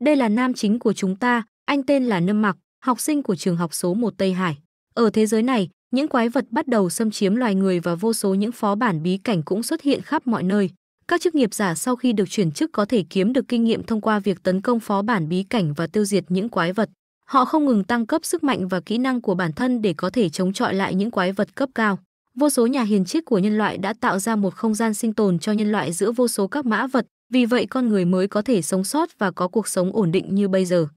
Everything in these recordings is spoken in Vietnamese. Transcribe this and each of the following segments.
Đây là nam chính của chúng ta, anh tên là Nâm Mặc, học sinh của trường học số 1 Tây Hải. Ở thế giới này, những quái vật bắt đầu xâm chiếm loài người và vô số những phó bản bí cảnh cũng xuất hiện khắp mọi nơi. Các chức nghiệp giả sau khi được chuyển chức có thể kiếm được kinh nghiệm thông qua việc tấn công phó bản bí cảnh và tiêu diệt những quái vật. Họ không ngừng tăng cấp sức mạnh và kỹ năng của bản thân để có thể chống chọi lại những quái vật cấp cao. Vô số nhà hiền triết của nhân loại đã tạo ra một không gian sinh tồn cho nhân loại giữa vô số các mã vật, vì vậy con người mới có thể sống sót và có cuộc sống ổn định như bây giờ.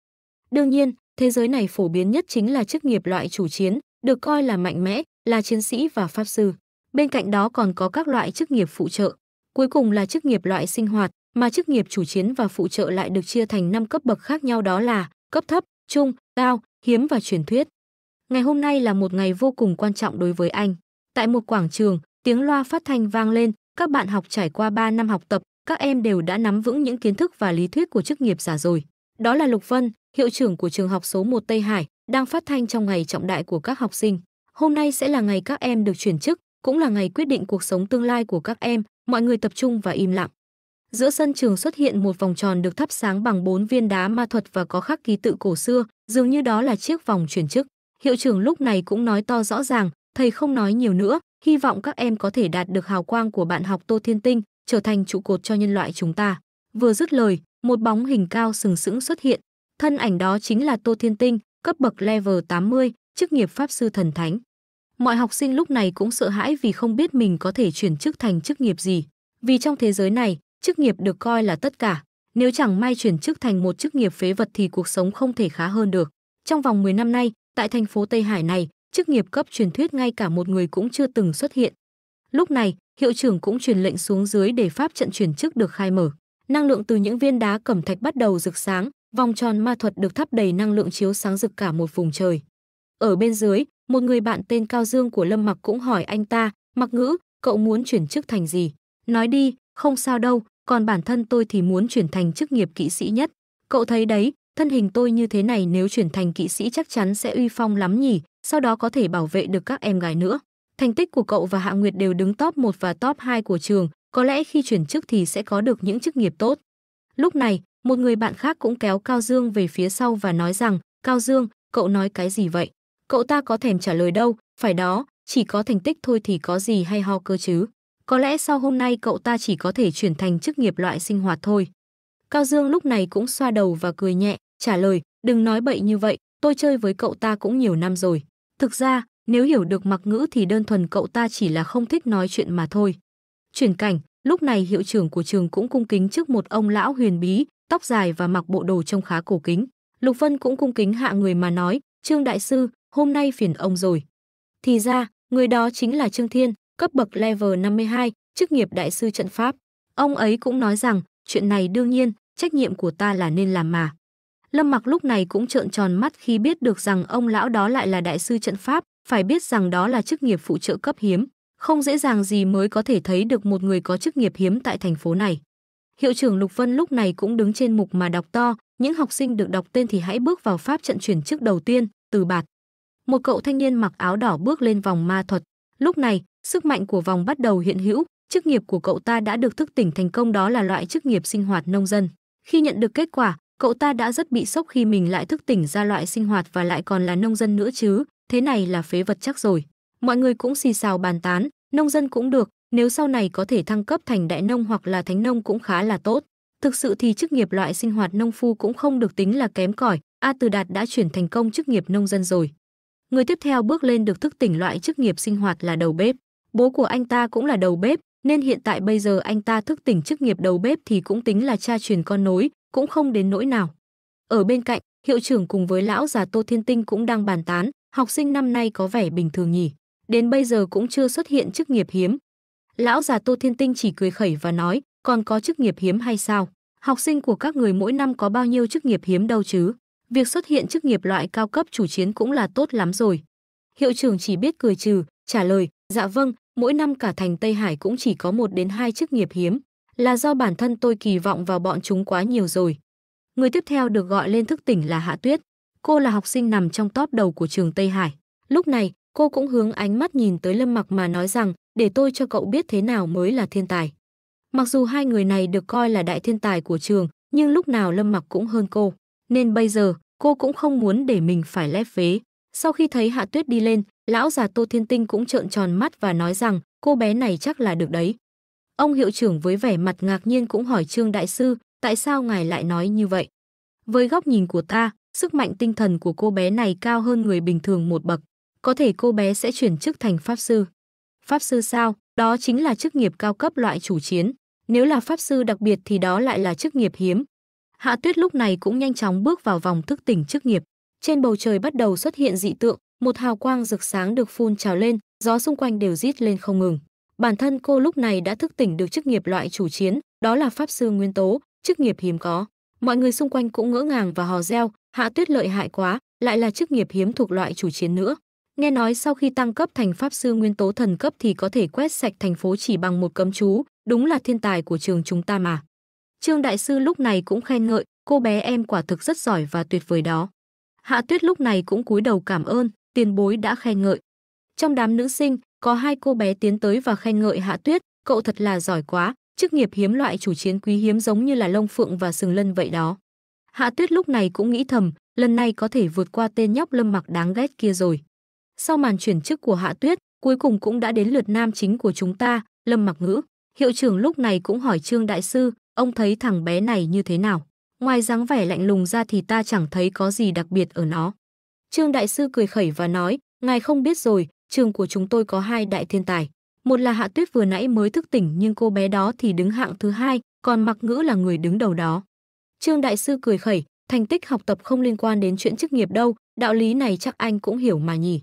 Đương nhiên, thế giới này phổ biến nhất chính là chức nghiệp loại chủ chiến, được coi là mạnh mẽ, là chiến sĩ và pháp sư. Bên cạnh đó còn có các loại chức nghiệp phụ trợ. Cuối cùng là chức nghiệp loại sinh hoạt, mà chức nghiệp chủ chiến và phụ trợ lại được chia thành 5 cấp bậc khác nhau đó là cấp thấp, trung, cao, hiếm và truyền thuyết. Ngày hôm nay là một ngày vô cùng quan trọng đối với anh. Tại một quảng trường, tiếng loa phát thanh vang lên, các bạn học trải qua 3 năm học tập, các em đều đã nắm vững những kiến thức và lý thuyết của chức nghiệp giả rồi. Đó là Lục Vân, hiệu trưởng của trường học số 1 Tây Hải, đang phát thanh trong ngày trọng đại của các học sinh. Hôm nay sẽ là ngày các em được chuyển chức, cũng là ngày quyết định cuộc sống tương lai của các em, mọi người tập trung và im lặng. Giữa sân trường xuất hiện một vòng tròn được thắp sáng bằng bốn viên đá ma thuật và có khắc ký tự cổ xưa, dường như đó là chiếc vòng chuyển chức. Hiệu trưởng lúc này cũng nói to rõ ràng, thầy không nói nhiều nữa, hy vọng các em có thể đạt được hào quang của bạn học Tô Thiên Tinh, trở thành trụ cột cho nhân loại chúng ta. Vừa dứt lời, một bóng hình cao sừng sững xuất hiện. Thân ảnh đó chính là Tô Thiên Tinh, cấp bậc level 80, chức nghiệp pháp sư thần thánh. Mọi học sinh lúc này cũng sợ hãi vì không biết mình có thể chuyển chức thành chức nghiệp gì. Vì trong thế giới này, chức nghiệp được coi là tất cả. Nếu chẳng may chuyển chức thành một chức nghiệp phế vật thì cuộc sống không thể khá hơn được. Trong vòng 10 năm nay, tại thành phố Tây Hải này, chức nghiệp cấp truyền thuyết ngay cả một người cũng chưa từng xuất hiện. Lúc này, hiệu trưởng cũng truyền lệnh xuống dưới để pháp trận chuyển chức được khai mở. Năng lượng từ những viên đá cẩm thạch bắt đầu rực sáng, vòng tròn ma thuật được thắp đầy năng lượng chiếu sáng rực cả một vùng trời. Ở bên dưới, một người bạn tên Cao Dương của Lâm Mặc cũng hỏi anh ta, "Mặc Ngữ, cậu muốn chuyển chức thành gì?" Nói đi, "Không sao đâu, còn bản thân tôi thì muốn chuyển thành chức nghiệp kỵ sĩ nhất. Cậu thấy đấy, thân hình tôi như thế này nếu chuyển thành kỵ sĩ chắc chắn sẽ uy phong lắm nhỉ, sau đó có thể bảo vệ được các em gái nữa." Thành tích của cậu và Hạ Nguyệt đều đứng top 1 và top 2 của trường, có lẽ khi chuyển chức thì sẽ có được những chức nghiệp tốt. Lúc này, một người bạn khác cũng kéo Cao Dương về phía sau và nói rằng, Cao Dương, cậu nói cái gì vậy? Cậu ta có thèm trả lời đâu, phải đó, chỉ có thành tích thôi thì có gì hay ho cơ chứ. Có lẽ sau hôm nay cậu ta chỉ có thể chuyển thành chức nghiệp loại sinh hoạt thôi. Cao Dương lúc này cũng xoa đầu và cười nhẹ, trả lời, đừng nói bậy như vậy, tôi chơi với cậu ta cũng nhiều năm rồi. Thực ra, nếu hiểu được mặc ngữ thì đơn thuần cậu ta chỉ là không thích nói chuyện mà thôi. Chuyển cảnh, lúc này hiệu trưởng của trường cũng cung kính trước một ông lão huyền bí, tóc dài và mặc bộ đồ trông khá cổ kính. Lục Vân cũng cung kính hạ người mà nói, Trương Đại Sư, hôm nay phiền ông rồi. Thì ra, người đó chính là Trương Thiên, cấp bậc level 52, chức nghiệp Đại Sư Trận Pháp. Ông ấy cũng nói rằng, chuyện này đương nhiên, trách nhiệm của ta là nên làm mà. Lâm Mặc lúc này cũng trợn tròn mắt khi biết được rằng ông lão đó lại là Đại Sư Trận Pháp, phải biết rằng đó là chức nghiệp phụ trợ cấp hiếm, không dễ dàng gì mới có thể thấy được một người có chức nghiệp hiếm tại thành phố này. Hiệu trưởng Lục Vân lúc này cũng đứng trên mục mà đọc to, những học sinh được đọc tên thì hãy bước vào pháp trận chuyển chức đầu tiên, từ bạt. Một cậu thanh niên mặc áo đỏ bước lên vòng ma thuật. Lúc này, sức mạnh của vòng bắt đầu hiện hữu, chức nghiệp của cậu ta đã được thức tỉnh thành công đó là loại chức nghiệp sinh hoạt nông dân. Khi nhận được kết quả, cậu ta đã rất bị sốc khi mình lại thức tỉnh ra loại sinh hoạt và lại còn là nông dân nữa chứ, thế này là phế vật chắc rồi. Mọi người cũng xì xào bàn tán, nông dân cũng được, nếu sau này có thể thăng cấp thành đại nông hoặc là thánh nông cũng khá là tốt. Thực sự thì chức nghiệp loại sinh hoạt nông phu cũng không được tính là kém cỏi, A Từ Đạt đã chuyển thành công chức nghiệp nông dân rồi. Người tiếp theo bước lên được thức tỉnh loại chức nghiệp sinh hoạt là đầu bếp. Bố của anh ta cũng là đầu bếp, nên hiện tại bây giờ anh ta thức tỉnh chức nghiệp đầu bếp thì cũng tính là cha truyền con nối, cũng không đến nỗi nào. Ở bên cạnh, hiệu trưởng cùng với lão già Tô Thiên Tinh cũng đang bàn tán, học sinh năm nay có vẻ bình thường nhỉ, đến bây giờ cũng chưa xuất hiện chức nghiệp hiếm. Lão già Tô Thiên Tinh chỉ cười khẩy và nói, còn có chức nghiệp hiếm hay sao? Học sinh của các người mỗi năm có bao nhiêu chức nghiệp hiếm đâu chứ? Việc xuất hiện chức nghiệp loại cao cấp chủ chiến cũng là tốt lắm rồi. Hiệu trưởng chỉ biết cười trừ, trả lời, dạ vâng, mỗi năm cả thành Tây Hải cũng chỉ có một đến hai chức nghiệp hiếm, là do bản thân tôi kỳ vọng vào bọn chúng quá nhiều rồi. Người tiếp theo được gọi lên thức tỉnh là Hạ Tuyết. Cô là học sinh nằm trong top đầu của trường Tây Hải. Lúc này, cô cũng hướng ánh mắt nhìn tới Lâm Mặc mà nói rằng, để tôi cho cậu biết thế nào mới là thiên tài. Mặc dù hai người này được coi là đại thiên tài của trường, nhưng lúc nào Lâm Mặc cũng hơn cô. Nên bây giờ, cô cũng không muốn để mình phải lép vế. Sau khi thấy Hạ Tuyết đi lên, lão già Tô Thiên Tinh cũng trợn tròn mắt và nói rằng, cô bé này chắc là được đấy. Ông hiệu trưởng với vẻ mặt ngạc nhiên cũng hỏi Trương Đại Sư, tại sao ngài lại nói như vậy? Với góc nhìn của ta, sức mạnh tinh thần của cô bé này cao hơn người bình thường một bậc. Có thể cô bé sẽ chuyển chức thành pháp sư. Pháp sư sao? Đó chính là chức nghiệp cao cấp loại chủ chiến. Nếu là pháp sư đặc biệt thì đó lại là chức nghiệp hiếm. Hạ Tuyết lúc này cũng nhanh chóng bước vào vòng thức tỉnh chức nghiệp. Trên bầu trời bắt đầu xuất hiện dị tượng, một hào quang rực sáng được phun trào lên, gió xung quanh đều rít lên không ngừng. Bản thân cô lúc này đã thức tỉnh được chức nghiệp loại chủ chiến, đó là pháp sư nguyên tố, chức nghiệp hiếm có. Mọi người xung quanh cũng ngỡ ngàng và hò reo, Hạ Tuyết lợi hại quá, lại là chức nghiệp hiếm thuộc loại chủ chiến nữa. Nghe nói sau khi tăng cấp thành pháp sư nguyên tố thần cấp thì có thể quét sạch thành phố chỉ bằng một cấm chú, đúng là thiên tài của trường chúng ta mà. Trương đại sư lúc này cũng khen ngợi, cô bé em quả thực rất giỏi và tuyệt vời đó. Hạ Tuyết lúc này cũng cúi đầu cảm ơn, tiền bối đã khen ngợi. Trong đám nữ sinh, có hai cô bé tiến tới và khen ngợi Hạ Tuyết, cậu thật là giỏi quá, chức nghiệp hiếm loại chủ chiến quý hiếm giống như là lông phượng và sừng lân vậy đó. Hạ Tuyết lúc này cũng nghĩ thầm, lần này có thể vượt qua tên nhóc Lâm Mặc đáng ghét kia rồi. Sau màn chuyển chức của Hạ Tuyết, cuối cùng cũng đã đến lượt nam chính của chúng ta, Lâm Mặc Ngữ. Hiệu trưởng lúc này cũng hỏi Trương đại sư, ông thấy thằng bé này như thế nào? Ngoài dáng vẻ lạnh lùng ra thì ta chẳng thấy có gì đặc biệt ở nó. Trương đại sư cười khẩy và nói, ngài không biết rồi, trường của chúng tôi có hai đại thiên tài. Một là Hạ Tuyết vừa nãy mới thức tỉnh nhưng cô bé đó thì đứng hạng thứ hai, còn Mặc Ngữ là người đứng đầu đó. Trương Đại Sư cười khẩy, thành tích học tập không liên quan đến chuyện chức nghiệp đâu, đạo lý này chắc anh cũng hiểu mà nhỉ.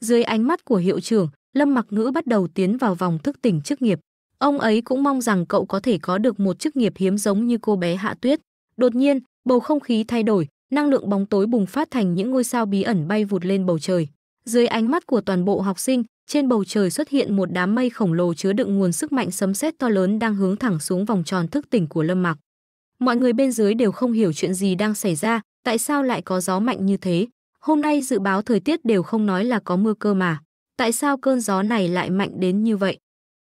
Dưới ánh mắt của hiệu trưởng, Lâm Mặc Ngữ bắt đầu tiến vào vòng thức tỉnh chức nghiệp. Ông ấy cũng mong rằng cậu có thể có được một chức nghiệp hiếm giống như cô bé Hạ Tuyết. Đột nhiên, bầu không khí thay đổi, năng lượng bóng tối bùng phát thành những ngôi sao bí ẩn bay vụt lên bầu trời. Dưới ánh mắt của toàn bộ học sinh, trên bầu trời xuất hiện một đám mây khổng lồ chứa đựng nguồn sức mạnh sấm sét to lớn đang hướng thẳng xuống vòng tròn thức tỉnh của Lâm Mặc. Mọi người bên dưới đều không hiểu chuyện gì đang xảy ra, tại sao lại có gió mạnh như thế. Hôm nay dự báo thời tiết đều không nói là có mưa cơ mà. Tại sao cơn gió này lại mạnh đến như vậy?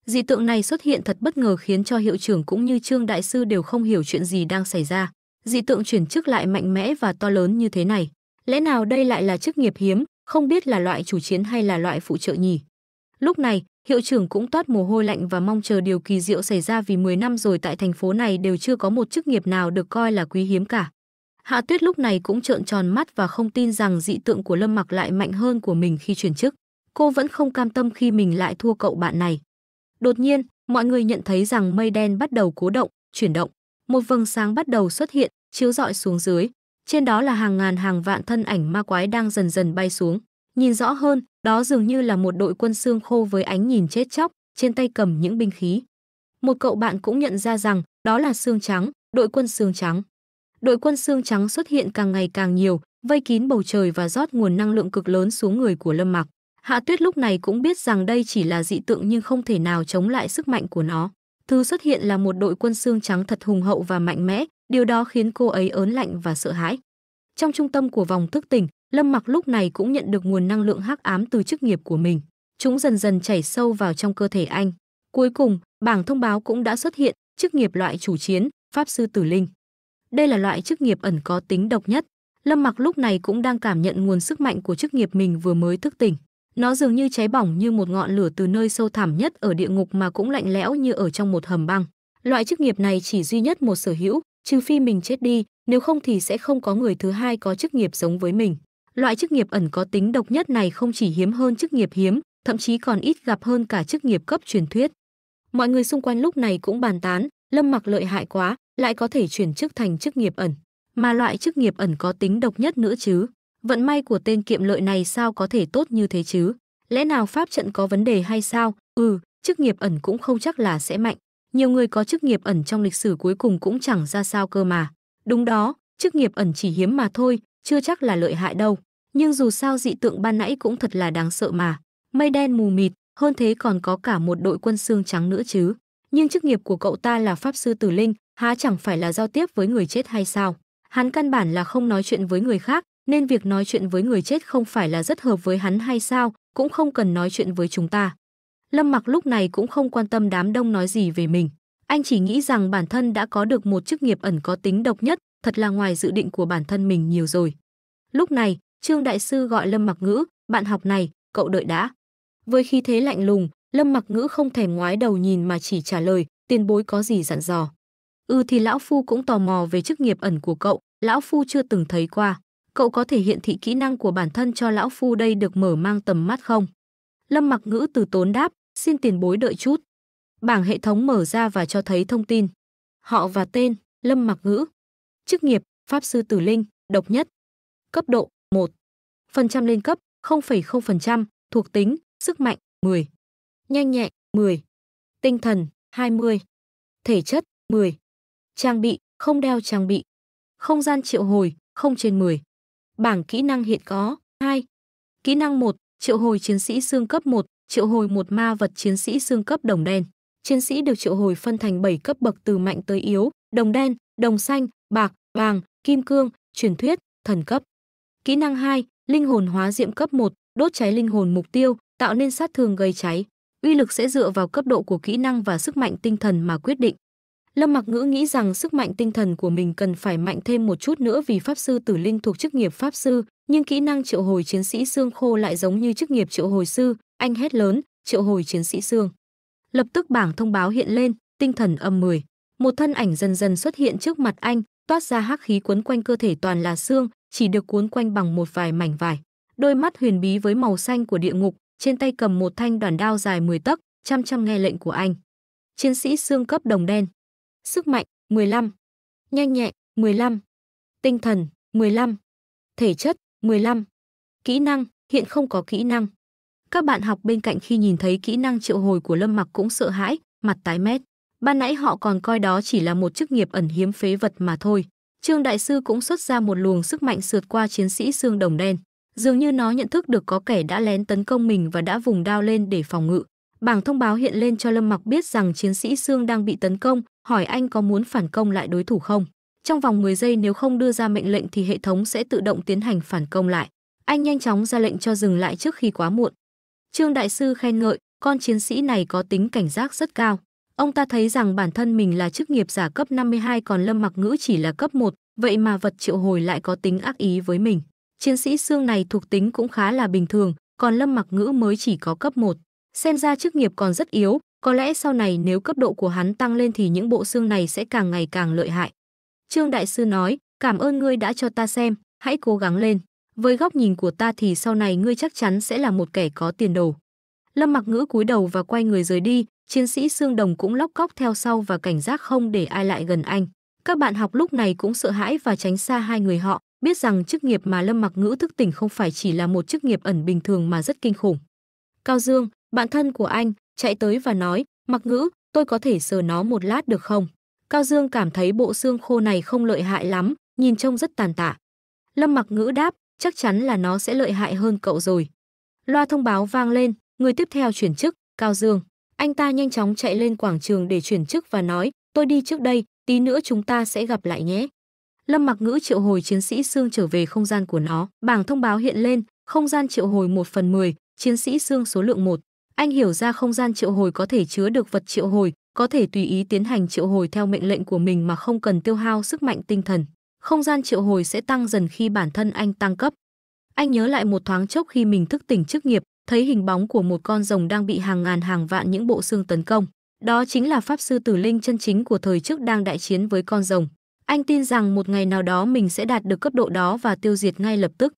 Dị tượng này xuất hiện thật bất ngờ khiến cho hiệu trưởng cũng như Trương Đại Sư đều không hiểu chuyện gì đang xảy ra. Dị tượng chuyển chức lại mạnh mẽ và to lớn như thế này. Lẽ nào đây lại là chức nghiệp hiếm, không biết là loại chủ chiến hay là loại phụ trợ nhỉ? Lúc này, Hiệu trưởng cũng toát mồ hôi lạnh và mong chờ điều kỳ diệu xảy ra vì 10 năm rồi tại thành phố này đều chưa có một chức nghiệp nào được coi là quý hiếm cả. Hạ Tuyết lúc này cũng trợn tròn mắt và không tin rằng dị tượng của Lâm Mặc lại mạnh hơn của mình khi chuyển chức. Cô vẫn không cam tâm khi mình lại thua cậu bạn này. Đột nhiên, mọi người nhận thấy rằng mây đen bắt đầu cố động, chuyển động. Một vầng sáng bắt đầu xuất hiện, chiếu rọi xuống dưới. Trên đó là hàng ngàn hàng vạn thân ảnh ma quái đang dần dần bay xuống. Nhìn rõ hơn, đó dường như là một đội quân xương khô với ánh nhìn chết chóc, trên tay cầm những binh khí. Một cậu bạn cũng nhận ra rằng đó là xương trắng, đội quân xương trắng. Đội quân xương trắng xuất hiện càng ngày càng nhiều, vây kín bầu trời và rót nguồn năng lượng cực lớn xuống người của Lâm Mặc. Hạ Tuyết lúc này cũng biết rằng đây chỉ là dị tượng nhưng không thể nào chống lại sức mạnh của nó. Thứ xuất hiện là một đội quân xương trắng thật hùng hậu và mạnh mẽ, điều đó khiến cô ấy ớn lạnh và sợ hãi. Trong trung tâm của vòng thức tỉnh, Lâm Mặc lúc này cũng nhận được nguồn năng lượng hắc ám từ chức nghiệp của mình. Chúng dần dần chảy sâu vào trong cơ thể anh. Cuối cùng, bảng thông báo cũng đã xuất hiện, chức nghiệp loại chủ chiến, pháp sư tử linh. Đây là loại chức nghiệp ẩn có tính độc nhất. Lâm Mặc lúc này cũng đang cảm nhận nguồn sức mạnh của chức nghiệp mình vừa mới thức tỉnh. Nó dường như cháy bỏng như một ngọn lửa từ nơi sâu thẳm nhất ở địa ngục mà cũng lạnh lẽo như ở trong một hầm băng. Loại chức nghiệp này chỉ duy nhất một sở hữu, trừ phi mình chết đi, nếu không thì sẽ không có người thứ hai có chức nghiệp giống với mình. Loại chức nghiệp ẩn có tính độc nhất này không chỉ hiếm hơn chức nghiệp hiếm, thậm chí còn ít gặp hơn cả chức nghiệp cấp truyền thuyết. Mọi người xung quanh lúc này cũng bàn tán, Lâm Mặc lợi hại quá, lại có thể chuyển chức thành chức nghiệp ẩn, mà loại chức nghiệp ẩn có tính độc nhất nữa chứ. Vận may của tên kiệm lợi này sao có thể tốt như thế chứ? Lẽ nào pháp trận có vấn đề hay sao? Ừ, chức nghiệp ẩn cũng không chắc là sẽ mạnh. Nhiều người có chức nghiệp ẩn trong lịch sử cuối cùng cũng chẳng ra sao cơ mà. Đúng đó, chức nghiệp ẩn chỉ hiếm mà thôi, chưa chắc là lợi hại đâu. Nhưng dù sao dị tượng ban nãy cũng thật là đáng sợ mà. Mây đen mù mịt, hơn thế còn có cả một đội quân xương trắng nữa chứ. Nhưng chức nghiệp của cậu ta là pháp sư tử linh, há chẳng phải là giao tiếp với người chết hay sao? Hắn căn bản là không nói chuyện với người khác, nên việc nói chuyện với người chết không phải là rất hợp với hắn hay sao, cũng không cần nói chuyện với chúng ta. Lâm Mặc lúc này cũng không quan tâm đám đông nói gì về mình. Anh chỉ nghĩ rằng bản thân đã có được một chức nghiệp ẩn có tính độc nhất, thật là ngoài dự định của bản thân mình nhiều rồi. Lúc này, Trương Đại Sư gọi Lâm Mặc Ngữ, bạn học này, cậu đợi đã. Với khí thế lạnh lùng, Lâm Mặc Ngữ không thèm ngoái đầu nhìn mà chỉ trả lời, tiền bối có gì dặn dò. Ừ thì lão phu cũng tò mò về chức nghiệp ẩn của cậu, lão phu chưa từng thấy qua. Cậu có thể hiện thị kỹ năng của bản thân cho lão phu đây được mở mang tầm mắt không? Lâm Mặc Ngữ từ tốn đáp, xin tiền bối đợi chút. Bảng hệ thống mở ra và cho thấy thông tin. Họ và tên, Lâm Mặc Ngữ. Chức nghiệp: Pháp sư Tử Linh, độc nhất. Cấp độ: 1. Phần trăm lên cấp: 0,0%, thuộc tính: Sức mạnh: 10. Nhanh nhẹ 10. Tinh thần: 20. Thể chất: 10. Trang bị: Không đeo trang bị. Không gian triệu hồi: 0 trên 10. Bảng kỹ năng hiện có: 2. Kỹ năng 1: Triệu hồi chiến sĩ xương cấp 1, triệu hồi một ma vật chiến sĩ xương cấp đồng đen. Chiến sĩ được triệu hồi phân thành 7 cấp bậc từ mạnh tới yếu, đồng đen, đồng xanh, bạc, vàng, kim cương, truyền thuyết, thần cấp. Kỹ năng 2, linh hồn hóa diệm cấp 1, đốt cháy linh hồn mục tiêu, tạo nên sát thương gây cháy. Uy lực sẽ dựa vào cấp độ của kỹ năng và sức mạnh tinh thần mà quyết định. Lâm Mặc Ngữ nghĩ rằng sức mạnh tinh thần của mình cần phải mạnh thêm một chút nữa vì pháp sư Tử Linh thuộc chức nghiệp pháp sư, nhưng kỹ năng triệu hồi chiến sĩ xương khô lại giống như chức nghiệp triệu hồi sư, anh hét lớn, triệu hồi chiến sĩ xương. Lập tức bảng thông báo hiện lên, tinh thần âm 10. Một thân ảnh dần dần xuất hiện trước mặt anh, toát ra hắc khí quấn quanh cơ thể toàn là xương, chỉ được cuốn quanh bằng một vài mảnh vải. Đôi mắt huyền bí với màu xanh của địa ngục, trên tay cầm một thanh đoàn đao dài 10 tấc, chăm chăm nghe lệnh của anh. Chiến sĩ xương cấp đồng đen. Sức mạnh 15, nhanh nhẹn 15, tinh thần 15, thể chất 15, kỹ năng hiện không có kỹ năng. Các bạn học bên cạnh khi nhìn thấy kỹ năng triệu hồi của Lâm Mặc cũng sợ hãi, mặt tái mét. Ban nãy họ còn coi đó chỉ là một chức nghiệp ẩn hiếm phế vật mà thôi. Trương Đại Sư cũng xuất ra một luồng sức mạnh sượt qua chiến sĩ xương đồng đen. Dường như nó nhận thức được có kẻ đã lén tấn công mình và đã vùng đao lên để phòng ngự. Bảng thông báo hiện lên cho Lâm Mặc biết rằng chiến sĩ xương đang bị tấn công, hỏi anh có muốn phản công lại đối thủ không. Trong vòng 10 giây nếu không đưa ra mệnh lệnh thì hệ thống sẽ tự động tiến hành phản công lại. Anh nhanh chóng ra lệnh cho dừng lại trước khi quá muộn. Trương Đại Sư khen ngợi, con chiến sĩ này có tính cảnh giác rất cao. Ông ta thấy rằng bản thân mình là chức nghiệp giả cấp 52 còn Lâm Mặc Ngữ chỉ là cấp 1, vậy mà vật triệu hồi lại có tính ác ý với mình. Chiến sĩ xương này thuộc tính cũng khá là bình thường, còn Lâm Mặc Ngữ mới chỉ có cấp 1. Xem ra chức nghiệp còn rất yếu, có lẽ sau này nếu cấp độ của hắn tăng lên thì những bộ xương này sẽ càng ngày càng lợi hại. Trương Đại Sư nói, cảm ơn ngươi đã cho ta xem, hãy cố gắng lên. Với góc nhìn của ta thì sau này ngươi chắc chắn sẽ là một kẻ có tiền đồ. Lâm Mặc Ngữ cúi đầu và quay người rời đi, chiến sĩ xương đồng cũng lóc cóc theo sau và cảnh giác không để ai lại gần anh. Các bạn học lúc này cũng sợ hãi và tránh xa hai người họ, biết rằng chức nghiệp mà Lâm Mặc Ngữ thức tỉnh không phải chỉ là một chức nghiệp ẩn bình thường mà rất kinh khủng. Cao Dương, bạn thân của anh, chạy tới và nói, Mặc Ngữ, tôi có thể sờ nó một lát được không? Cao Dương cảm thấy bộ xương khô này không lợi hại lắm, nhìn trông rất tàn tạ. Lâm Mặc Ngữ đáp, chắc chắn là nó sẽ lợi hại hơn cậu rồi. Loa thông báo vang lên, Người tiếp theo chuyển chức, Cao Dương. Anh ta nhanh chóng chạy lên quảng trường để chuyển chức và nói, tôi đi trước đây, tí nữa chúng ta sẽ gặp lại nhé. Lâm Mặc Ngữ triệu hồi chiến sĩ xương trở về không gian của nó. Bảng thông báo hiện lên, không gian triệu hồi 1 phần 10, chiến sĩ xương số lượng 1. Anh hiểu ra không gian triệu hồi có thể chứa được vật triệu hồi, có thể tùy ý tiến hành triệu hồi theo mệnh lệnh của mình mà không cần tiêu hao sức mạnh tinh thần. Không gian triệu hồi sẽ tăng dần khi bản thân anh tăng cấp. Anh nhớ lại một thoáng chốc khi mình thức tỉnh chức nghiệp, thấy hình bóng của một con rồng đang bị hàng ngàn hàng vạn những bộ xương tấn công. Đó chính là pháp sư Tử Linh chân chính của thời trước đang đại chiến với con rồng. Anh tin rằng một ngày nào đó mình sẽ đạt được cấp độ đó và tiêu diệt ngay lập tức.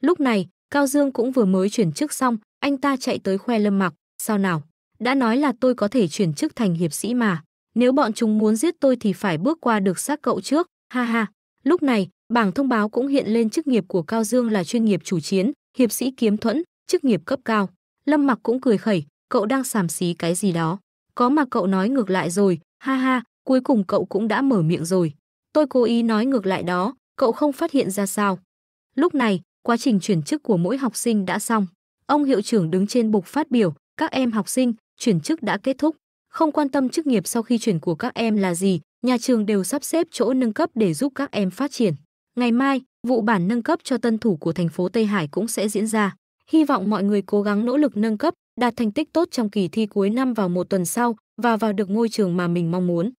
Lúc này, Cao Dương cũng vừa mới chuyển chức xong, anh ta chạy tới khoe Lâm Mặc, "Sao nào? Đã nói là tôi có thể chuyển chức thành hiệp sĩ mà, nếu bọn chúng muốn giết tôi thì phải bước qua được xác cậu trước." Ha ha. Lúc này, bảng thông báo cũng hiện lên chức nghiệp của Cao Dương là chuyên nghiệp chủ chiến, hiệp sĩ kiếm thuẫn, chức nghiệp cấp cao. Lâm Mặc cũng cười khẩy, cậu đang sàm xí cái gì đó. Có mà cậu nói ngược lại rồi, ha ha, cuối cùng cậu cũng đã mở miệng rồi. Tôi cố ý nói ngược lại đó, cậu không phát hiện ra sao. Lúc này, quá trình chuyển chức của mỗi học sinh đã xong. Ông hiệu trưởng đứng trên bục phát biểu, các em học sinh, chuyển chức đã kết thúc. Không quan tâm chức nghiệp sau khi chuyển của các em là gì, nhà trường đều sắp xếp chỗ nâng cấp để giúp các em phát triển. Ngày mai, vụ bản nâng cấp cho tân thủ của thành phố Tây Hải cũng sẽ diễn ra. Hy vọng mọi người cố gắng nỗ lực nâng cấp, đạt thành tích tốt trong kỳ thi cuối năm vào một tuần sau và vào được ngôi trường mà mình mong muốn.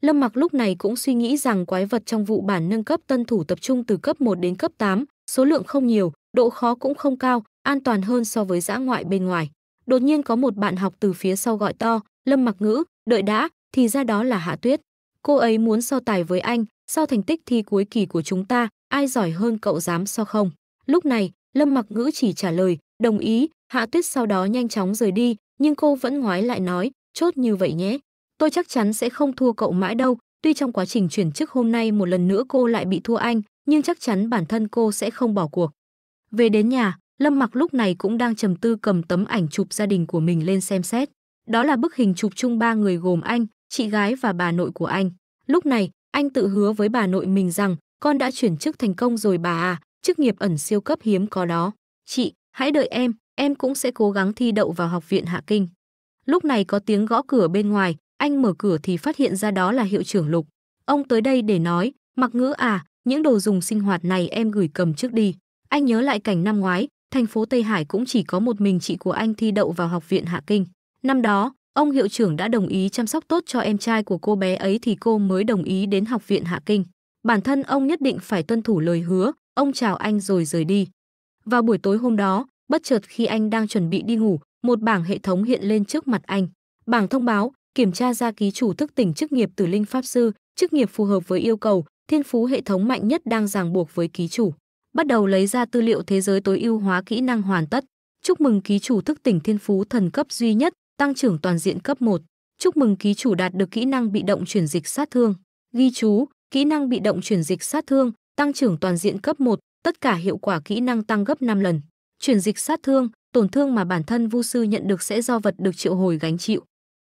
Lâm Mặc lúc này cũng suy nghĩ rằng quái vật trong vụ bản nâng cấp tân thủ tập trung từ cấp 1 đến cấp 8, số lượng không nhiều, độ khó cũng không cao, an toàn hơn so với dã ngoại bên ngoài. Đột nhiên có một bạn học từ phía sau gọi to, Lâm Mặc Ngữ, đợi đã, thì ra đó là Hạ Tuyết. Cô ấy muốn so tài với anh, sau thành tích thi cuối kỳ của chúng ta, ai giỏi hơn cậu dám so không? Lúc này, Lâm Mặc Ngữ chỉ trả lời, đồng ý, Hạ Tuyết sau đó nhanh chóng rời đi, nhưng cô vẫn ngoái lại nói, chốt như vậy nhé. Tôi chắc chắn sẽ không thua cậu mãi đâu, tuy trong quá trình chuyển chức hôm nay một lần nữa cô lại bị thua anh, nhưng chắc chắn bản thân cô sẽ không bỏ cuộc. Về đến nhà, Lâm Mặc lúc này cũng đang trầm tư cầm tấm ảnh chụp gia đình của mình lên xem xét. Đó là bức hình chụp chung ba người gồm anh, chị gái và bà nội của anh. Lúc này, anh tự hứa với bà nội mình rằng con đã chuyển chức thành công rồi bà à, chức nghiệp ẩn siêu cấp hiếm có đó. Chị, hãy đợi em, em cũng sẽ cố gắng thi đậu vào học viện Hạ Kinh. Lúc này có tiếng gõ cửa bên ngoài, anh mở cửa thì phát hiện ra đó là hiệu trưởng Lục. Ông tới đây để nói, mặc ngữ à, những đồ dùng sinh hoạt này em gửi cầm trước đi. Anh nhớ lại cảnh năm ngoái, thành phố Tây Hải cũng chỉ có một mình chị của anh thi đậu vào học viện Hạ Kinh. Năm đó, ông hiệu trưởng đã đồng ý chăm sóc tốt cho em trai của cô bé ấy thì cô mới đồng ý đến học viện Hạ Kinh. Bản thân ông nhất định phải tuân thủ lời hứa, ông chào anh rồi rời đi. Vào buổi tối hôm đó, bất chợt khi anh đang chuẩn bị đi ngủ, một bảng hệ thống hiện lên trước mặt anh. Bảng thông báo, kiểm tra ra ký chủ thức tỉnh chức nghiệp tử linh pháp sư, chức nghiệp phù hợp với yêu cầu, thiên phú hệ thống mạnh nhất đang ràng buộc với ký chủ. Bắt đầu lấy ra tư liệu thế giới tối ưu hóa kỹ năng hoàn tất. Chúc mừng ký chủ thức tỉnh thiên phú thần cấp duy nhất, tăng trưởng toàn diện cấp 1. Chúc mừng ký chủ đạt được kỹ năng bị động chuyển dịch sát thương. Ghi chú, kỹ năng bị động chuyển dịch sát thương, tăng trưởng toàn diện cấp 1, tất cả hiệu quả kỹ năng tăng gấp 5 lần. Chuyển dịch sát thương, tổn thương mà bản thân Vu sư nhận được sẽ do vật được triệu hồi gánh chịu.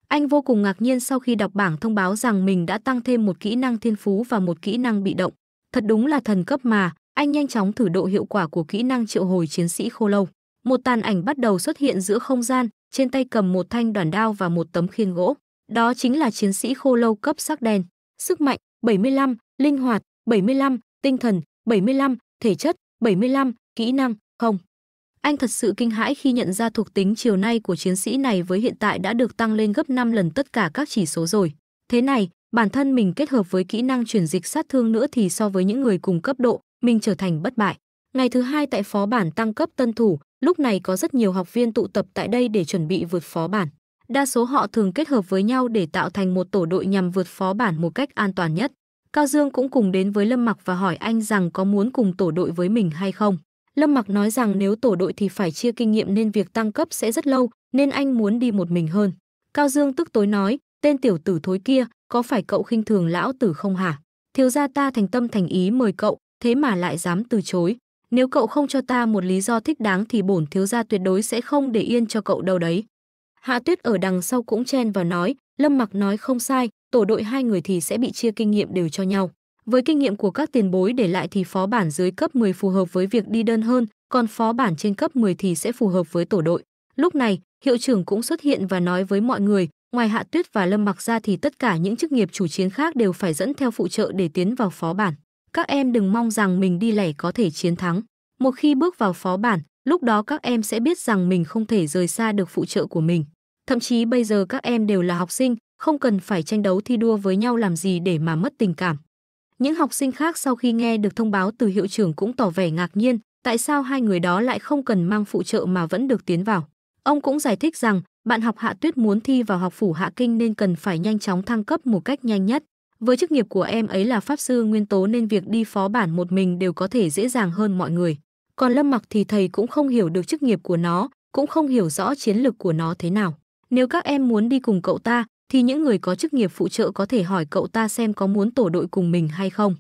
Anh vô cùng ngạc nhiên sau khi đọc bảng thông báo rằng mình đã tăng thêm một kỹ năng thiên phú và một kỹ năng bị động. Thật đúng là thần cấp mà, anh nhanh chóng thử độ hiệu quả của kỹ năng triệu hồi chiến sĩ khô lâu. Một tàn ảnh bắt đầu xuất hiện giữa không gian, trên tay cầm một thanh đoàn đao và một tấm khiên gỗ. Đó chính là chiến sĩ khô lâu cấp sắc đen. Sức mạnh 75, linh hoạt 75, tinh thần 75, thể chất 75, kỹ năng không. Anh thật sự kinh hãi khi nhận ra thuộc tính chiều nay của chiến sĩ này với hiện tại đã được tăng lên gấp 5 lần tất cả các chỉ số rồi. Thế này, bản thân mình kết hợp với kỹ năng chuyển dịch sát thương nữa thì so với những người cùng cấp độ, mình trở thành bất bại. Ngày thứ hai tại phó bản tăng cấp tân thủ, lúc này có rất nhiều học viên tụ tập tại đây để chuẩn bị vượt phó bản. Đa số họ thường kết hợp với nhau để tạo thành một tổ đội nhằm vượt phó bản một cách an toàn nhất. Cao Dương cũng cùng đến với Lâm Mặc và hỏi anh rằng có muốn cùng tổ đội với mình hay không. Lâm Mặc nói rằng nếu tổ đội thì phải chia kinh nghiệm nên việc tăng cấp sẽ rất lâu, nên anh muốn đi một mình hơn. Cao Dương tức tối nói, tên tiểu tử thối kia, có phải cậu khinh thường lão tử không hả? Thiếu gia ta thành tâm thành ý mời cậu, thế mà lại dám từ chối. Nếu cậu không cho ta một lý do thích đáng thì bổn thiếu gia tuyệt đối sẽ không để yên cho cậu đâu đấy. Hạ Tuyết ở đằng sau cũng chen vào nói, Lâm Mặc nói không sai, tổ đội hai người thì sẽ bị chia kinh nghiệm đều cho nhau. Với kinh nghiệm của các tiền bối để lại thì phó bản dưới cấp 10 phù hợp với việc đi đơn hơn, còn phó bản trên cấp 10 thì sẽ phù hợp với tổ đội. Lúc này, hiệu trưởng cũng xuất hiện và nói với mọi người, ngoài Hạ Tuyết và Lâm Mặc ra thì tất cả những chức nghiệp chủ chiến khác đều phải dẫn theo phụ trợ để tiến vào phó bản. Các em đừng mong rằng mình đi lẻ có thể chiến thắng. Một khi bước vào phó bản, lúc đó các em sẽ biết rằng mình không thể rời xa được phụ trợ của mình. Thậm chí bây giờ các em đều là học sinh, không cần phải tranh đấu thi đua với nhau làm gì để mà mất tình cảm. Những học sinh khác sau khi nghe được thông báo từ hiệu trưởng cũng tỏ vẻ ngạc nhiên, tại sao hai người đó lại không cần mang phụ trợ mà vẫn được tiến vào. Ông cũng giải thích rằng, bạn học Hạ Tuyết muốn thi vào học phủ Hạ Kinh nên cần phải nhanh chóng thăng cấp một cách nhanh nhất. Với chức nghiệp của em ấy là pháp sư nguyên tố nên việc đi phó bản một mình đều có thể dễ dàng hơn mọi người. Còn Lâm Mặc thì thầy cũng không hiểu được chức nghiệp của nó, cũng không hiểu rõ chiến lược của nó thế nào. Nếu các em muốn đi cùng cậu ta, thì những người có chức nghiệp phụ trợ có thể hỏi cậu ta xem có muốn tổ đội cùng mình hay không.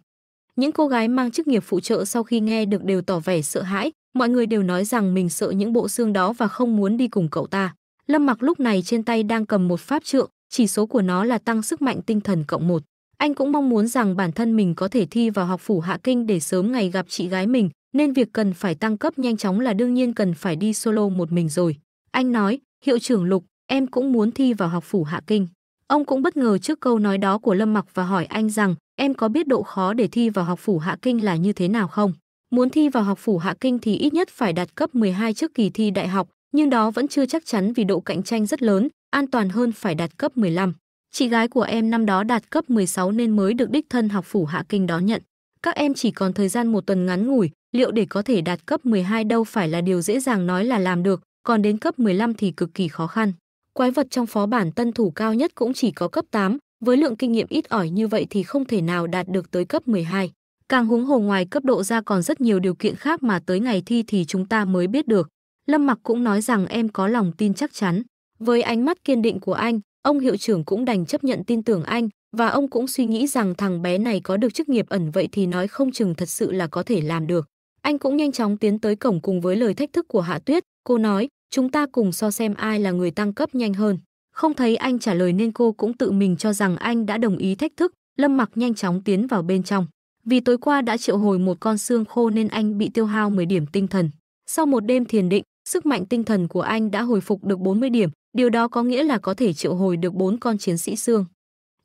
Những cô gái mang chức nghiệp phụ trợ sau khi nghe được đều tỏ vẻ sợ hãi, mọi người đều nói rằng mình sợ những bộ xương đó và không muốn đi cùng cậu ta. Lâm Mặc lúc này trên tay đang cầm một pháp trượng, chỉ số của nó là tăng sức mạnh tinh thần cộng một. Anh cũng mong muốn rằng bản thân mình có thể thi vào học phủ Hạ Kinh để sớm ngày gặp chị gái mình, nên việc cần phải tăng cấp nhanh chóng là đương nhiên cần phải đi solo một mình rồi. Anh nói, hiệu trưởng Lục, em cũng muốn thi vào học phủ Hạ Kinh. Ông cũng bất ngờ trước câu nói đó của Lâm Mặc và hỏi anh rằng, em có biết độ khó để thi vào học phủ Hạ Kinh là như thế nào không? Muốn thi vào học phủ Hạ Kinh thì ít nhất phải đạt cấp 12 trước kỳ thi đại học, nhưng đó vẫn chưa chắc chắn vì độ cạnh tranh rất lớn, an toàn hơn phải đạt cấp 15. Chị gái của em năm đó đạt cấp 16 nên mới được đích thân học phủ Hạ Kinh đó nhận. Các em chỉ còn thời gian một tuần ngắn ngủi, liệu để có thể đạt cấp 12 đâu phải là điều dễ dàng nói là làm được, còn đến cấp 15 thì cực kỳ khó khăn quái vật trong phó bản tân thủ cao nhất cũng chỉ có cấp 8, với lượng kinh nghiệm ít ỏi như vậy thì không thể nào đạt được tới cấp 12. Càng huống hồ ngoài cấp độ ra còn rất nhiều điều kiện khác mà tới ngày thi thì chúng ta mới biết được. Lâm Mặc cũng nói rằng em có lòng tin chắc chắn. Với ánh mắt kiên định của anh, ông hiệu trưởng cũng đành chấp nhận tin tưởng anh và ông cũng suy nghĩ rằng thằng bé này có được chức nghiệp ẩn vậy thì nói không chừng thật sự là có thể làm được. Anh cũng nhanh chóng tiến tới cổng cùng với lời thách thức của Hạ Tuyết, cô nói, chúng ta cùng so xem ai là người tăng cấp nhanh hơn. Không thấy anh trả lời nên cô cũng tự mình cho rằng anh đã đồng ý thách thức, Lâm Mặc nhanh chóng tiến vào bên trong. Vì tối qua đã triệu hồi một con xương khô nên anh bị tiêu hao 10 điểm tinh thần. Sau một đêm thiền định, sức mạnh tinh thần của anh đã hồi phục được 40 điểm, điều đó có nghĩa là có thể triệu hồi được 4 con chiến sĩ xương.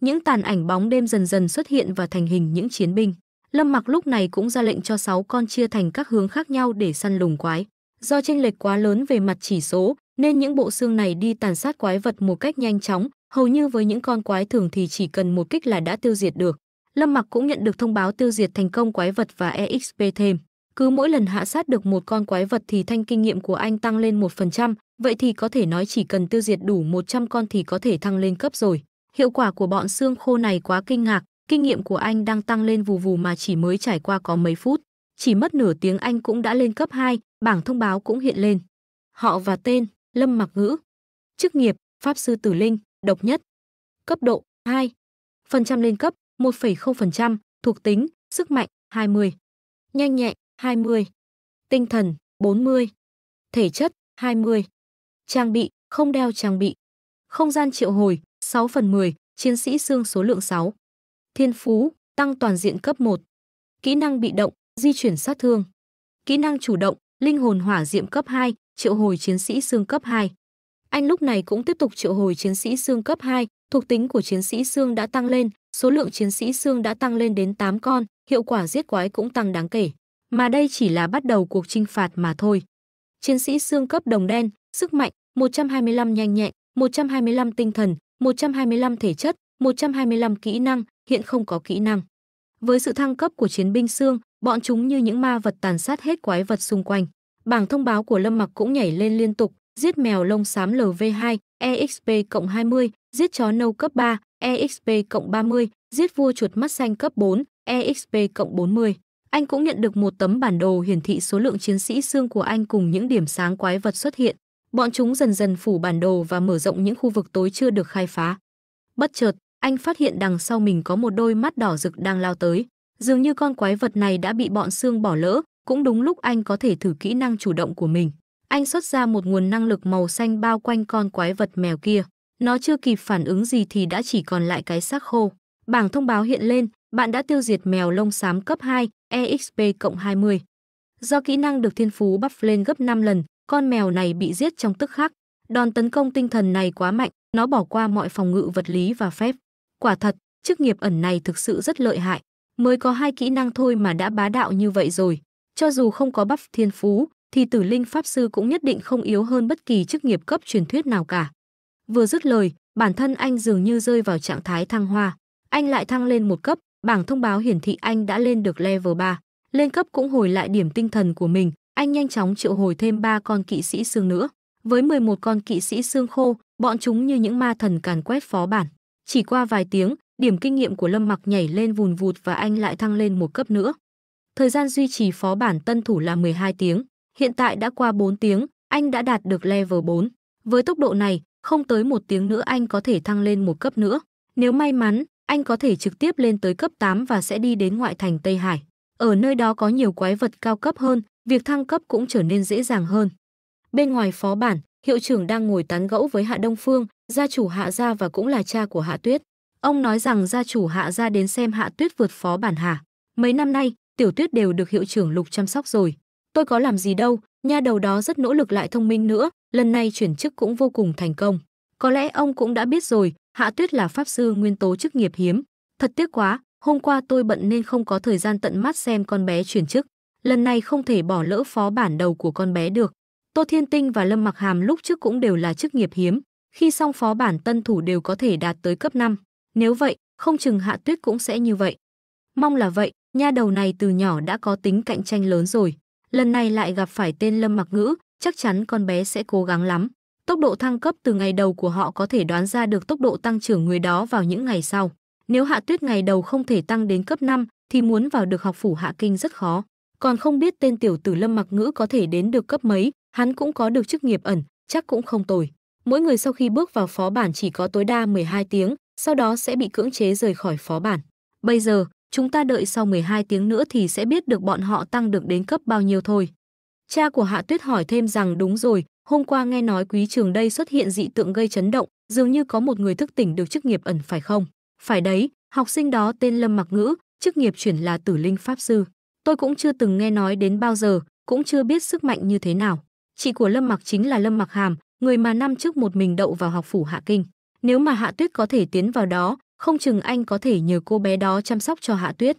Những tàn ảnh bóng đêm dần dần xuất hiện và thành hình những chiến binh. Lâm Mặc lúc này cũng ra lệnh cho 6 con chia thành các hướng khác nhau để săn lùng quái. Do chênh lệch quá lớn về mặt chỉ số, nên những bộ xương này đi tàn sát quái vật một cách nhanh chóng, hầu như với những con quái thường thì chỉ cần một kích là đã tiêu diệt được. Lâm Mặc cũng nhận được thông báo tiêu diệt thành công quái vật và EXP thêm. Cứ mỗi lần hạ sát được một con quái vật thì thanh kinh nghiệm của anh tăng lên 1%, vậy thì có thể nói chỉ cần tiêu diệt đủ 100 con thì có thể thăng lên cấp rồi. Hiệu quả của bọn xương khô này quá kinh ngạc, kinh nghiệm của anh đang tăng lên vù vù mà chỉ mới trải qua có mấy phút. Chỉ mất nửa tiếng Anh cũng đã lên cấp 2, bảng thông báo cũng hiện lên. Họ và tên, Lâm Mặc Ngữ. Chức nghiệp, Pháp Sư Tử Linh, độc nhất. Cấp độ, 2. Phần trăm lên cấp, 1,0%, thuộc tính, sức mạnh, 20. Nhanh nhẹn, 20. Tinh thần, 40. Thể chất, 20. Trang bị, không đeo trang bị. Không gian triệu hồi, 6 phần 10, chiến sĩ xương số lượng 6. Thiên phú, tăng toàn diện cấp 1. Kỹ năng bị động, Di chuyển sát thương. Kỹ năng chủ động, linh hồn hỏa diệm cấp 2, triệu hồi chiến sĩ xương cấp 2. Anh lúc này cũng tiếp tục triệu hồi chiến sĩ xương cấp 2, thuộc tính của chiến sĩ xương đã tăng lên, số lượng chiến sĩ xương đã tăng lên đến 8 con, hiệu quả giết quái cũng tăng đáng kể. Mà đây chỉ là bắt đầu cuộc trinh phạt mà thôi. Chiến sĩ xương cấp đồng đen, sức mạnh 125 nhanh nhẹn, 125 tinh thần, 125 thể chất, 125 kỹ năng, hiện không có kỹ năng. Với sự thăng cấp của chiến binh xương, Bọn chúng như những ma vật tàn sát hết quái vật xung quanh. Bảng thông báo của Lâm Mặc cũng nhảy lên liên tục, giết mèo lông xám LV2, EXP cộng 20, giết chó nâu cấp 3, EXP cộng 30, giết vua chuột mắt xanh cấp 4, EXP cộng 40. Anh cũng nhận được một tấm bản đồ hiển thị số lượng chiến sĩ xương của anh cùng những điểm sáng quái vật xuất hiện. Bọn chúng dần dần phủ bản đồ và mở rộng những khu vực tối chưa được khai phá. Bất chợt, anh phát hiện đằng sau mình có một đôi mắt đỏ rực đang lao tới. Dường như con quái vật này đã bị bọn xương bỏ lỡ, cũng đúng lúc anh có thể thử kỹ năng chủ động của mình. Anh xuất ra một nguồn năng lực màu xanh bao quanh con quái vật mèo kia. Nó chưa kịp phản ứng gì thì đã chỉ còn lại cái xác khô. Bảng thông báo hiện lên, bạn đã tiêu diệt mèo lông xám cấp 2, EXP cộng 20. Do kỹ năng được thiên phú bắp lên gấp 5 lần, con mèo này bị giết trong tức khắc. Đòn tấn công tinh thần này quá mạnh, nó bỏ qua mọi phòng ngự vật lý và phép. Quả thật, chức nghiệp ẩn này thực sự rất lợi hại. Mới có hai kỹ năng thôi mà đã bá đạo như vậy rồi. Cho dù không có bắp thiên phú, thì tử linh pháp sư cũng nhất định không yếu hơn bất kỳ chức nghiệp cấp truyền thuyết nào cả. Vừa dứt lời, bản thân anh dường như rơi vào trạng thái thăng hoa. Anh lại thăng lên một cấp, bảng thông báo hiển thị anh đã lên được level 3. Lên cấp cũng hồi lại điểm tinh thần của mình, anh nhanh chóng triệu hồi thêm 3 con kỵ sĩ xương nữa. Với 11 con kỵ sĩ xương khô, bọn chúng như những ma thần càn quét phó bản. Chỉ qua vài tiếng, điểm kinh nghiệm của Lâm Mặc nhảy lên vùn vụt và anh lại thăng lên một cấp nữa. Thời gian duy trì phó bản tân thủ là 12 tiếng, hiện tại đã qua 4 tiếng, anh đã đạt được level 4. Với tốc độ này, không tới một tiếng nữa anh có thể thăng lên một cấp nữa. Nếu may mắn, anh có thể trực tiếp lên tới cấp 8 và sẽ đi đến ngoại thành Tây Hải. Ở nơi đó có nhiều quái vật cao cấp hơn, việc thăng cấp cũng trở nên dễ dàng hơn. Bên ngoài phó bản, hiệu trưởng đang ngồi tán gẫu với Hạ Đông Phương, gia chủ Hạ Gia và cũng là cha của Hạ Tuyết. Ông nói rằng gia chủ hạ gia đến xem hạ tuyết vượt phó bản hạ. Mấy năm nay, tiểu tuyết đều được hiệu trưởng lục chăm sóc rồi. Tôi có làm gì đâu, nha đầu đó rất nỗ lực lại thông minh nữa, lần này chuyển chức cũng vô cùng thành công. Có lẽ ông cũng đã biết rồi, hạ tuyết là pháp sư nguyên tố chức nghiệp hiếm. Thật tiếc quá, hôm qua tôi bận nên không có thời gian tận mắt xem con bé chuyển chức. Lần này không thể bỏ lỡ phó bản đầu của con bé được. Tô Thiên Tinh và Lâm Mặc Hàm lúc trước cũng đều là chức nghiệp hiếm, khi xong phó bản tân thủ đều có thể đạt tới cấp 5. Nếu vậy, không chừng Hạ Tuyết cũng sẽ như vậy. Mong là vậy, nha đầu này từ nhỏ đã có tính cạnh tranh lớn rồi. Lần này lại gặp phải tên Lâm Mặc Ngữ, chắc chắn con bé sẽ cố gắng lắm. Tốc độ thăng cấp từ ngày đầu của họ có thể đoán ra được tốc độ tăng trưởng người đó vào những ngày sau. Nếu Hạ Tuyết ngày đầu không thể tăng đến cấp 5 thì muốn vào được học phủ Hạ Kinh rất khó. Còn không biết tên tiểu tử Lâm Mặc Ngữ có thể đến được cấp mấy, hắn cũng có được chức nghiệp ẩn, chắc cũng không tồi. Mỗi người sau khi bước vào phó bản chỉ có tối đa 12 tiếng, sau đó sẽ bị cưỡng chế rời khỏi phó bản. Bây giờ, chúng ta đợi sau 12 tiếng nữa thì sẽ biết được bọn họ tăng được đến cấp bao nhiêu thôi. Cha của Hạ Tuyết hỏi thêm rằng đúng rồi, hôm qua nghe nói quý trường đây xuất hiện dị tượng gây chấn động, dường như có một người thức tỉnh được chức nghiệp ẩn phải không? Phải đấy, học sinh đó tên Lâm Mặc Ngữ, chức nghiệp chuyển là Tử Linh Pháp Sư. Tôi cũng chưa từng nghe nói đến bao giờ, cũng chưa biết sức mạnh như thế nào. Chị của Lâm Mặc chính là Lâm Mặc Hàm, người mà năm trước một mình đậu vào học phủ Hạ Kinh. Nếu mà Hạ Tuyết có thể tiến vào đó, không chừng anh có thể nhờ cô bé đó chăm sóc cho Hạ Tuyết.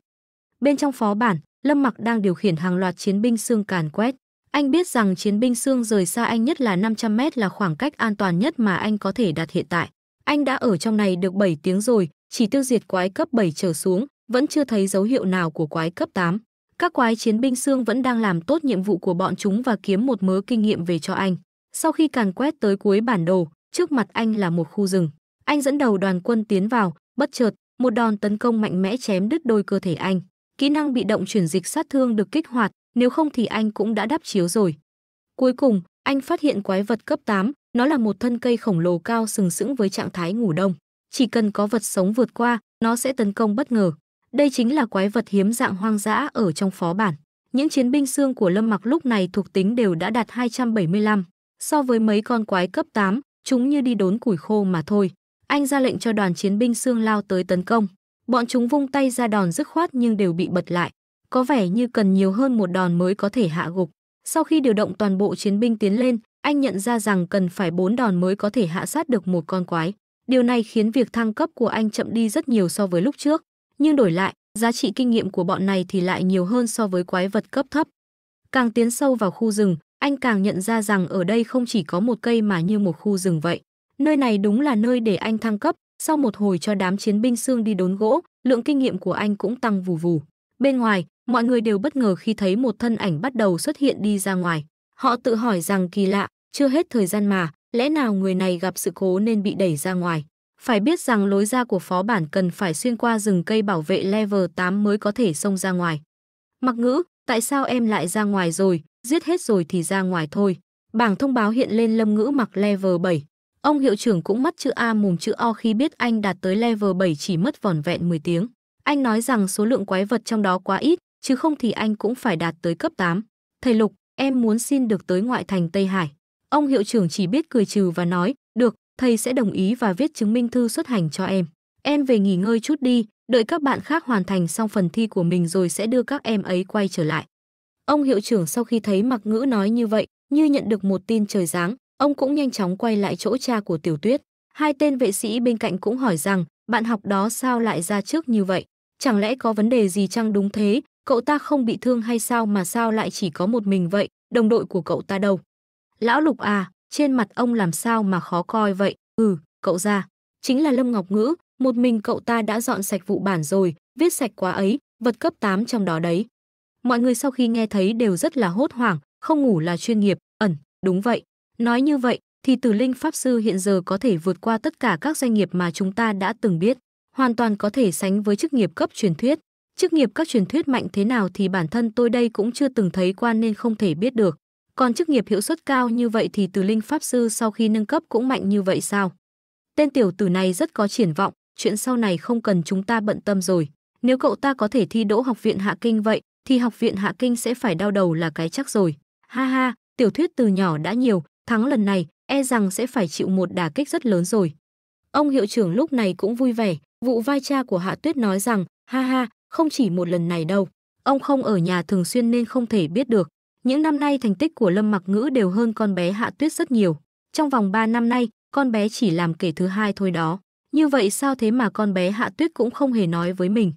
Bên trong phó bản, Lâm Mặc đang điều khiển hàng loạt chiến binh xương càn quét. Anh biết rằng chiến binh xương rời xa anh nhất là 500 mét là khoảng cách an toàn nhất mà anh có thể đạt hiện tại. Anh đã ở trong này được 7 tiếng rồi, chỉ tiêu diệt quái cấp 7 trở xuống, vẫn chưa thấy dấu hiệu nào của quái cấp 8. Các quái chiến binh xương vẫn đang làm tốt nhiệm vụ của bọn chúng và kiếm một mớ kinh nghiệm về cho anh. Sau khi càn quét tới cuối bản đồ, trước mặt anh là một khu rừng. Anh dẫn đầu đoàn quân tiến vào, bất chợt, một đòn tấn công mạnh mẽ chém đứt đôi cơ thể anh. Kỹ năng bị động chuyển dịch sát thương được kích hoạt, nếu không thì anh cũng đã đáp chiếu rồi. Cuối cùng, anh phát hiện quái vật cấp 8, nó là một thân cây khổng lồ cao sừng sững với trạng thái ngủ đông. Chỉ cần có vật sống vượt qua, nó sẽ tấn công bất ngờ. Đây chính là quái vật hiếm dạng hoang dã ở trong phó bản. Những chiến binh xương của Lâm Mặc lúc này thuộc tính đều đã đạt 275. So với mấy con quái cấp 8, chúng như đi đốn củi khô mà thôi. Anh ra lệnh cho đoàn chiến binh xương lao tới tấn công. Bọn chúng vung tay ra đòn dứt khoát nhưng đều bị bật lại. Có vẻ như cần nhiều hơn một đòn mới có thể hạ gục. Sau khi điều động toàn bộ chiến binh tiến lên, anh nhận ra rằng cần phải bốn đòn mới có thể hạ sát được một con quái. Điều này khiến việc thăng cấp của anh chậm đi rất nhiều so với lúc trước. Nhưng đổi lại, giá trị kinh nghiệm của bọn này thì lại nhiều hơn so với quái vật cấp thấp. Càng tiến sâu vào khu rừng, anh càng nhận ra rằng ở đây không chỉ có một cây mà như một khu rừng vậy. Nơi này đúng là nơi để anh thăng cấp, sau một hồi cho đám chiến binh xương đi đốn gỗ, lượng kinh nghiệm của anh cũng tăng vù vù. Bên ngoài, mọi người đều bất ngờ khi thấy một thân ảnh bắt đầu xuất hiện đi ra ngoài. Họ tự hỏi rằng kỳ lạ, chưa hết thời gian mà, lẽ nào người này gặp sự cố nên bị đẩy ra ngoài. Phải biết rằng lối ra của phó bản cần phải xuyên qua rừng cây bảo vệ level 8 mới có thể xông ra ngoài. Mặc ngữ, tại sao em lại ra ngoài rồi? giết hết rồi thì ra ngoài thôi. Bảng thông báo hiện lên Lâm Ngữ mặc level 7. Ông hiệu trưởng cũng mất chữ A mùm chữ O khi biết anh đạt tới level 7 chỉ mất vỏn vẹn 10 tiếng. Anh nói rằng số lượng quái vật trong đó quá ít, chứ không thì anh cũng phải đạt tới cấp 8. Thầy Lục, em muốn xin được tới ngoại thành Tây Hải. Ông hiệu trưởng chỉ biết cười trừ và nói, được, thầy sẽ đồng ý và viết chứng minh thư xuất hành cho em. Em về nghỉ ngơi chút đi, đợi các bạn khác hoàn thành xong phần thi của mình rồi sẽ đưa các em ấy quay trở lại. Ông hiệu trưởng sau khi thấy mặc Ngữ nói như vậy, như nhận được một tin trời giáng, ông cũng nhanh chóng quay lại chỗ cha của Tiểu Tuyết. Hai tên vệ sĩ bên cạnh cũng hỏi rằng, bạn học đó sao lại ra trước như vậy? Chẳng lẽ có vấn đề gì chăng đúng thế? Cậu ta không bị thương hay sao mà sao lại chỉ có một mình vậy? Đồng đội của cậu ta đâu? Lão Lục à, trên mặt ông làm sao mà khó coi vậy? Ừ, cậu ra. Chính là Lâm Ngọc Ngữ, một mình cậu ta đã dọn sạch vụ bản rồi, viết sạch quá ấy, vật cấp 8 trong đó đấy. Mọi người sau khi nghe thấy đều rất là hốt hoảng, không ngủ là chuyên nghiệp, ẩn, đúng vậy. Nói như vậy, thì Tử Linh Pháp Sư hiện giờ có thể vượt qua tất cả các doanh nghiệp mà chúng ta đã từng biết, hoàn toàn có thể sánh với chức nghiệp cấp truyền thuyết. Chức nghiệp các truyền thuyết mạnh thế nào thì bản thân tôi đây cũng chưa từng thấy qua nên không thể biết được. Còn chức nghiệp hiệu suất cao như vậy thì Tử Linh Pháp Sư sau khi nâng cấp cũng mạnh như vậy sao? Tên tiểu tử này rất có triển vọng, chuyện sau này không cần chúng ta bận tâm rồi. Nếu cậu ta có thể thi đỗ học viện hạ kinh vậy, thì học viện Hạ Kinh sẽ phải đau đầu là cái chắc rồi. Ha ha, tiểu thuyết từ nhỏ đã nhiều, thắng lần này e rằng sẽ phải chịu một đả kích rất lớn rồi. Ông hiệu trưởng lúc này cũng vui vẻ, vụ vai cha của Hạ Tuyết nói rằng, ha ha, không chỉ một lần này đâu. Ông không ở nhà thường xuyên nên không thể biết được. Những năm nay thành tích của Lâm Mặc Ngữ đều hơn con bé Hạ Tuyết rất nhiều. Trong vòng 3 năm nay, con bé chỉ làm kể thứ hai thôi đó. Như vậy sao thế mà con bé Hạ Tuyết cũng không hề nói với mình.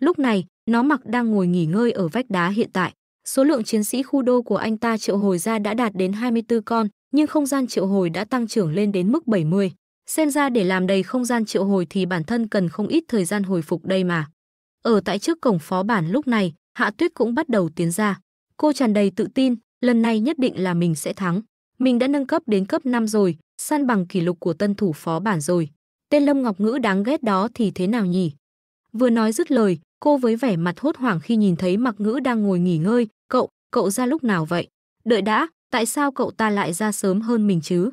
Lúc này, nó mặc đang ngồi nghỉ ngơi ở vách đá hiện tại. Số lượng chiến sĩ khu đô của anh ta triệu hồi ra đã đạt đến 24 con, nhưng không gian triệu hồi đã tăng trưởng lên đến mức 70. Xem ra để làm đầy không gian triệu hồi thì bản thân cần không ít thời gian hồi phục đây mà. Ở tại trước cổng phó bản lúc này, Hạ Tuyết cũng bắt đầu tiến ra. Cô tràn đầy tự tin, lần này nhất định là mình sẽ thắng. Mình đã nâng cấp đến cấp 5 rồi, san bằng kỷ lục của tân thủ phó bản rồi. Tên Lâm Ngọc Ngữ đáng ghét đó thì thế nào nhỉ? Vừa nói dứt lời, Cô với vẻ mặt hốt hoảng khi nhìn thấy Mặc Ngữ đang ngồi nghỉ ngơi, "Cậu, cậu ra lúc nào vậy? Đợi đã, tại sao cậu ta lại ra sớm hơn mình chứ?"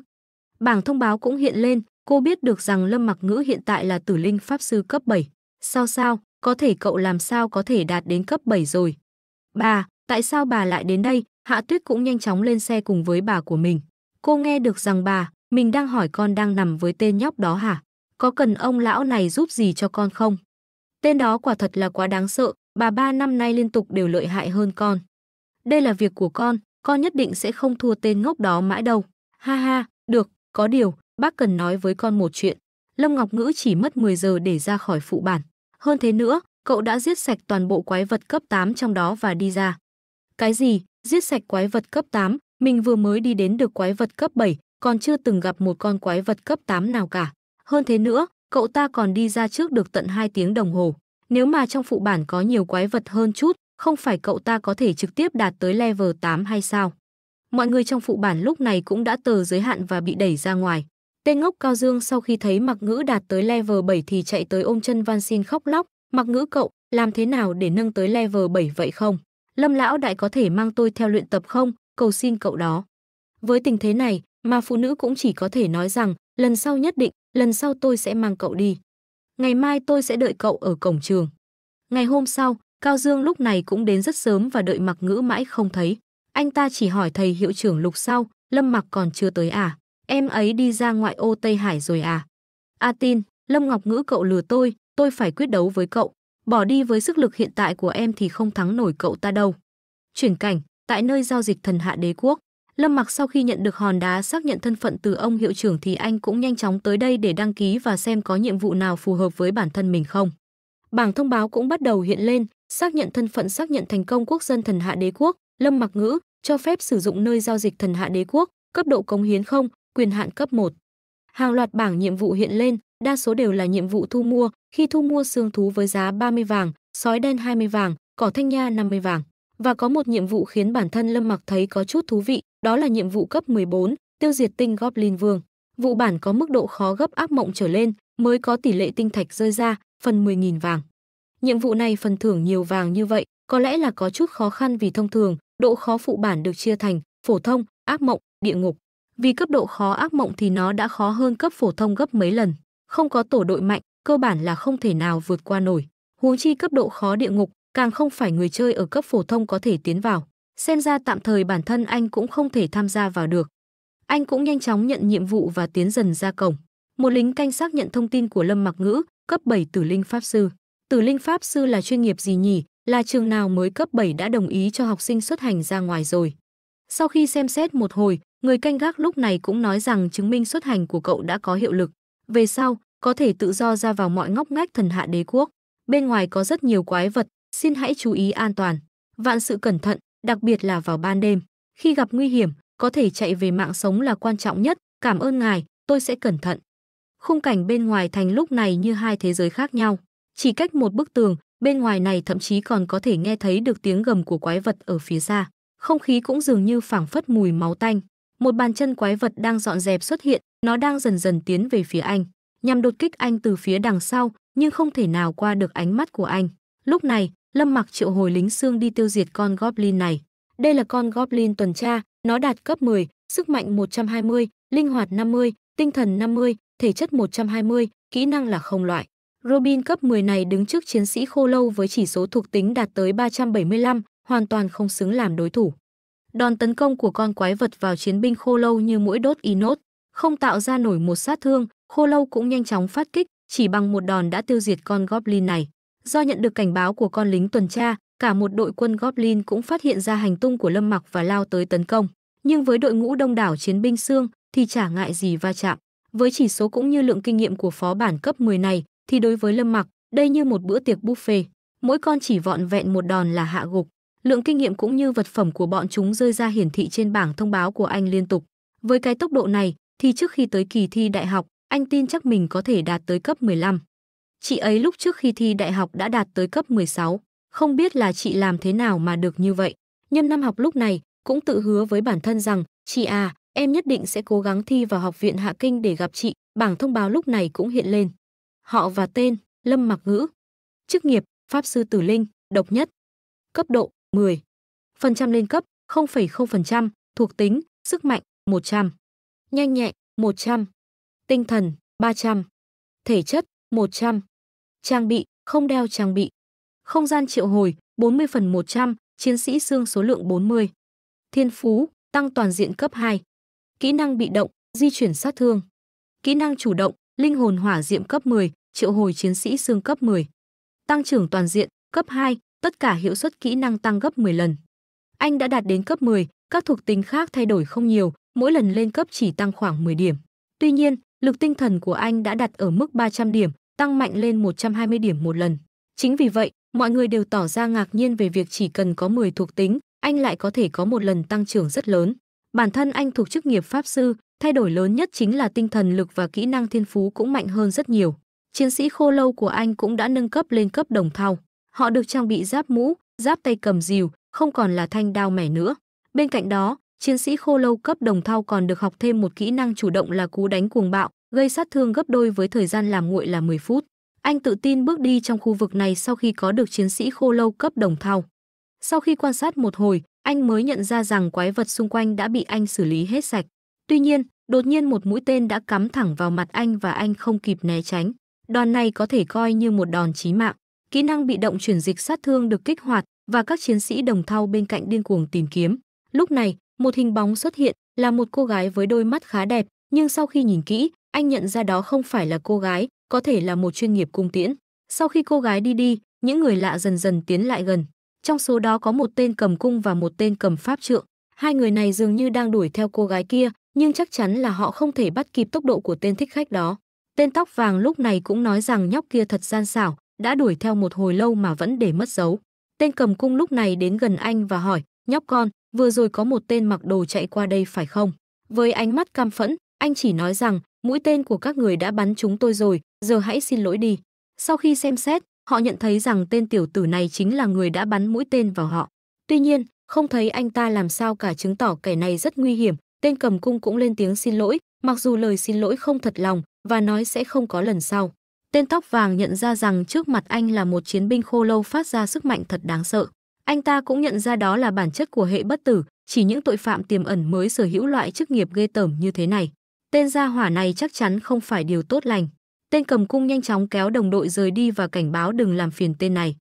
Bảng thông báo cũng hiện lên, cô biết được rằng Lâm Mặc Ngữ hiện tại là Tử Linh pháp sư cấp 7. Sao sao, có thể cậu làm sao có thể đạt đến cấp 7 rồi? Bà, tại sao bà lại đến đây? Hạ Tuyết cũng nhanh chóng lên xe cùng với bà của mình. Cô nghe được rằng bà, mình đang hỏi con đang nằm với tên nhóc đó hả? Có cần ông lão này giúp gì cho con không? Tên đó quả thật là quá đáng sợ, bà ba năm nay liên tục đều lợi hại hơn con. Đây là việc của con, con nhất định sẽ không thua tên ngốc đó mãi đâu. Ha ha, được, có điều, bác cần nói với con một chuyện. Lâm Ngọc Ngữ chỉ mất 10 giờ để ra khỏi phụ bản. Hơn thế nữa, cậu đã giết sạch toàn bộ quái vật cấp 8 trong đó và đi ra. Cái gì? Giết sạch quái vật cấp 8? Mình vừa mới đi đến được quái vật cấp 7, còn chưa từng gặp một con quái vật cấp 8 nào cả. Hơn thế nữa, cậu ta còn đi ra trước được tận 2 tiếng đồng hồ. Nếu mà trong phụ bản có nhiều quái vật hơn chút, không phải cậu ta có thể trực tiếp đạt tới level 8 hay sao? Mọi người trong phụ bản lúc này cũng đã tờ giới hạn và bị đẩy ra ngoài. Tên ngốc Cao Dương sau khi thấy mặc ngữ đạt tới level 7 thì chạy tới ôm chân Van xin khóc lóc. Mặc ngữ cậu, làm thế nào để nâng tới level 7 vậy không? Lâm lão đại có thể mang tôi theo luyện tập không? Cầu xin cậu đó. Với tình thế này, mà phụ nữ cũng chỉ có thể nói rằng lần sau nhất định lần sau tôi sẽ mang cậu đi. Ngày mai tôi sẽ đợi cậu ở cổng trường. Ngày hôm sau, Cao Dương lúc này cũng đến rất sớm và đợi mặc ngữ mãi không thấy. Anh ta chỉ hỏi thầy hiệu trưởng lục sau, Lâm mặc còn chưa tới à? Em ấy đi ra ngoại ô Tây Hải rồi à? A tin, Lâm Ngọc Ngữ cậu lừa tôi, tôi phải quyết đấu với cậu. Bỏ đi với sức lực hiện tại của em thì không thắng nổi cậu ta đâu. Chuyển cảnh, tại nơi giao dịch thần hạ đế quốc, Lâm Mặc sau khi nhận được hòn đá xác nhận thân phận từ ông hiệu trưởng thì anh cũng nhanh chóng tới đây để đăng ký và xem có nhiệm vụ nào phù hợp với bản thân mình không. Bảng thông báo cũng bắt đầu hiện lên, xác nhận thân phận xác nhận thành công quốc dân thần hạ đế quốc, Lâm Mặc Ngữ cho phép sử dụng nơi giao dịch thần hạ đế quốc, cấp độ cống hiến không, quyền hạn cấp 1. Hàng loạt bảng nhiệm vụ hiện lên, đa số đều là nhiệm vụ thu mua, khi thu mua xương thú với giá 30 vàng, sói đen 20 vàng, cỏ thanh nha 50 vàng và có một nhiệm vụ khiến bản thân Lâm Mặc thấy có chút thú vị, đó là nhiệm vụ cấp 14, tiêu diệt tinh Goblin Vương. Vụ bản có mức độ khó gấp ác mộng trở lên, mới có tỷ lệ tinh thạch rơi ra, phần 10.000 vàng. Nhiệm vụ này phần thưởng nhiều vàng như vậy, có lẽ là có chút khó khăn vì thông thường, độ khó phụ bản được chia thành phổ thông, ác mộng, địa ngục. Vì cấp độ khó ác mộng thì nó đã khó hơn cấp phổ thông gấp mấy lần, không có tổ đội mạnh, cơ bản là không thể nào vượt qua nổi. Huống chi cấp độ khó địa ngục, càng không phải người chơi ở cấp phổ thông có thể tiến vào. Xem ra tạm thời bản thân anh cũng không thể tham gia vào được. Anh cũng nhanh chóng nhận nhiệm vụ và tiến dần ra cổng. Một lính canh xác nhận thông tin của Lâm Mặc Ngữ, cấp 7 Tử Linh Pháp Sư. Tử Linh Pháp Sư là chuyên nghiệp gì nhỉ? Là trường nào mới cấp 7 đã đồng ý cho học sinh xuất hành ra ngoài rồi? Sau khi xem xét một hồi, người canh gác lúc này cũng nói rằng chứng minh xuất hành của cậu đã có hiệu lực. Về sau, có thể tự do ra vào mọi ngóc ngách thần hạ đế quốc. Bên ngoài có rất nhiều quái vật, Xin hãy chú ý an toàn, vạn sự cẩn thận, đặc biệt là vào ban đêm. Khi gặp nguy hiểm, có thể chạy về mạng sống là quan trọng nhất. Cảm ơn ngài, tôi sẽ cẩn thận. Khung cảnh bên ngoài thành lúc này như hai thế giới khác nhau. Chỉ cách một bức tường, bên ngoài này thậm chí còn có thể nghe thấy được tiếng gầm của quái vật ở phía xa. Không khí cũng dường như phảng phất mùi máu tanh. Một bàn chân quái vật đang dọn dẹp xuất hiện, nó đang dần dần tiến về phía anh, nhằm đột kích anh từ phía đằng sau, nhưng không thể nào qua được ánh mắt của anh. Lúc này, Lâm Mặc triệu hồi lính xương đi tiêu diệt con goblin này. Đây là con goblin tuần tra, nó đạt cấp 10, sức mạnh 120, linh hoạt 50, tinh thần 50, thể chất 120, kỹ năng là không loại. Robin cấp 10 này đứng trước chiến sĩ khô lâu với chỉ số thuộc tính đạt tới 375, hoàn toàn không xứng làm đối thủ. Đòn tấn công của con quái vật vào chiến binh khô lâu như mũi đốt inốt, không tạo ra nổi một sát thương, khô lâu cũng nhanh chóng phát kích, chỉ bằng một đòn đã tiêu diệt con goblin này. Do nhận được cảnh báo của con lính tuần tra, cả một đội quân Goblin cũng phát hiện ra hành tung của Lâm Mặc và lao tới tấn công. Nhưng với đội ngũ đông đảo chiến binh xương thì chả ngại gì va chạm. Với chỉ số cũng như lượng kinh nghiệm của phó bản cấp 10 này thì đối với Lâm Mặc, đây như một bữa tiệc buffet. Mỗi con chỉ vọn vẹn một đòn là hạ gục. Lượng kinh nghiệm cũng như vật phẩm của bọn chúng rơi ra hiển thị trên bảng thông báo của anh liên tục. Với cái tốc độ này thì trước khi tới kỳ thi đại học, anh tin chắc mình có thể đạt tới cấp 15. Chị ấy lúc trước khi thi đại học đã đạt tới cấp 16, không biết là chị làm thế nào mà được như vậy. Nhưng năm học lúc này cũng tự hứa với bản thân rằng, chị à, em nhất định sẽ cố gắng thi vào học viện Hạ Kinh để gặp chị. Bảng thông báo lúc này cũng hiện lên. Họ và tên, Lâm Mặc Ngữ. Chức nghiệp, Pháp Sư Tử Linh, độc nhất. Cấp độ, 10. Phần trăm lên cấp, 0,0%, thuộc tính, sức mạnh, 100. Nhanh nhẹ, 100. Tinh thần, 300. Thể chất, 100. Trang bị, không đeo trang bị. Không gian triệu hồi, 40 phần 100, chiến sĩ xương số lượng 40. Thiên phú, tăng toàn diện cấp 2. Kỹ năng bị động, di chuyển sát thương. Kỹ năng chủ động, linh hồn hỏa diệm cấp 10, triệu hồi chiến sĩ xương cấp 10. Tăng trưởng toàn diện, cấp 2, tất cả hiệu suất kỹ năng tăng gấp 10 lần. Anh đã đạt đến cấp 10, các thuộc tính khác thay đổi không nhiều, mỗi lần lên cấp chỉ tăng khoảng 10 điểm. Tuy nhiên, lực tinh thần của anh đã đặt ở mức 300 điểm, tăng mạnh lên 120 điểm một lần. Chính vì vậy, mọi người đều tỏ ra ngạc nhiên về việc chỉ cần có 10 thuộc tính, anh lại có thể có một lần tăng trưởng rất lớn. Bản thân anh thuộc chức nghiệp pháp sư, thay đổi lớn nhất chính là tinh thần lực và kỹ năng thiên phú cũng mạnh hơn rất nhiều. Chiến sĩ khô lâu của anh cũng đã nâng cấp lên cấp đồng thao. Họ được trang bị giáp mũ, giáp tay cầm rìu, không còn là thanh đao mẻ nữa. Bên cạnh đó, chiến sĩ khô lâu cấp đồng thau còn được học thêm một kỹ năng chủ động là cú đánh cuồng bạo, gây sát thương gấp đôi với thời gian làm nguội là 10 phút. Anh tự tin bước đi trong khu vực này sau khi có được chiến sĩ khô lâu cấp đồng thau. Sau khi quan sát một hồi, anh mới nhận ra rằng quái vật xung quanh đã bị anh xử lý hết sạch. Tuy nhiên, đột nhiên một mũi tên đã cắm thẳng vào mặt anh và anh không kịp né tránh. Đòn này có thể coi như một đòn chí mạng. Kỹ năng bị động chuyển dịch sát thương được kích hoạt và các chiến sĩ đồng thau bên cạnh điên cuồng tìm kiếm. Lúc này, một hình bóng xuất hiện là một cô gái với đôi mắt khá đẹp nhưng sau khi nhìn kỹ anh nhận ra đó không phải là cô gái có thể là một chuyên nghiệp cung tiễn sau khi cô gái đi đi những người lạ dần dần tiến lại gần trong số đó có một tên cầm cung và một tên cầm pháp trượng hai người này dường như đang đuổi theo cô gái kia nhưng chắc chắn là họ không thể bắt kịp tốc độ của tên thích khách đó tên tóc vàng lúc này cũng nói rằng nhóc kia thật gian xảo đã đuổi theo một hồi lâu mà vẫn để mất dấu tên cầm cung lúc này đến gần anh và hỏi nhóc con vừa rồi có một tên mặc đồ chạy qua đây phải không? Với ánh mắt cam phẫn, anh chỉ nói rằng, mũi tên của các người đã bắn chúng tôi rồi, giờ hãy xin lỗi đi. Sau khi xem xét, họ nhận thấy rằng tên tiểu tử này chính là người đã bắn mũi tên vào họ. Tuy nhiên, không thấy anh ta làm sao cả chứng tỏ kẻ này rất nguy hiểm, tên cầm cung cũng lên tiếng xin lỗi, mặc dù lời xin lỗi không thật lòng và nói sẽ không có lần sau. Tên tóc vàng nhận ra rằng trước mặt anh là một chiến binh khô lâu phát ra sức mạnh thật đáng sợ. Anh ta cũng nhận ra đó là bản chất của hệ bất tử, chỉ những tội phạm tiềm ẩn mới sở hữu loại chức nghiệp ghê tởm như thế này. Tên gia hỏa này chắc chắn không phải điều tốt lành. Tên cầm cung nhanh chóng kéo đồng đội rời đi và cảnh báo đừng làm phiền tên này.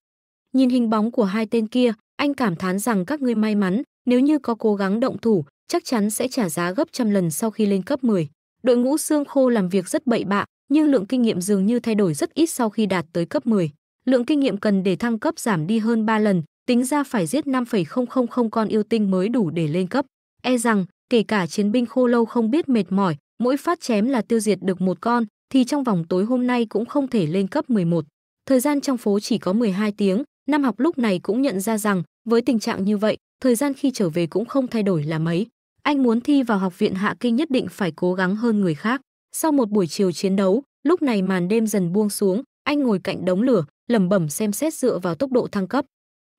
Nhìn hình bóng của hai tên kia, anh cảm thán rằng các ngươi may mắn, nếu như có cố gắng động thủ, chắc chắn sẽ trả giá gấp trăm lần sau khi lên cấp 10. Đội ngũ xương khô làm việc rất bậy bạ, nhưng lượng kinh nghiệm dường như thay đổi rất ít sau khi đạt tới cấp 10. Lượng kinh nghiệm cần để thăng cấp giảm đi hơn 3 lần, Tính ra phải giết 5,000 con yêu tinh mới đủ để lên cấp. E rằng, kể cả chiến binh khô lâu không biết mệt mỏi, mỗi phát chém là tiêu diệt được một con, thì trong vòng tối hôm nay cũng không thể lên cấp 11. Thời gian trong phố chỉ có 12 tiếng, năm học lúc này cũng nhận ra rằng, với tình trạng như vậy, thời gian khi trở về cũng không thay đổi là mấy. Anh muốn thi vào học viện Hạ Kinh nhất định phải cố gắng hơn người khác. Sau một buổi chiều chiến đấu, lúc này màn đêm dần buông xuống, anh ngồi cạnh đống lửa, lẩm bẩm xem xét dựa vào tốc độ thăng cấp,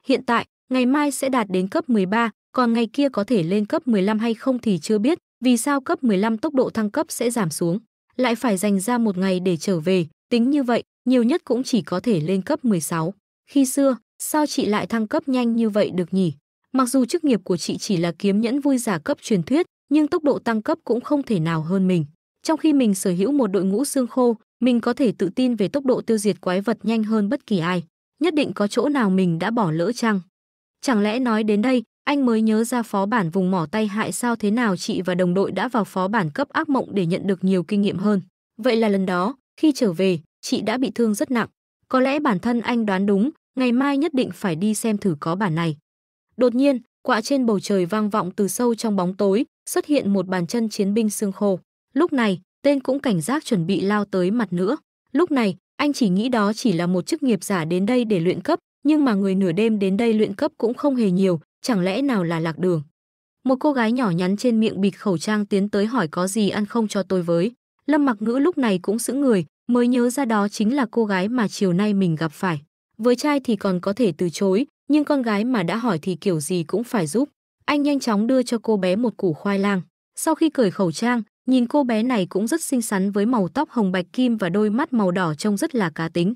Hiện tại, ngày mai sẽ đạt đến cấp 13, còn ngày kia có thể lên cấp 15 hay không thì chưa biết, vì sao cấp 15 tốc độ thăng cấp sẽ giảm xuống, lại phải dành ra một ngày để trở về, tính như vậy, nhiều nhất cũng chỉ có thể lên cấp 16. Khi xưa, sao chị lại thăng cấp nhanh như vậy được nhỉ? Mặc dù chức nghiệp của chị chỉ là kiếm nhẫn vui giả cấp truyền thuyết, nhưng tốc độ tăng cấp cũng không thể nào hơn mình. Trong khi mình sở hữu một đội ngũ xương khô, mình có thể tự tin về tốc độ tiêu diệt quái vật nhanh hơn bất kỳ ai nhất định có chỗ nào mình đã bỏ lỡ chăng? Chẳng lẽ nói đến đây, anh mới nhớ ra phó bản vùng mỏ tay hại sao thế nào chị và đồng đội đã vào phó bản cấp ác mộng để nhận được nhiều kinh nghiệm hơn. Vậy là lần đó, khi trở về, chị đã bị thương rất nặng. Có lẽ bản thân anh đoán đúng, ngày mai nhất định phải đi xem thử có bản này. Đột nhiên, quạ trên bầu trời vang vọng từ sâu trong bóng tối, xuất hiện một bàn chân chiến binh xương khô. Lúc này, tên cũng cảnh giác chuẩn bị lao tới mặt nữa. Lúc này, anh chỉ nghĩ đó chỉ là một chức nghiệp giả đến đây để luyện cấp, nhưng mà người nửa đêm đến đây luyện cấp cũng không hề nhiều, chẳng lẽ nào là lạc đường. Một cô gái nhỏ nhắn trên miệng bịt khẩu trang tiến tới hỏi có gì ăn không cho tôi với. Lâm Mặc Ngữ lúc này cũng sững người, mới nhớ ra đó chính là cô gái mà chiều nay mình gặp phải. Với trai thì còn có thể từ chối, nhưng con gái mà đã hỏi thì kiểu gì cũng phải giúp. Anh nhanh chóng đưa cho cô bé một củ khoai lang. Sau khi cởi khẩu trang, Nhìn cô bé này cũng rất xinh xắn với màu tóc hồng bạch kim và đôi mắt màu đỏ trông rất là cá tính.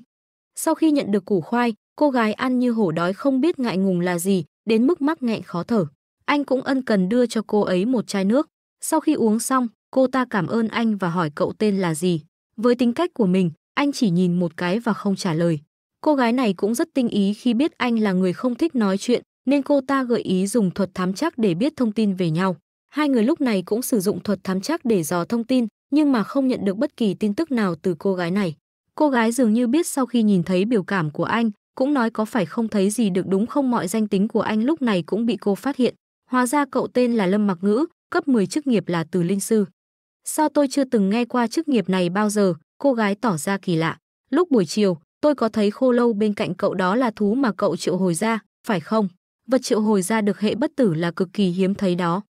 Sau khi nhận được củ khoai, cô gái ăn như hổ đói không biết ngại ngùng là gì, đến mức mắc nghẹn khó thở. Anh cũng ân cần đưa cho cô ấy một chai nước. Sau khi uống xong, cô ta cảm ơn anh và hỏi cậu tên là gì. Với tính cách của mình, anh chỉ nhìn một cái và không trả lời. Cô gái này cũng rất tinh ý khi biết anh là người không thích nói chuyện, nên cô ta gợi ý dùng thuật thám chắc để biết thông tin về nhau. Hai người lúc này cũng sử dụng thuật thám chắc để dò thông tin, nhưng mà không nhận được bất kỳ tin tức nào từ cô gái này. Cô gái dường như biết sau khi nhìn thấy biểu cảm của anh, cũng nói có phải không thấy gì được đúng không mọi danh tính của anh lúc này cũng bị cô phát hiện. Hóa ra cậu tên là Lâm Mặc Ngữ, cấp 10 chức nghiệp là từ linh sư. Sao tôi chưa từng nghe qua chức nghiệp này bao giờ, cô gái tỏ ra kỳ lạ. Lúc buổi chiều, tôi có thấy khô lâu bên cạnh cậu đó là thú mà cậu triệu hồi ra, phải không? Vật triệu hồi ra được hệ bất tử là cực kỳ hiếm thấy đó.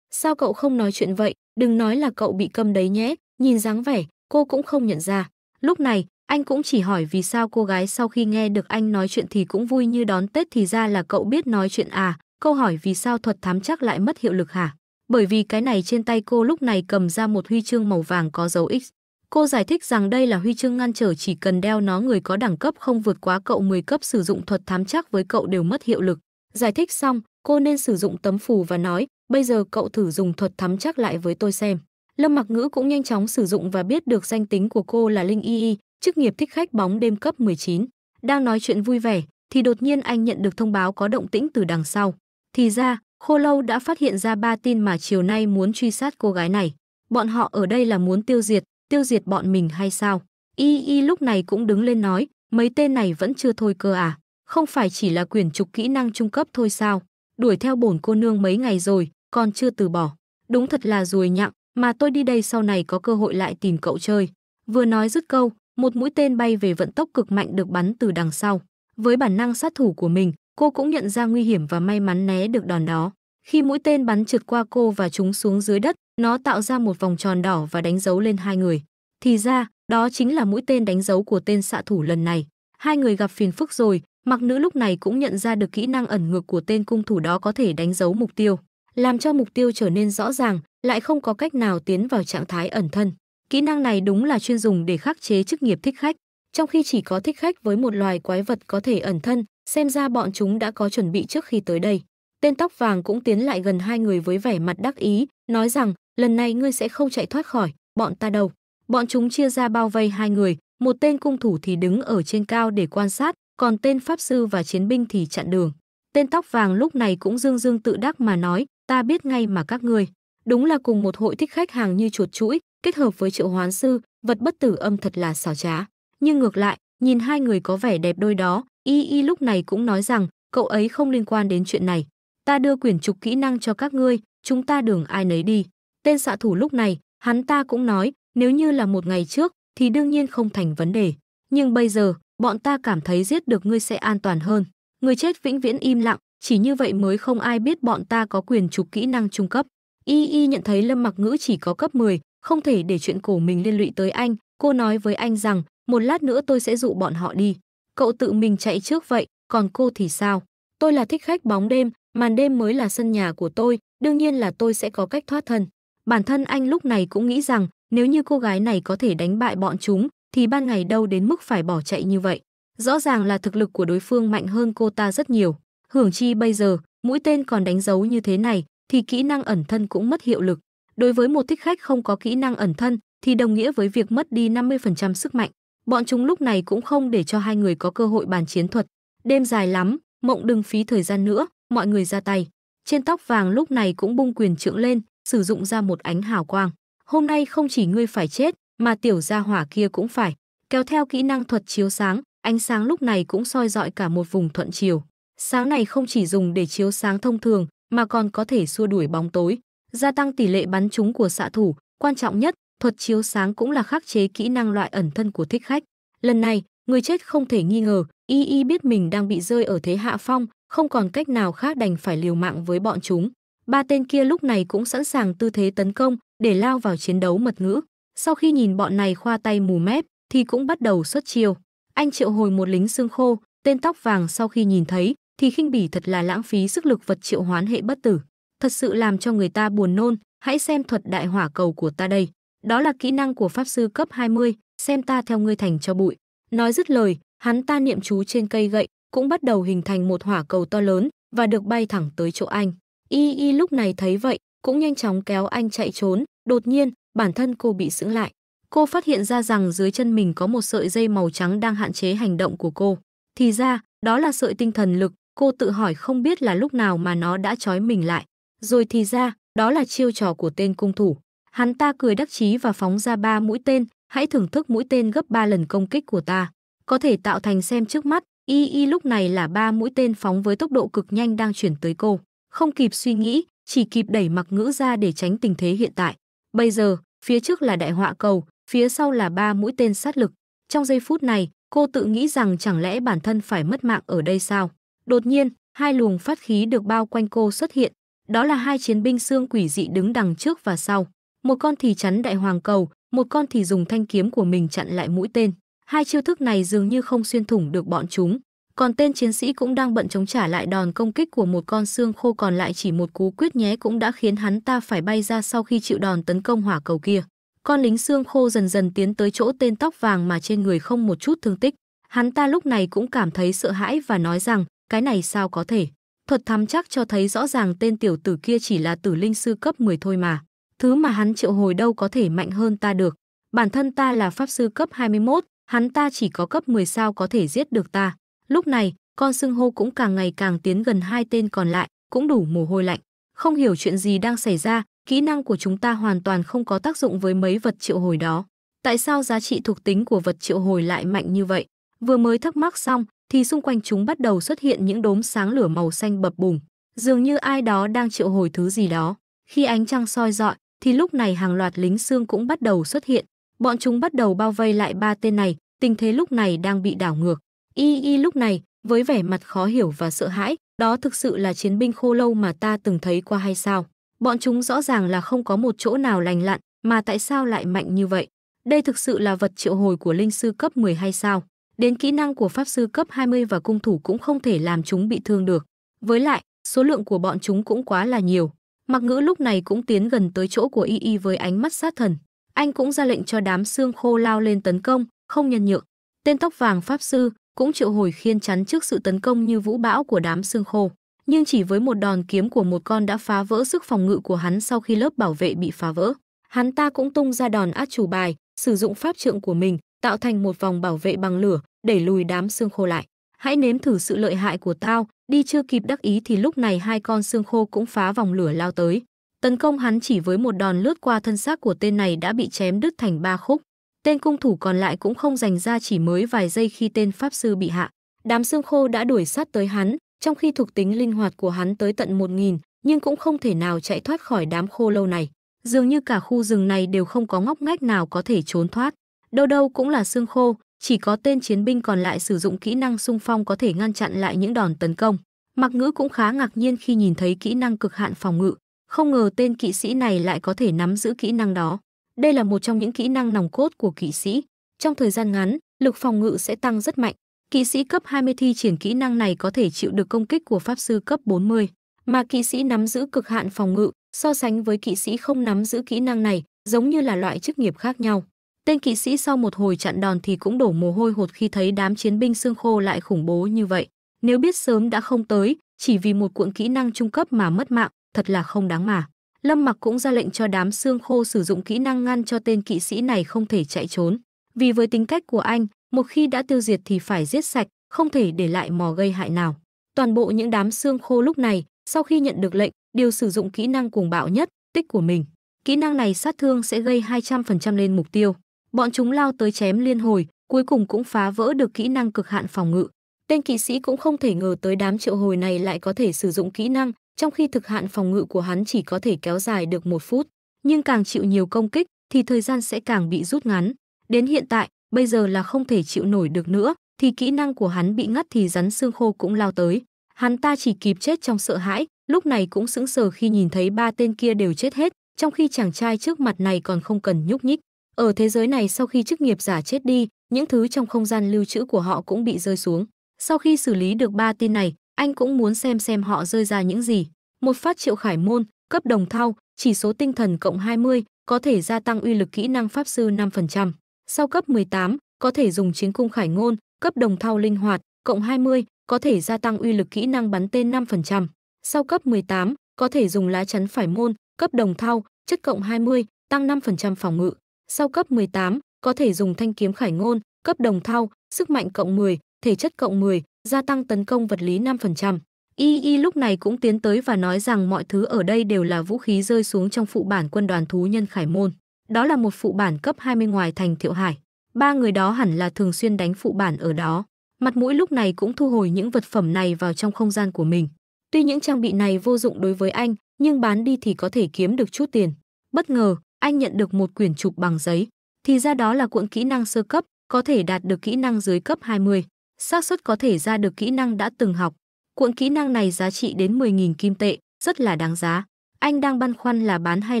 Sao cậu không nói chuyện vậy, đừng nói là cậu bị câm đấy nhé, nhìn dáng vẻ, cô cũng không nhận ra. Lúc này, anh cũng chỉ hỏi vì sao cô gái sau khi nghe được anh nói chuyện thì cũng vui như đón Tết thì ra là cậu biết nói chuyện à, câu hỏi vì sao thuật thám chắc lại mất hiệu lực hả? Bởi vì cái này trên tay cô lúc này cầm ra một huy chương màu vàng có dấu X. Cô giải thích rằng đây là huy chương ngăn trở chỉ cần đeo nó người có đẳng cấp không vượt quá cậu 10 cấp sử dụng thuật thám chắc với cậu đều mất hiệu lực. Giải thích xong, cô nên sử dụng tấm phù và nói, bây giờ cậu thử dùng thuật thắm chắc lại với tôi xem. Lâm Mặc Ngữ cũng nhanh chóng sử dụng và biết được danh tính của cô là Linh Y Y, chức nghiệp thích khách bóng đêm cấp 19. Đang nói chuyện vui vẻ, thì đột nhiên anh nhận được thông báo có động tĩnh từ đằng sau. Thì ra, Khô Lâu đã phát hiện ra ba tin mà chiều nay muốn truy sát cô gái này. Bọn họ ở đây là muốn tiêu diệt, tiêu diệt bọn mình hay sao? Y Y lúc này cũng đứng lên nói, mấy tên này vẫn chưa thôi cơ à? Không phải chỉ là quyển trục kỹ năng trung cấp thôi sao? đuổi theo bổn cô nương mấy ngày rồi, còn chưa từ bỏ. Đúng thật là ruồi nhặng, mà tôi đi đây sau này có cơ hội lại tìm cậu chơi. Vừa nói dứt câu, một mũi tên bay về vận tốc cực mạnh được bắn từ đằng sau. Với bản năng sát thủ của mình, cô cũng nhận ra nguy hiểm và may mắn né được đòn đó. Khi mũi tên bắn trượt qua cô và chúng xuống dưới đất, nó tạo ra một vòng tròn đỏ và đánh dấu lên hai người. Thì ra, đó chính là mũi tên đánh dấu của tên xạ thủ lần này. Hai người gặp phiền phức rồi, Mặc nữ lúc này cũng nhận ra được kỹ năng ẩn ngược của tên cung thủ đó có thể đánh dấu mục tiêu, làm cho mục tiêu trở nên rõ ràng, lại không có cách nào tiến vào trạng thái ẩn thân. Kỹ năng này đúng là chuyên dùng để khắc chế chức nghiệp thích khách, trong khi chỉ có thích khách với một loài quái vật có thể ẩn thân, xem ra bọn chúng đã có chuẩn bị trước khi tới đây. Tên tóc vàng cũng tiến lại gần hai người với vẻ mặt đắc ý, nói rằng, lần này ngươi sẽ không chạy thoát khỏi, bọn ta đâu. Bọn chúng chia ra bao vây hai người, một tên cung thủ thì đứng ở trên cao để quan sát, còn tên pháp sư và chiến binh thì chặn đường. Tên tóc vàng lúc này cũng dương dương tự đắc mà nói, ta biết ngay mà các ngươi. Đúng là cùng một hội thích khách hàng như chuột chuỗi, kết hợp với triệu hoán sư, vật bất tử âm thật là xảo trá. Nhưng ngược lại, nhìn hai người có vẻ đẹp đôi đó, Y Y lúc này cũng nói rằng, cậu ấy không liên quan đến chuyện này. Ta đưa quyển trục kỹ năng cho các ngươi, chúng ta đường ai nấy đi. Tên xạ thủ lúc này, hắn ta cũng nói, nếu như là một ngày trước, thì đương nhiên không thành vấn đề. Nhưng bây giờ, bọn ta cảm thấy giết được ngươi sẽ an toàn hơn. Người chết vĩnh viễn im lặng, chỉ như vậy mới không ai biết bọn ta có quyền trục kỹ năng trung cấp. Y Y nhận thấy Lâm Mặc Ngữ chỉ có cấp 10, không thể để chuyện cổ mình liên lụy tới anh, cô nói với anh rằng, một lát nữa tôi sẽ dụ bọn họ đi. Cậu tự mình chạy trước vậy, còn cô thì sao? Tôi là thích khách bóng đêm, màn đêm mới là sân nhà của tôi, đương nhiên là tôi sẽ có cách thoát thân. Bản thân anh lúc này cũng nghĩ rằng, nếu như cô gái này có thể đánh bại bọn chúng, thì ban ngày đâu đến mức phải bỏ chạy như vậy. Rõ ràng là thực lực của đối phương mạnh hơn cô ta rất nhiều. Hưởng chi bây giờ, mũi tên còn đánh dấu như thế này, thì kỹ năng ẩn thân cũng mất hiệu lực. Đối với một thích khách không có kỹ năng ẩn thân, thì đồng nghĩa với việc mất đi 50% sức mạnh. Bọn chúng lúc này cũng không để cho hai người có cơ hội bàn chiến thuật. Đêm dài lắm, mộng đừng phí thời gian nữa, mọi người ra tay. Trên tóc vàng lúc này cũng bung quyền trưởng lên, sử dụng ra một ánh hào quang. Hôm nay không chỉ ngươi phải chết, mà tiểu gia hỏa kia cũng phải. Kéo theo kỹ năng thuật chiếu sáng, ánh sáng lúc này cũng soi dọi cả một vùng thuận chiều. Sáng này không chỉ dùng để chiếu sáng thông thường, mà còn có thể xua đuổi bóng tối, gia tăng tỷ lệ bắn trúng của xạ thủ, quan trọng nhất, thuật chiếu sáng cũng là khắc chế kỹ năng loại ẩn thân của thích khách. Lần này, người chết không thể nghi ngờ, y y biết mình đang bị rơi ở thế hạ phong, không còn cách nào khác đành phải liều mạng với bọn chúng. Ba tên kia lúc này cũng sẵn sàng tư thế tấn công để lao vào chiến đấu mật ngữ. Sau khi nhìn bọn này khoa tay mù mép, thì cũng bắt đầu xuất chiêu. Anh triệu hồi một lính xương khô, tên tóc vàng sau khi nhìn thấy, thì khinh bỉ thật là lãng phí sức lực vật triệu hoán hệ bất tử. Thật sự làm cho người ta buồn nôn, hãy xem thuật đại hỏa cầu của ta đây. Đó là kỹ năng của pháp sư cấp 20, xem ta theo ngươi thành cho bụi. Nói dứt lời, hắn ta niệm chú trên cây gậy, cũng bắt đầu hình thành một hỏa cầu to lớn và được bay thẳng tới chỗ anh. Y Y lúc này thấy vậy, cũng nhanh chóng kéo anh chạy trốn, đột nhiên, bản thân cô bị sững lại. Cô phát hiện ra rằng dưới chân mình có một sợi dây màu trắng đang hạn chế hành động của cô. Thì ra, đó là sợi tinh thần lực, cô tự hỏi không biết là lúc nào mà nó đã trói mình lại. Rồi thì ra, đó là chiêu trò của tên cung thủ. Hắn ta cười đắc chí và phóng ra ba mũi tên, hãy thưởng thức mũi tên gấp 3 lần công kích của ta. Có thể tạo thành xem trước mắt, y y lúc này là ba mũi tên phóng với tốc độ cực nhanh đang chuyển tới cô. Không kịp suy nghĩ, chỉ kịp đẩy mặc ngữ ra để tránh tình thế hiện tại. Bây giờ, phía trước là đại họa cầu, phía sau là ba mũi tên sát lực. Trong giây phút này, cô tự nghĩ rằng chẳng lẽ bản thân phải mất mạng ở đây sao? Đột nhiên, hai luồng phát khí được bao quanh cô xuất hiện. Đó là hai chiến binh xương quỷ dị đứng đằng trước và sau. Một con thì chắn đại hoàng cầu, một con thì dùng thanh kiếm của mình chặn lại mũi tên. Hai chiêu thức này dường như không xuyên thủng được bọn chúng. Còn tên chiến sĩ cũng đang bận chống trả lại đòn công kích của một con xương khô còn lại chỉ một cú quyết nhé cũng đã khiến hắn ta phải bay ra sau khi chịu đòn tấn công hỏa cầu kia. Con lính xương khô dần dần tiến tới chỗ tên tóc vàng mà trên người không một chút thương tích. Hắn ta lúc này cũng cảm thấy sợ hãi và nói rằng, cái này sao có thể. Thuật thám chắc cho thấy rõ ràng tên tiểu tử kia chỉ là tử linh sư cấp 10 thôi mà. Thứ mà hắn triệu hồi đâu có thể mạnh hơn ta được. Bản thân ta là pháp sư cấp 21, hắn ta chỉ có cấp 10 sao có thể giết được ta. Lúc này, con xưng hô cũng càng ngày càng tiến gần hai tên còn lại, cũng đủ mồ hôi lạnh. Không hiểu chuyện gì đang xảy ra, kỹ năng của chúng ta hoàn toàn không có tác dụng với mấy vật triệu hồi đó. Tại sao giá trị thuộc tính của vật triệu hồi lại mạnh như vậy? Vừa mới thắc mắc xong, thì xung quanh chúng bắt đầu xuất hiện những đốm sáng lửa màu xanh bập bùng, dường như ai đó đang triệu hồi thứ gì đó. Khi ánh trăng soi dọi, thì lúc này hàng loạt lính xương cũng bắt đầu xuất hiện. Bọn chúng bắt đầu bao vây lại ba tên này, tình thế lúc này đang bị đảo ngược. Y Y lúc này, với vẻ mặt khó hiểu và sợ hãi, đó thực sự là chiến binh khô lâu mà ta từng thấy qua hay sao? Bọn chúng rõ ràng là không có một chỗ nào lành lặn, mà tại sao lại mạnh như vậy? Đây thực sự là vật triệu hồi của linh sư cấp 10 hay sao? Đến kỹ năng của pháp sư cấp 20 và cung thủ cũng không thể làm chúng bị thương được. Với lại, số lượng của bọn chúng cũng quá là nhiều. Mặc ngữ lúc này cũng tiến gần tới chỗ của Y Y với ánh mắt sát thần. Anh cũng ra lệnh cho đám xương khô lao lên tấn công, không nhân nhượng. Tên tóc vàng pháp sư, cũng triệu hồi khiên chắn trước sự tấn công như vũ bão của đám xương khô nhưng chỉ với một đòn kiếm của một con đã phá vỡ sức phòng ngự của hắn sau khi lớp bảo vệ bị phá vỡ hắn ta cũng tung ra đòn át chủ bài sử dụng pháp trượng của mình tạo thành một vòng bảo vệ bằng lửa đẩy lùi đám xương khô lại hãy nếm thử sự lợi hại của tao đi chưa kịp đắc ý thì lúc này hai con xương khô cũng phá vòng lửa lao tới tấn công hắn chỉ với một đòn lướt qua thân xác của tên này đã bị chém đứt thành ba khúc Tên cung thủ còn lại cũng không dành ra chỉ mới vài giây khi tên pháp sư bị hạ. Đám xương khô đã đuổi sát tới hắn, trong khi thuộc tính linh hoạt của hắn tới tận 1000, nhưng cũng không thể nào chạy thoát khỏi đám khô lâu này. Dường như cả khu rừng này đều không có ngóc ngách nào có thể trốn thoát. Đâu đâu cũng là xương khô, chỉ có tên chiến binh còn lại sử dụng kỹ năng xung phong có thể ngăn chặn lại những đòn tấn công. Mặc ngữ cũng khá ngạc nhiên khi nhìn thấy kỹ năng cực hạn phòng ngự, không ngờ tên kỵ sĩ này lại có thể nắm giữ kỹ năng đó. Đây là một trong những kỹ năng nòng cốt của kỵ sĩ. Trong thời gian ngắn, lực phòng ngự sẽ tăng rất mạnh. Kỵ sĩ cấp 20 thi triển kỹ năng này có thể chịu được công kích của pháp sư cấp 40, mà kỵ sĩ nắm giữ cực hạn phòng ngự, so sánh với kỵ sĩ không nắm giữ kỹ năng này, giống như là loại chức nghiệp khác nhau. Tên kỵ sĩ sau một hồi chặn đòn thì cũng đổ mồ hôi hột khi thấy đám chiến binh xương khô lại khủng bố như vậy. Nếu biết sớm đã không tới, chỉ vì một cuộn kỹ năng trung cấp mà mất mạng, thật là không đáng mà. Lâm Mặc cũng ra lệnh cho đám xương khô sử dụng kỹ năng ngăn cho tên kỵ sĩ này không thể chạy trốn. Vì với tính cách của anh, một khi đã tiêu diệt thì phải giết sạch, không thể để lại mò gây hại nào. Toàn bộ những đám xương khô lúc này, sau khi nhận được lệnh, đều sử dụng kỹ năng cuồng bạo nhất, tích của mình. Kỹ năng này sát thương sẽ gây 200% lên mục tiêu. Bọn chúng lao tới chém liên hồi, cuối cùng cũng phá vỡ được kỹ năng cực hạn phòng ngự. Tên kỵ sĩ cũng không thể ngờ tới đám triệu hồi này lại có thể sử dụng kỹ năng, trong khi thực hạn phòng ngự của hắn chỉ có thể kéo dài được một phút, nhưng càng chịu nhiều công kích thì thời gian sẽ càng bị rút ngắn. Đến hiện tại, bây giờ là không thể chịu nổi được nữa, thì kỹ năng của hắn bị ngắt thì rắn xương khô cũng lao tới. Hắn ta chỉ kịp chết trong sợ hãi, lúc này cũng sững sờ khi nhìn thấy ba tên kia đều chết hết, trong khi chàng trai trước mặt này còn không cần nhúc nhích. Ở thế giới này sau khi chức nghiệp giả chết đi, những thứ trong không gian lưu trữ của họ cũng bị rơi xuống. Sau khi xử lý được ba tên này, anh cũng muốn xem xem họ rơi ra những gì. Một phát triệu khải môn, cấp đồng thao, chỉ số tinh thần cộng 20, có thể gia tăng uy lực kỹ năng pháp sư 5%. Sau cấp 18, có thể dùng chiến cung khải ngôn, cấp đồng thao linh hoạt, cộng 20, có thể gia tăng uy lực kỹ năng bắn tên 5%. Sau cấp 18, có thể dùng lá chắn phải môn, cấp đồng thao chất cộng 20, tăng 5% phòng ngự. Sau cấp 18, có thể dùng thanh kiếm khải ngôn, cấp đồng thao sức mạnh cộng 10, thể chất cộng 10, gia tăng tấn công vật lý 5%. Y Y lúc này cũng tiến tới và nói rằng mọi thứ ở đây đều là vũ khí rơi xuống trong phụ bản quân đoàn thú nhân Khải Môn. Đó là một phụ bản cấp 20 ngoài thành Thiệu Hải. Ba người đó hẳn là thường xuyên đánh phụ bản ở đó. Mặt mũi lúc này cũng thu hồi những vật phẩm này vào trong không gian của mình. Tuy những trang bị này vô dụng đối với anh, nhưng bán đi thì có thể kiếm được chút tiền. Bất ngờ, anh nhận được một quyển trục bằng giấy. Thì ra đó là cuộn kỹ năng sơ cấp, có thể đạt được kỹ năng dưới cấp 20 xác suất có thể ra được kỹ năng đã từng học. Cuộn kỹ năng này giá trị đến 10.000 kim tệ, rất là đáng giá. Anh đang băn khoăn là bán hay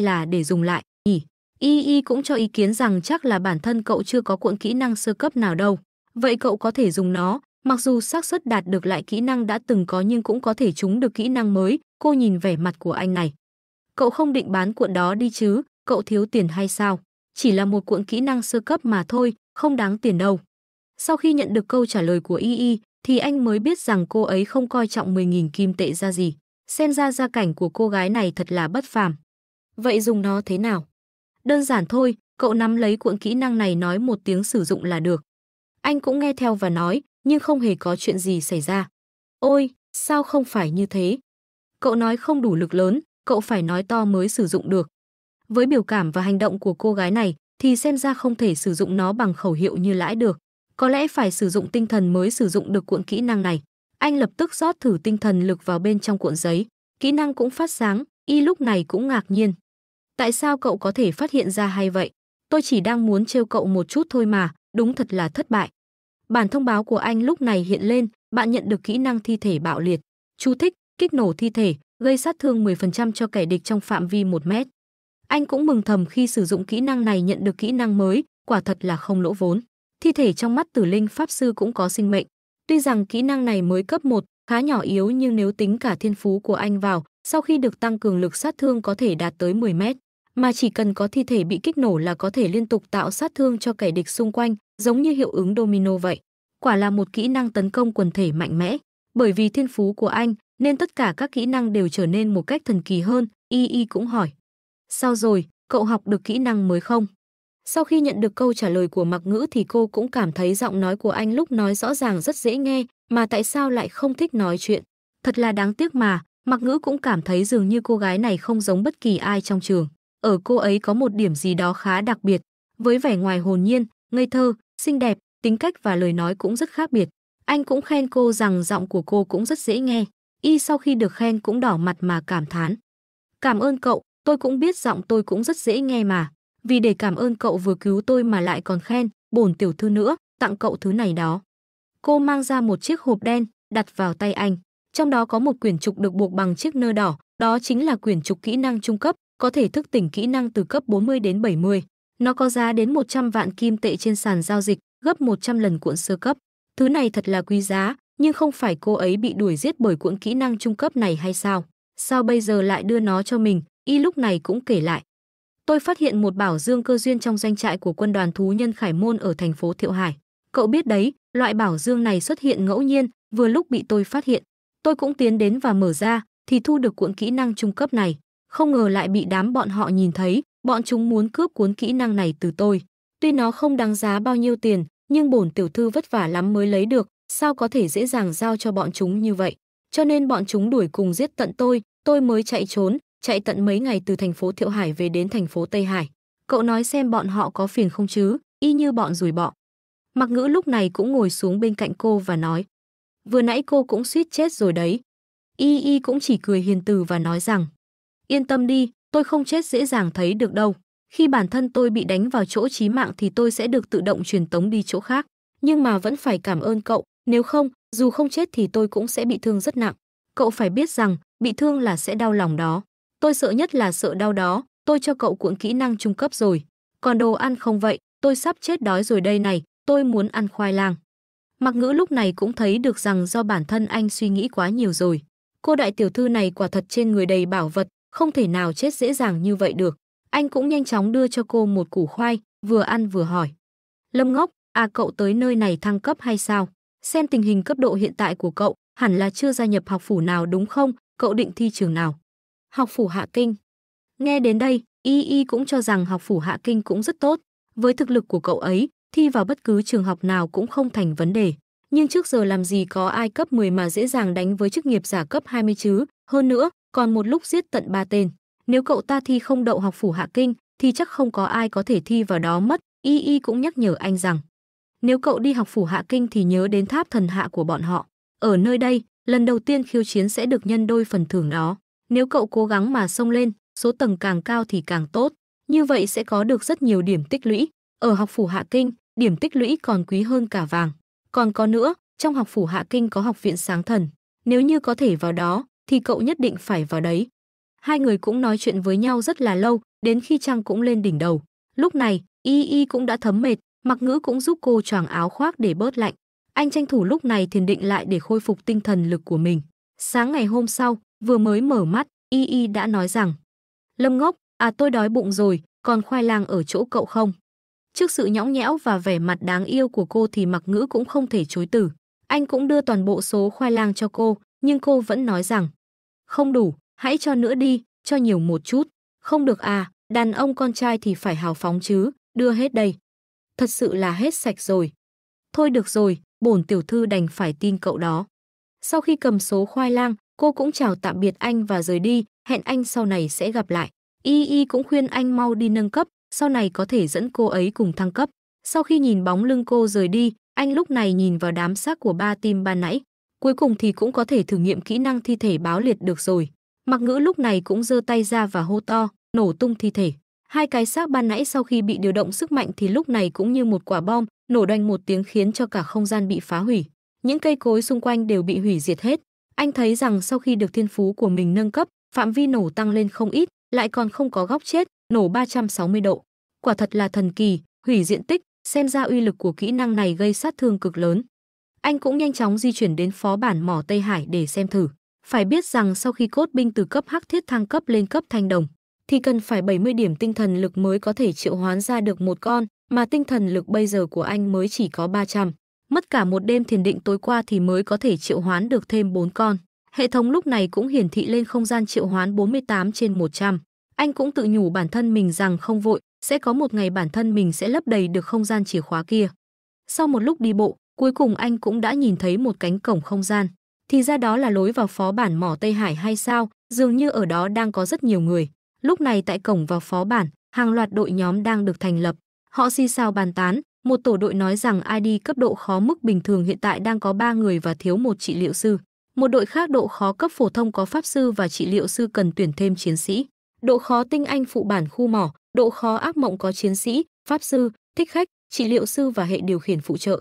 là để dùng lại, nhỉ? Y Y cũng cho ý kiến rằng chắc là bản thân cậu chưa có cuộn kỹ năng sơ cấp nào đâu. Vậy cậu có thể dùng nó, mặc dù xác suất đạt được lại kỹ năng đã từng có nhưng cũng có thể trúng được kỹ năng mới, cô nhìn vẻ mặt của anh này. Cậu không định bán cuộn đó đi chứ, cậu thiếu tiền hay sao? Chỉ là một cuộn kỹ năng sơ cấp mà thôi, không đáng tiền đâu. Sau khi nhận được câu trả lời của Y Y, thì anh mới biết rằng cô ấy không coi trọng 10.000 kim tệ ra gì. Xem ra gia cảnh của cô gái này thật là bất phàm. Vậy dùng nó thế nào? Đơn giản thôi, cậu nắm lấy cuộn kỹ năng này nói một tiếng sử dụng là được. Anh cũng nghe theo và nói, nhưng không hề có chuyện gì xảy ra. Ôi, sao không phải như thế? Cậu nói không đủ lực lớn, cậu phải nói to mới sử dụng được. Với biểu cảm và hành động của cô gái này thì xem ra không thể sử dụng nó bằng khẩu hiệu như lãi được có lẽ phải sử dụng tinh thần mới sử dụng được cuộn kỹ năng này. Anh lập tức rót thử tinh thần lực vào bên trong cuộn giấy, kỹ năng cũng phát sáng, y lúc này cũng ngạc nhiên. Tại sao cậu có thể phát hiện ra hay vậy? Tôi chỉ đang muốn trêu cậu một chút thôi mà, đúng thật là thất bại. Bản thông báo của anh lúc này hiện lên, bạn nhận được kỹ năng thi thể bạo liệt. Chú thích, kích nổ thi thể, gây sát thương 10% cho kẻ địch trong phạm vi 1 mét. Anh cũng mừng thầm khi sử dụng kỹ năng này nhận được kỹ năng mới, quả thật là không lỗ vốn thi thể trong mắt tử linh pháp sư cũng có sinh mệnh. Tuy rằng kỹ năng này mới cấp 1, khá nhỏ yếu nhưng nếu tính cả thiên phú của anh vào, sau khi được tăng cường lực sát thương có thể đạt tới 10 mét. Mà chỉ cần có thi thể bị kích nổ là có thể liên tục tạo sát thương cho kẻ địch xung quanh, giống như hiệu ứng domino vậy. Quả là một kỹ năng tấn công quần thể mạnh mẽ. Bởi vì thiên phú của anh, nên tất cả các kỹ năng đều trở nên một cách thần kỳ hơn, y y cũng hỏi. Sao rồi, cậu học được kỹ năng mới không? Sau khi nhận được câu trả lời của mặc Ngữ thì cô cũng cảm thấy giọng nói của anh lúc nói rõ ràng rất dễ nghe, mà tại sao lại không thích nói chuyện. Thật là đáng tiếc mà, mặc Ngữ cũng cảm thấy dường như cô gái này không giống bất kỳ ai trong trường. Ở cô ấy có một điểm gì đó khá đặc biệt, với vẻ ngoài hồn nhiên, ngây thơ, xinh đẹp, tính cách và lời nói cũng rất khác biệt. Anh cũng khen cô rằng giọng của cô cũng rất dễ nghe. Y sau khi được khen cũng đỏ mặt mà cảm thán. Cảm ơn cậu, tôi cũng biết giọng tôi cũng rất dễ nghe mà vì để cảm ơn cậu vừa cứu tôi mà lại còn khen, bổn tiểu thư nữa, tặng cậu thứ này đó. Cô mang ra một chiếc hộp đen, đặt vào tay anh. Trong đó có một quyển trục được buộc bằng chiếc nơ đỏ, đó chính là quyển trục kỹ năng trung cấp, có thể thức tỉnh kỹ năng từ cấp 40 đến 70. Nó có giá đến 100 vạn kim tệ trên sàn giao dịch, gấp 100 lần cuộn sơ cấp. Thứ này thật là quý giá, nhưng không phải cô ấy bị đuổi giết bởi cuộn kỹ năng trung cấp này hay sao? Sao bây giờ lại đưa nó cho mình? Y lúc này cũng kể lại, Tôi phát hiện một bảo dương cơ duyên trong doanh trại của quân đoàn thú nhân Khải Môn ở thành phố Thiệu Hải. Cậu biết đấy, loại bảo dương này xuất hiện ngẫu nhiên, vừa lúc bị tôi phát hiện. Tôi cũng tiến đến và mở ra, thì thu được cuộn kỹ năng trung cấp này. Không ngờ lại bị đám bọn họ nhìn thấy, bọn chúng muốn cướp cuốn kỹ năng này từ tôi. Tuy nó không đáng giá bao nhiêu tiền, nhưng bổn tiểu thư vất vả lắm mới lấy được, sao có thể dễ dàng giao cho bọn chúng như vậy. Cho nên bọn chúng đuổi cùng giết tận tôi, tôi mới chạy trốn, chạy tận mấy ngày từ thành phố Thiệu Hải về đến thành phố Tây Hải. Cậu nói xem bọn họ có phiền không chứ, y như bọn rủi bọ. Mặc ngữ lúc này cũng ngồi xuống bên cạnh cô và nói. Vừa nãy cô cũng suýt chết rồi đấy. Y y cũng chỉ cười hiền từ và nói rằng. Yên tâm đi, tôi không chết dễ dàng thấy được đâu. Khi bản thân tôi bị đánh vào chỗ chí mạng thì tôi sẽ được tự động truyền tống đi chỗ khác. Nhưng mà vẫn phải cảm ơn cậu, nếu không, dù không chết thì tôi cũng sẽ bị thương rất nặng. Cậu phải biết rằng, bị thương là sẽ đau lòng đó. Tôi sợ nhất là sợ đau đó, tôi cho cậu cuộn kỹ năng trung cấp rồi. Còn đồ ăn không vậy, tôi sắp chết đói rồi đây này, tôi muốn ăn khoai lang. Mặc ngữ lúc này cũng thấy được rằng do bản thân anh suy nghĩ quá nhiều rồi. Cô đại tiểu thư này quả thật trên người đầy bảo vật, không thể nào chết dễ dàng như vậy được. Anh cũng nhanh chóng đưa cho cô một củ khoai, vừa ăn vừa hỏi. Lâm ngốc, à cậu tới nơi này thăng cấp hay sao? Xem tình hình cấp độ hiện tại của cậu, hẳn là chưa gia nhập học phủ nào đúng không? Cậu định thi trường nào? Học phủ Hạ Kinh. Nghe đến đây, Y Y cũng cho rằng học phủ Hạ Kinh cũng rất tốt, với thực lực của cậu ấy, thi vào bất cứ trường học nào cũng không thành vấn đề. Nhưng trước giờ làm gì có ai cấp 10 mà dễ dàng đánh với chức nghiệp giả cấp 20 chứ, hơn nữa, còn một lúc giết tận ba tên. Nếu cậu ta thi không đậu học phủ Hạ Kinh thì chắc không có ai có thể thi vào đó mất, Y Y cũng nhắc nhở anh rằng nếu cậu đi học phủ Hạ Kinh thì nhớ đến tháp thần hạ của bọn họ. Ở nơi đây, lần đầu tiên khiêu chiến sẽ được nhân đôi phần thưởng đó. Nếu cậu cố gắng mà xông lên, số tầng càng cao thì càng tốt, như vậy sẽ có được rất nhiều điểm tích lũy. Ở học phủ Hạ Kinh, điểm tích lũy còn quý hơn cả vàng. Còn có nữa, trong học phủ Hạ Kinh có học viện sáng thần, nếu như có thể vào đó thì cậu nhất định phải vào đấy. Hai người cũng nói chuyện với nhau rất là lâu, đến khi trăng cũng lên đỉnh đầu. Lúc này, Y Y cũng đã thấm mệt, Mặc Ngữ cũng giúp cô choàng áo khoác để bớt lạnh. Anh tranh thủ lúc này thiền định lại để khôi phục tinh thần lực của mình. Sáng ngày hôm sau, Vừa mới mở mắt, Y Y đã nói rằng Lâm ngốc, à tôi đói bụng rồi, còn khoai lang ở chỗ cậu không? Trước sự nhõng nhẽo và vẻ mặt đáng yêu của cô thì mặc ngữ cũng không thể chối từ. Anh cũng đưa toàn bộ số khoai lang cho cô, nhưng cô vẫn nói rằng Không đủ, hãy cho nữa đi, cho nhiều một chút. Không được à, đàn ông con trai thì phải hào phóng chứ, đưa hết đây. Thật sự là hết sạch rồi. Thôi được rồi, bổn tiểu thư đành phải tin cậu đó. Sau khi cầm số khoai lang, Cô cũng chào tạm biệt anh và rời đi, hẹn anh sau này sẽ gặp lại. Y Y cũng khuyên anh mau đi nâng cấp, sau này có thể dẫn cô ấy cùng thăng cấp. Sau khi nhìn bóng lưng cô rời đi, anh lúc này nhìn vào đám xác của ba tim ban nãy. Cuối cùng thì cũng có thể thử nghiệm kỹ năng thi thể báo liệt được rồi. Mặc ngữ lúc này cũng giơ tay ra và hô to, nổ tung thi thể. Hai cái xác ban nãy sau khi bị điều động sức mạnh thì lúc này cũng như một quả bom, nổ đanh một tiếng khiến cho cả không gian bị phá hủy. Những cây cối xung quanh đều bị hủy diệt hết, anh thấy rằng sau khi được thiên phú của mình nâng cấp, phạm vi nổ tăng lên không ít, lại còn không có góc chết, nổ 360 độ. Quả thật là thần kỳ, hủy diện tích, xem ra uy lực của kỹ năng này gây sát thương cực lớn. Anh cũng nhanh chóng di chuyển đến phó bản mỏ Tây Hải để xem thử. Phải biết rằng sau khi cốt binh từ cấp hắc thiết thăng cấp lên cấp thanh đồng, thì cần phải 70 điểm tinh thần lực mới có thể triệu hoán ra được một con, mà tinh thần lực bây giờ của anh mới chỉ có 300 mất cả một đêm thiền định tối qua thì mới có thể triệu hoán được thêm 4 con. Hệ thống lúc này cũng hiển thị lên không gian triệu hoán 48 trên 100. Anh cũng tự nhủ bản thân mình rằng không vội, sẽ có một ngày bản thân mình sẽ lấp đầy được không gian chìa khóa kia. Sau một lúc đi bộ, cuối cùng anh cũng đã nhìn thấy một cánh cổng không gian. Thì ra đó là lối vào phó bản mỏ Tây Hải hay sao, dường như ở đó đang có rất nhiều người. Lúc này tại cổng vào phó bản, hàng loạt đội nhóm đang được thành lập. Họ xì xào bàn tán, một tổ đội nói rằng ID cấp độ khó mức bình thường hiện tại đang có 3 người và thiếu một trị liệu sư. Một đội khác độ khó cấp phổ thông có pháp sư và trị liệu sư cần tuyển thêm chiến sĩ. Độ khó tinh anh phụ bản khu mỏ, độ khó ác mộng có chiến sĩ, pháp sư, thích khách, trị liệu sư và hệ điều khiển phụ trợ.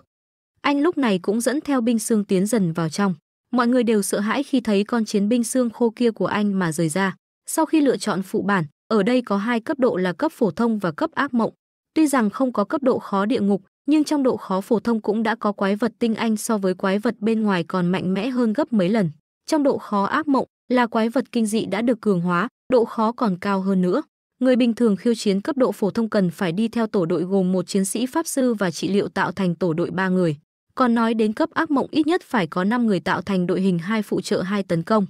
Anh lúc này cũng dẫn theo binh xương tiến dần vào trong. Mọi người đều sợ hãi khi thấy con chiến binh xương khô kia của anh mà rời ra. Sau khi lựa chọn phụ bản, ở đây có hai cấp độ là cấp phổ thông và cấp ác mộng. Tuy rằng không có cấp độ khó địa ngục, nhưng trong độ khó phổ thông cũng đã có quái vật tinh anh so với quái vật bên ngoài còn mạnh mẽ hơn gấp mấy lần. Trong độ khó ác mộng là quái vật kinh dị đã được cường hóa, độ khó còn cao hơn nữa. Người bình thường khiêu chiến cấp độ phổ thông cần phải đi theo tổ đội gồm một chiến sĩ pháp sư và trị liệu tạo thành tổ đội 3 người. Còn nói đến cấp ác mộng ít nhất phải có 5 người tạo thành đội hình hai phụ trợ hai tấn công.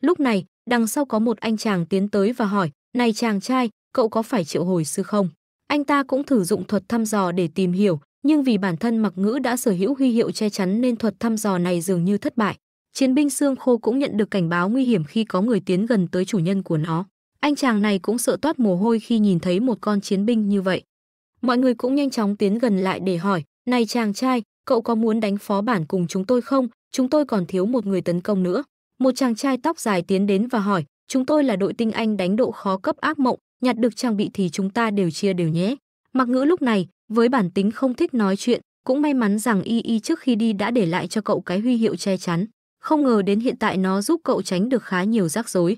Lúc này, đằng sau có một anh chàng tiến tới và hỏi, này chàng trai, cậu có phải triệu hồi sư không? Anh ta cũng thử dụng thuật thăm dò để tìm hiểu, nhưng vì bản thân mặc ngữ đã sở hữu huy hiệu che chắn nên thuật thăm dò này dường như thất bại. Chiến binh xương khô cũng nhận được cảnh báo nguy hiểm khi có người tiến gần tới chủ nhân của nó. Anh chàng này cũng sợ toát mồ hôi khi nhìn thấy một con chiến binh như vậy. Mọi người cũng nhanh chóng tiến gần lại để hỏi, này chàng trai, cậu có muốn đánh phó bản cùng chúng tôi không? Chúng tôi còn thiếu một người tấn công nữa. Một chàng trai tóc dài tiến đến và hỏi, chúng tôi là đội tinh anh đánh độ khó cấp ác mộng, nhặt được trang bị thì chúng ta đều chia đều nhé. Mặc ngữ lúc này, với bản tính không thích nói chuyện, cũng may mắn rằng Y Y trước khi đi đã để lại cho cậu cái huy hiệu che chắn. Không ngờ đến hiện tại nó giúp cậu tránh được khá nhiều rắc rối.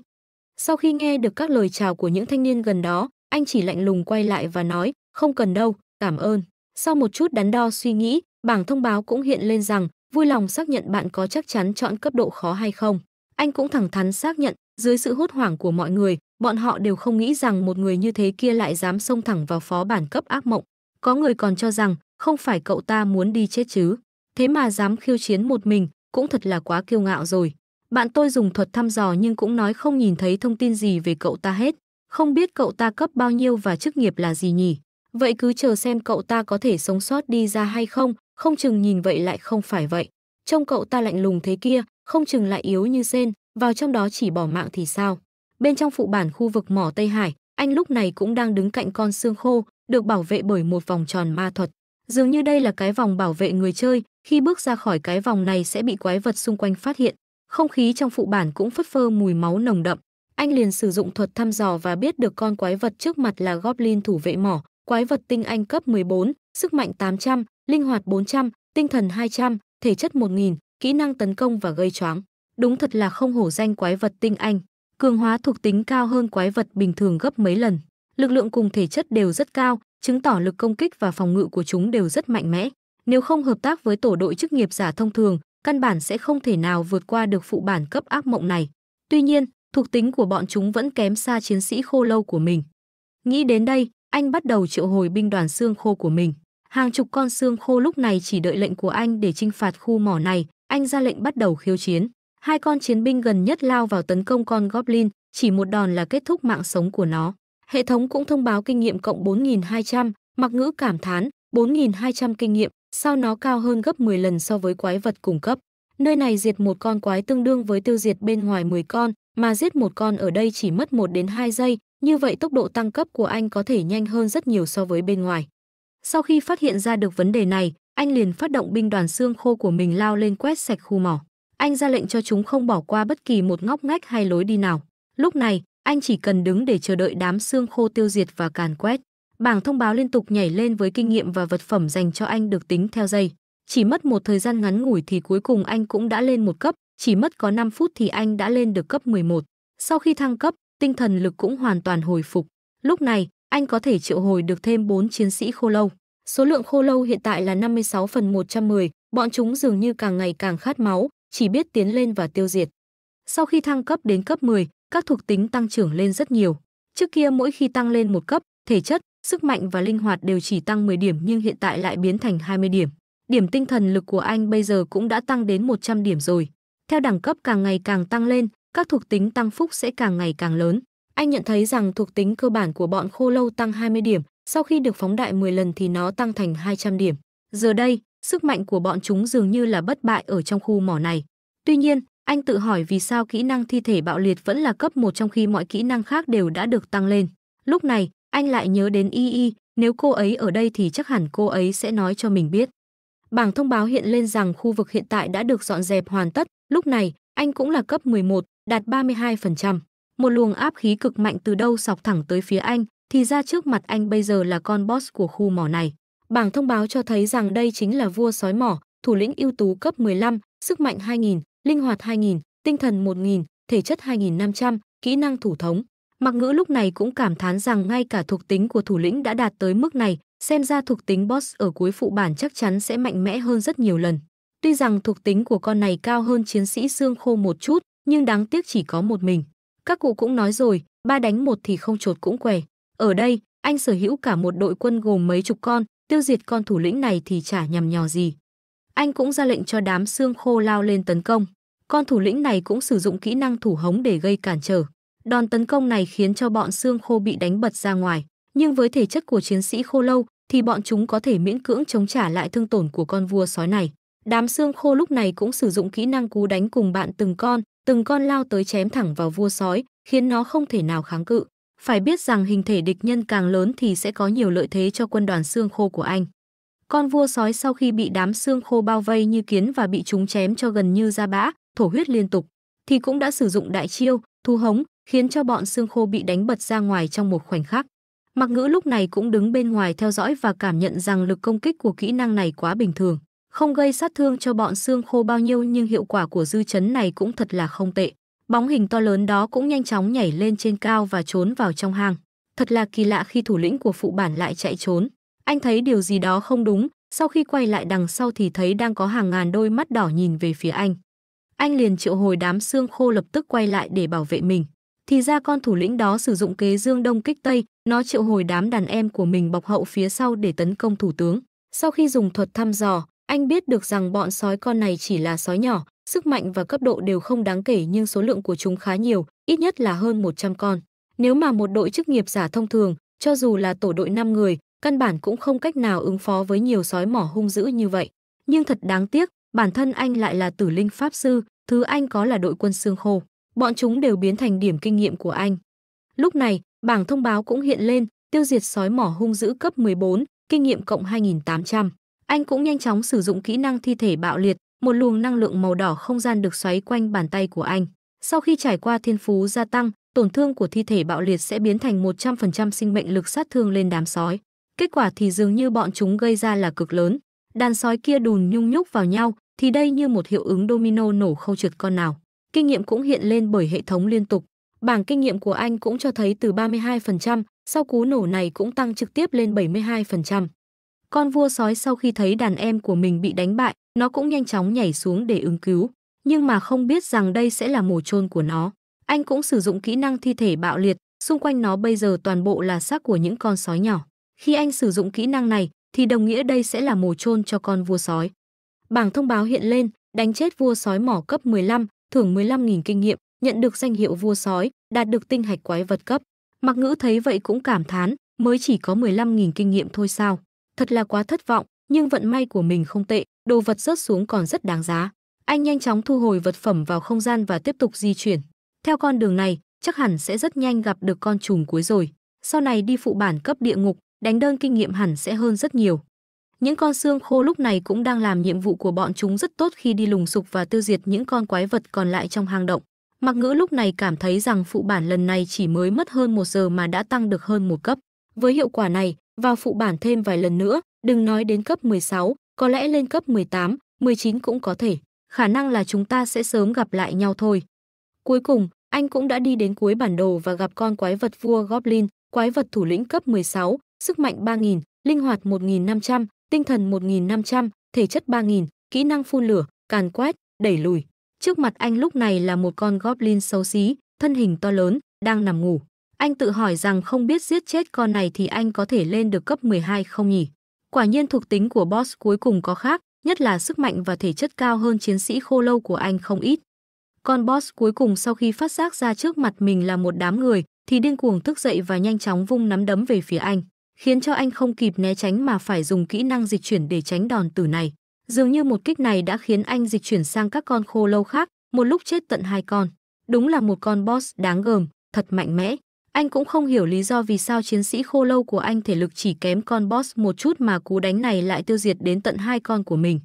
Sau khi nghe được các lời chào của những thanh niên gần đó, anh chỉ lạnh lùng quay lại và nói, không cần đâu, cảm ơn. Sau một chút đắn đo suy nghĩ, bảng thông báo cũng hiện lên rằng, vui lòng xác nhận bạn có chắc chắn chọn cấp độ khó hay không. Anh cũng thẳng thắn xác nhận, dưới sự hốt hoảng của mọi người, Bọn họ đều không nghĩ rằng một người như thế kia lại dám xông thẳng vào phó bản cấp ác mộng. Có người còn cho rằng, không phải cậu ta muốn đi chết chứ. Thế mà dám khiêu chiến một mình, cũng thật là quá kiêu ngạo rồi. Bạn tôi dùng thuật thăm dò nhưng cũng nói không nhìn thấy thông tin gì về cậu ta hết. Không biết cậu ta cấp bao nhiêu và chức nghiệp là gì nhỉ? Vậy cứ chờ xem cậu ta có thể sống sót đi ra hay không, không chừng nhìn vậy lại không phải vậy. Trông cậu ta lạnh lùng thế kia, không chừng lại yếu như sen, vào trong đó chỉ bỏ mạng thì sao? Bên trong phụ bản khu vực mỏ Tây Hải, anh lúc này cũng đang đứng cạnh con xương khô, được bảo vệ bởi một vòng tròn ma thuật. Dường như đây là cái vòng bảo vệ người chơi, khi bước ra khỏi cái vòng này sẽ bị quái vật xung quanh phát hiện. Không khí trong phụ bản cũng phất phơ mùi máu nồng đậm. Anh liền sử dụng thuật thăm dò và biết được con quái vật trước mặt là Goblin thủ vệ mỏ, quái vật tinh anh cấp 14, sức mạnh 800, linh hoạt 400, tinh thần 200, thể chất 1000, kỹ năng tấn công và gây choáng. Đúng thật là không hổ danh quái vật tinh anh cường hóa thuộc tính cao hơn quái vật bình thường gấp mấy lần. Lực lượng cùng thể chất đều rất cao, chứng tỏ lực công kích và phòng ngự của chúng đều rất mạnh mẽ. Nếu không hợp tác với tổ đội chức nghiệp giả thông thường, căn bản sẽ không thể nào vượt qua được phụ bản cấp ác mộng này. Tuy nhiên, thuộc tính của bọn chúng vẫn kém xa chiến sĩ khô lâu của mình. Nghĩ đến đây, anh bắt đầu triệu hồi binh đoàn xương khô của mình. Hàng chục con xương khô lúc này chỉ đợi lệnh của anh để chinh phạt khu mỏ này, anh ra lệnh bắt đầu khiêu chiến. Hai con chiến binh gần nhất lao vào tấn công con Goblin, chỉ một đòn là kết thúc mạng sống của nó. Hệ thống cũng thông báo kinh nghiệm cộng 4.200, mặc ngữ cảm thán, 4.200 kinh nghiệm, sau nó cao hơn gấp 10 lần so với quái vật cung cấp. Nơi này diệt một con quái tương đương với tiêu diệt bên ngoài 10 con, mà giết một con ở đây chỉ mất 1 đến 2 giây, như vậy tốc độ tăng cấp của anh có thể nhanh hơn rất nhiều so với bên ngoài. Sau khi phát hiện ra được vấn đề này, anh liền phát động binh đoàn xương khô của mình lao lên quét sạch khu mỏ anh ra lệnh cho chúng không bỏ qua bất kỳ một ngóc ngách hay lối đi nào. Lúc này, anh chỉ cần đứng để chờ đợi đám xương khô tiêu diệt và càn quét. Bảng thông báo liên tục nhảy lên với kinh nghiệm và vật phẩm dành cho anh được tính theo giây. Chỉ mất một thời gian ngắn ngủi thì cuối cùng anh cũng đã lên một cấp, chỉ mất có 5 phút thì anh đã lên được cấp 11. Sau khi thăng cấp, tinh thần lực cũng hoàn toàn hồi phục. Lúc này, anh có thể triệu hồi được thêm 4 chiến sĩ khô lâu. Số lượng khô lâu hiện tại là 56 phần 110, bọn chúng dường như càng ngày càng khát máu, chỉ biết tiến lên và tiêu diệt. Sau khi thăng cấp đến cấp 10, các thuộc tính tăng trưởng lên rất nhiều. Trước kia mỗi khi tăng lên một cấp, thể chất, sức mạnh và linh hoạt đều chỉ tăng 10 điểm nhưng hiện tại lại biến thành 20 điểm. Điểm tinh thần lực của anh bây giờ cũng đã tăng đến 100 điểm rồi. Theo đẳng cấp càng ngày càng tăng lên, các thuộc tính tăng phúc sẽ càng ngày càng lớn. Anh nhận thấy rằng thuộc tính cơ bản của bọn khô lâu tăng 20 điểm, sau khi được phóng đại 10 lần thì nó tăng thành 200 điểm. Giờ đây, Sức mạnh của bọn chúng dường như là bất bại ở trong khu mỏ này. Tuy nhiên, anh tự hỏi vì sao kỹ năng thi thể bạo liệt vẫn là cấp 1 trong khi mọi kỹ năng khác đều đã được tăng lên. Lúc này, anh lại nhớ đến Y Y, nếu cô ấy ở đây thì chắc hẳn cô ấy sẽ nói cho mình biết. Bảng thông báo hiện lên rằng khu vực hiện tại đã được dọn dẹp hoàn tất, lúc này anh cũng là cấp 11, đạt 32%. Một luồng áp khí cực mạnh từ đâu sọc thẳng tới phía anh, thì ra trước mặt anh bây giờ là con boss của khu mỏ này. Bảng thông báo cho thấy rằng đây chính là vua sói mỏ, thủ lĩnh ưu tú cấp 15, sức mạnh 2000, linh hoạt 2000, tinh thần 1000, thể chất 2500, kỹ năng thủ thống. Mặc ngữ lúc này cũng cảm thán rằng ngay cả thuộc tính của thủ lĩnh đã đạt tới mức này, xem ra thuộc tính boss ở cuối phụ bản chắc chắn sẽ mạnh mẽ hơn rất nhiều lần. Tuy rằng thuộc tính của con này cao hơn chiến sĩ xương khô một chút, nhưng đáng tiếc chỉ có một mình. Các cụ cũng nói rồi, ba đánh một thì không chột cũng què. Ở đây, anh sở hữu cả một đội quân gồm mấy chục con, tiêu diệt con thủ lĩnh này thì chả nhầm nhò gì. Anh cũng ra lệnh cho đám xương khô lao lên tấn công. Con thủ lĩnh này cũng sử dụng kỹ năng thủ hống để gây cản trở. Đòn tấn công này khiến cho bọn xương khô bị đánh bật ra ngoài, nhưng với thể chất của chiến sĩ khô lâu thì bọn chúng có thể miễn cưỡng chống trả lại thương tổn của con vua sói này. Đám xương khô lúc này cũng sử dụng kỹ năng cú đánh cùng bạn từng con, từng con lao tới chém thẳng vào vua sói, khiến nó không thể nào kháng cự. Phải biết rằng hình thể địch nhân càng lớn thì sẽ có nhiều lợi thế cho quân đoàn xương khô của anh. Con vua sói sau khi bị đám xương khô bao vây như kiến và bị chúng chém cho gần như ra bã, thổ huyết liên tục, thì cũng đã sử dụng đại chiêu, thu hống, khiến cho bọn xương khô bị đánh bật ra ngoài trong một khoảnh khắc. Mặc ngữ lúc này cũng đứng bên ngoài theo dõi và cảm nhận rằng lực công kích của kỹ năng này quá bình thường, không gây sát thương cho bọn xương khô bao nhiêu nhưng hiệu quả của dư chấn này cũng thật là không tệ. Bóng hình to lớn đó cũng nhanh chóng nhảy lên trên cao và trốn vào trong hang. Thật là kỳ lạ khi thủ lĩnh của phụ bản lại chạy trốn. Anh thấy điều gì đó không đúng, sau khi quay lại đằng sau thì thấy đang có hàng ngàn đôi mắt đỏ nhìn về phía anh. Anh liền triệu hồi đám xương khô lập tức quay lại để bảo vệ mình. Thì ra con thủ lĩnh đó sử dụng kế dương đông kích tây, nó triệu hồi đám đàn em của mình bọc hậu phía sau để tấn công thủ tướng. Sau khi dùng thuật thăm dò, anh biết được rằng bọn sói con này chỉ là sói nhỏ, sức mạnh và cấp độ đều không đáng kể nhưng số lượng của chúng khá nhiều, ít nhất là hơn 100 con. Nếu mà một đội chức nghiệp giả thông thường, cho dù là tổ đội 5 người, căn bản cũng không cách nào ứng phó với nhiều sói mỏ hung dữ như vậy. Nhưng thật đáng tiếc, bản thân anh lại là tử linh pháp sư, thứ anh có là đội quân xương khô. Bọn chúng đều biến thành điểm kinh nghiệm của anh. Lúc này, bảng thông báo cũng hiện lên, tiêu diệt sói mỏ hung dữ cấp 14, kinh nghiệm cộng 2800. Anh cũng nhanh chóng sử dụng kỹ năng thi thể bạo liệt, một luồng năng lượng màu đỏ không gian được xoáy quanh bàn tay của anh. Sau khi trải qua thiên phú gia tăng, tổn thương của thi thể bạo liệt sẽ biến thành 100% sinh mệnh lực sát thương lên đám sói. Kết quả thì dường như bọn chúng gây ra là cực lớn. Đàn sói kia đùn nhung nhúc vào nhau, thì đây như một hiệu ứng domino nổ không trượt con nào. Kinh nghiệm cũng hiện lên bởi hệ thống liên tục. Bảng kinh nghiệm của anh cũng cho thấy từ 32%, sau cú nổ này cũng tăng trực tiếp lên 72%. Con vua sói sau khi thấy đàn em của mình bị đánh bại, nó cũng nhanh chóng nhảy xuống để ứng cứu, nhưng mà không biết rằng đây sẽ là mồ chôn của nó. Anh cũng sử dụng kỹ năng thi thể bạo liệt, xung quanh nó bây giờ toàn bộ là xác của những con sói nhỏ. Khi anh sử dụng kỹ năng này, thì đồng nghĩa đây sẽ là mồ chôn cho con vua sói. Bảng thông báo hiện lên, đánh chết vua sói mỏ cấp 15, thưởng 15.000 kinh nghiệm, nhận được danh hiệu vua sói, đạt được tinh hạch quái vật cấp. Mặc ngữ thấy vậy cũng cảm thán, mới chỉ có 15.000 kinh nghiệm thôi sao. Thật là quá thất vọng, nhưng vận may của mình không tệ, đồ vật rớt xuống còn rất đáng giá. Anh nhanh chóng thu hồi vật phẩm vào không gian và tiếp tục di chuyển. Theo con đường này, chắc hẳn sẽ rất nhanh gặp được con trùng cuối rồi. Sau này đi phụ bản cấp địa ngục, đánh đơn kinh nghiệm hẳn sẽ hơn rất nhiều. Những con xương khô lúc này cũng đang làm nhiệm vụ của bọn chúng rất tốt khi đi lùng sục và tiêu diệt những con quái vật còn lại trong hang động. Mặc ngữ lúc này cảm thấy rằng phụ bản lần này chỉ mới mất hơn một giờ mà đã tăng được hơn một cấp. Với hiệu quả này, vào phụ bản thêm vài lần nữa, đừng nói đến cấp 16, có lẽ lên cấp 18, 19 cũng có thể. Khả năng là chúng ta sẽ sớm gặp lại nhau thôi. Cuối cùng, anh cũng đã đi đến cuối bản đồ và gặp con quái vật vua Goblin, quái vật thủ lĩnh cấp 16, sức mạnh 3000, linh hoạt 1500, tinh thần 1500, thể chất 3000, kỹ năng phun lửa, càn quét, đẩy lùi. Trước mặt anh lúc này là một con goblin xấu xí, thân hình to lớn, đang nằm ngủ. Anh tự hỏi rằng không biết giết chết con này thì anh có thể lên được cấp 12 không nhỉ? Quả nhiên thuộc tính của boss cuối cùng có khác, nhất là sức mạnh và thể chất cao hơn chiến sĩ khô lâu của anh không ít. Con boss cuối cùng sau khi phát giác ra trước mặt mình là một đám người, thì điên cuồng thức dậy và nhanh chóng vung nắm đấm về phía anh, khiến cho anh không kịp né tránh mà phải dùng kỹ năng dịch chuyển để tránh đòn tử này. Dường như một kích này đã khiến anh dịch chuyển sang các con khô lâu khác, một lúc chết tận hai con. Đúng là một con boss đáng gờm, thật mạnh mẽ. Anh cũng không hiểu lý do vì sao chiến sĩ khô lâu của anh thể lực chỉ kém con boss một chút mà cú đánh này lại tiêu diệt đến tận hai con của mình.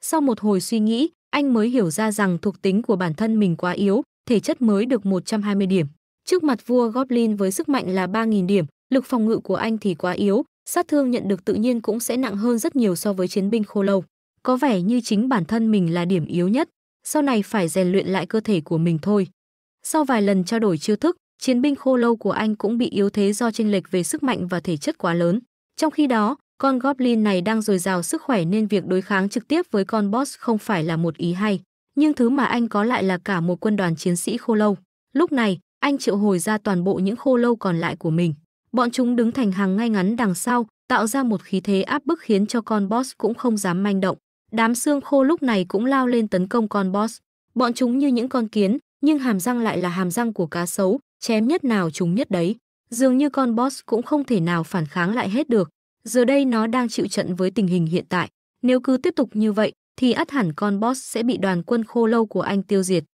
Sau một hồi suy nghĩ, anh mới hiểu ra rằng thuộc tính của bản thân mình quá yếu, thể chất mới được 120 điểm. Trước mặt vua Goblin với sức mạnh là 3.000 điểm, lực phòng ngự của anh thì quá yếu, sát thương nhận được tự nhiên cũng sẽ nặng hơn rất nhiều so với chiến binh khô lâu. Có vẻ như chính bản thân mình là điểm yếu nhất, sau này phải rèn luyện lại cơ thể của mình thôi. Sau vài lần trao đổi chiêu thức, chiến binh khô lâu của anh cũng bị yếu thế do chênh lệch về sức mạnh và thể chất quá lớn. Trong khi đó, con goblin này đang dồi dào sức khỏe nên việc đối kháng trực tiếp với con boss không phải là một ý hay. Nhưng thứ mà anh có lại là cả một quân đoàn chiến sĩ khô lâu. Lúc này, anh triệu hồi ra toàn bộ những khô lâu còn lại của mình. Bọn chúng đứng thành hàng ngay ngắn đằng sau, tạo ra một khí thế áp bức khiến cho con boss cũng không dám manh động. Đám xương khô lúc này cũng lao lên tấn công con boss. Bọn chúng như những con kiến, nhưng hàm răng lại là hàm răng của cá sấu, chém nhất nào chúng nhất đấy. Dường như con boss cũng không thể nào phản kháng lại hết được. Giờ đây nó đang chịu trận với tình hình hiện tại. Nếu cứ tiếp tục như vậy, thì át hẳn con boss sẽ bị đoàn quân khô lâu của anh tiêu diệt.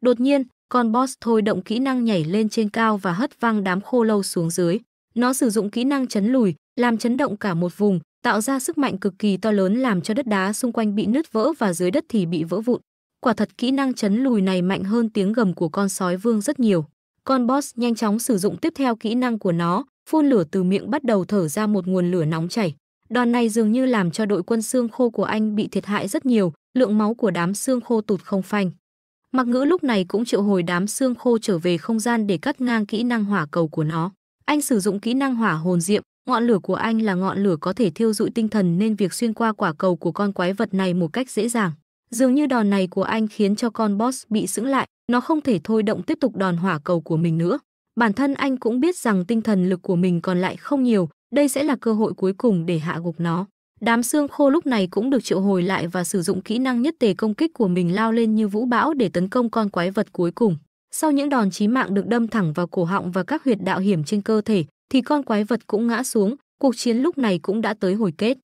Đột nhiên, con boss thôi động kỹ năng nhảy lên trên cao và hất văng đám khô lâu xuống dưới. Nó sử dụng kỹ năng chấn lùi, làm chấn động cả một vùng, tạo ra sức mạnh cực kỳ to lớn làm cho đất đá xung quanh bị nứt vỡ và dưới đất thì bị vỡ vụn. Quả thật kỹ năng chấn lùi này mạnh hơn tiếng gầm của con sói vương rất nhiều. Con boss nhanh chóng sử dụng tiếp theo kỹ năng của nó, phun lửa từ miệng bắt đầu thở ra một nguồn lửa nóng chảy. Đòn này dường như làm cho đội quân xương khô của anh bị thiệt hại rất nhiều, lượng máu của đám xương khô tụt không phanh. Mặc ngữ lúc này cũng triệu hồi đám xương khô trở về không gian để cắt ngang kỹ năng hỏa cầu của nó. Anh sử dụng kỹ năng hỏa hồn diệm, ngọn lửa của anh là ngọn lửa có thể thiêu dụi tinh thần nên việc xuyên qua quả cầu của con quái vật này một cách dễ dàng. Dường như đòn này của anh khiến cho con boss bị sững lại, nó không thể thôi động tiếp tục đòn hỏa cầu của mình nữa. Bản thân anh cũng biết rằng tinh thần lực của mình còn lại không nhiều, đây sẽ là cơ hội cuối cùng để hạ gục nó. Đám xương khô lúc này cũng được triệu hồi lại và sử dụng kỹ năng nhất tề công kích của mình lao lên như vũ bão để tấn công con quái vật cuối cùng. Sau những đòn chí mạng được đâm thẳng vào cổ họng và các huyệt đạo hiểm trên cơ thể, thì con quái vật cũng ngã xuống, cuộc chiến lúc này cũng đã tới hồi kết.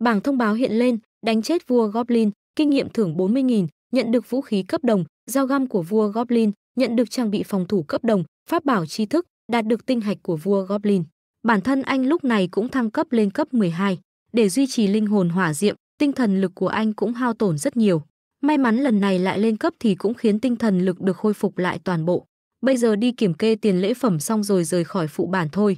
Bảng thông báo hiện lên, đánh chết vua Goblin, kinh nghiệm thưởng 40.000, nhận được vũ khí cấp đồng, dao găm của vua Goblin, nhận được trang bị phòng thủ cấp đồng, pháp bảo tri thức, đạt được tinh hạch của vua Goblin. Bản thân anh lúc này cũng thăng cấp lên cấp 12. Để duy trì linh hồn hỏa diệm, tinh thần lực của anh cũng hao tổn rất nhiều. May mắn lần này lại lên cấp thì cũng khiến tinh thần lực được khôi phục lại toàn bộ. Bây giờ đi kiểm kê tiền lễ phẩm xong rồi rời khỏi phụ bản thôi.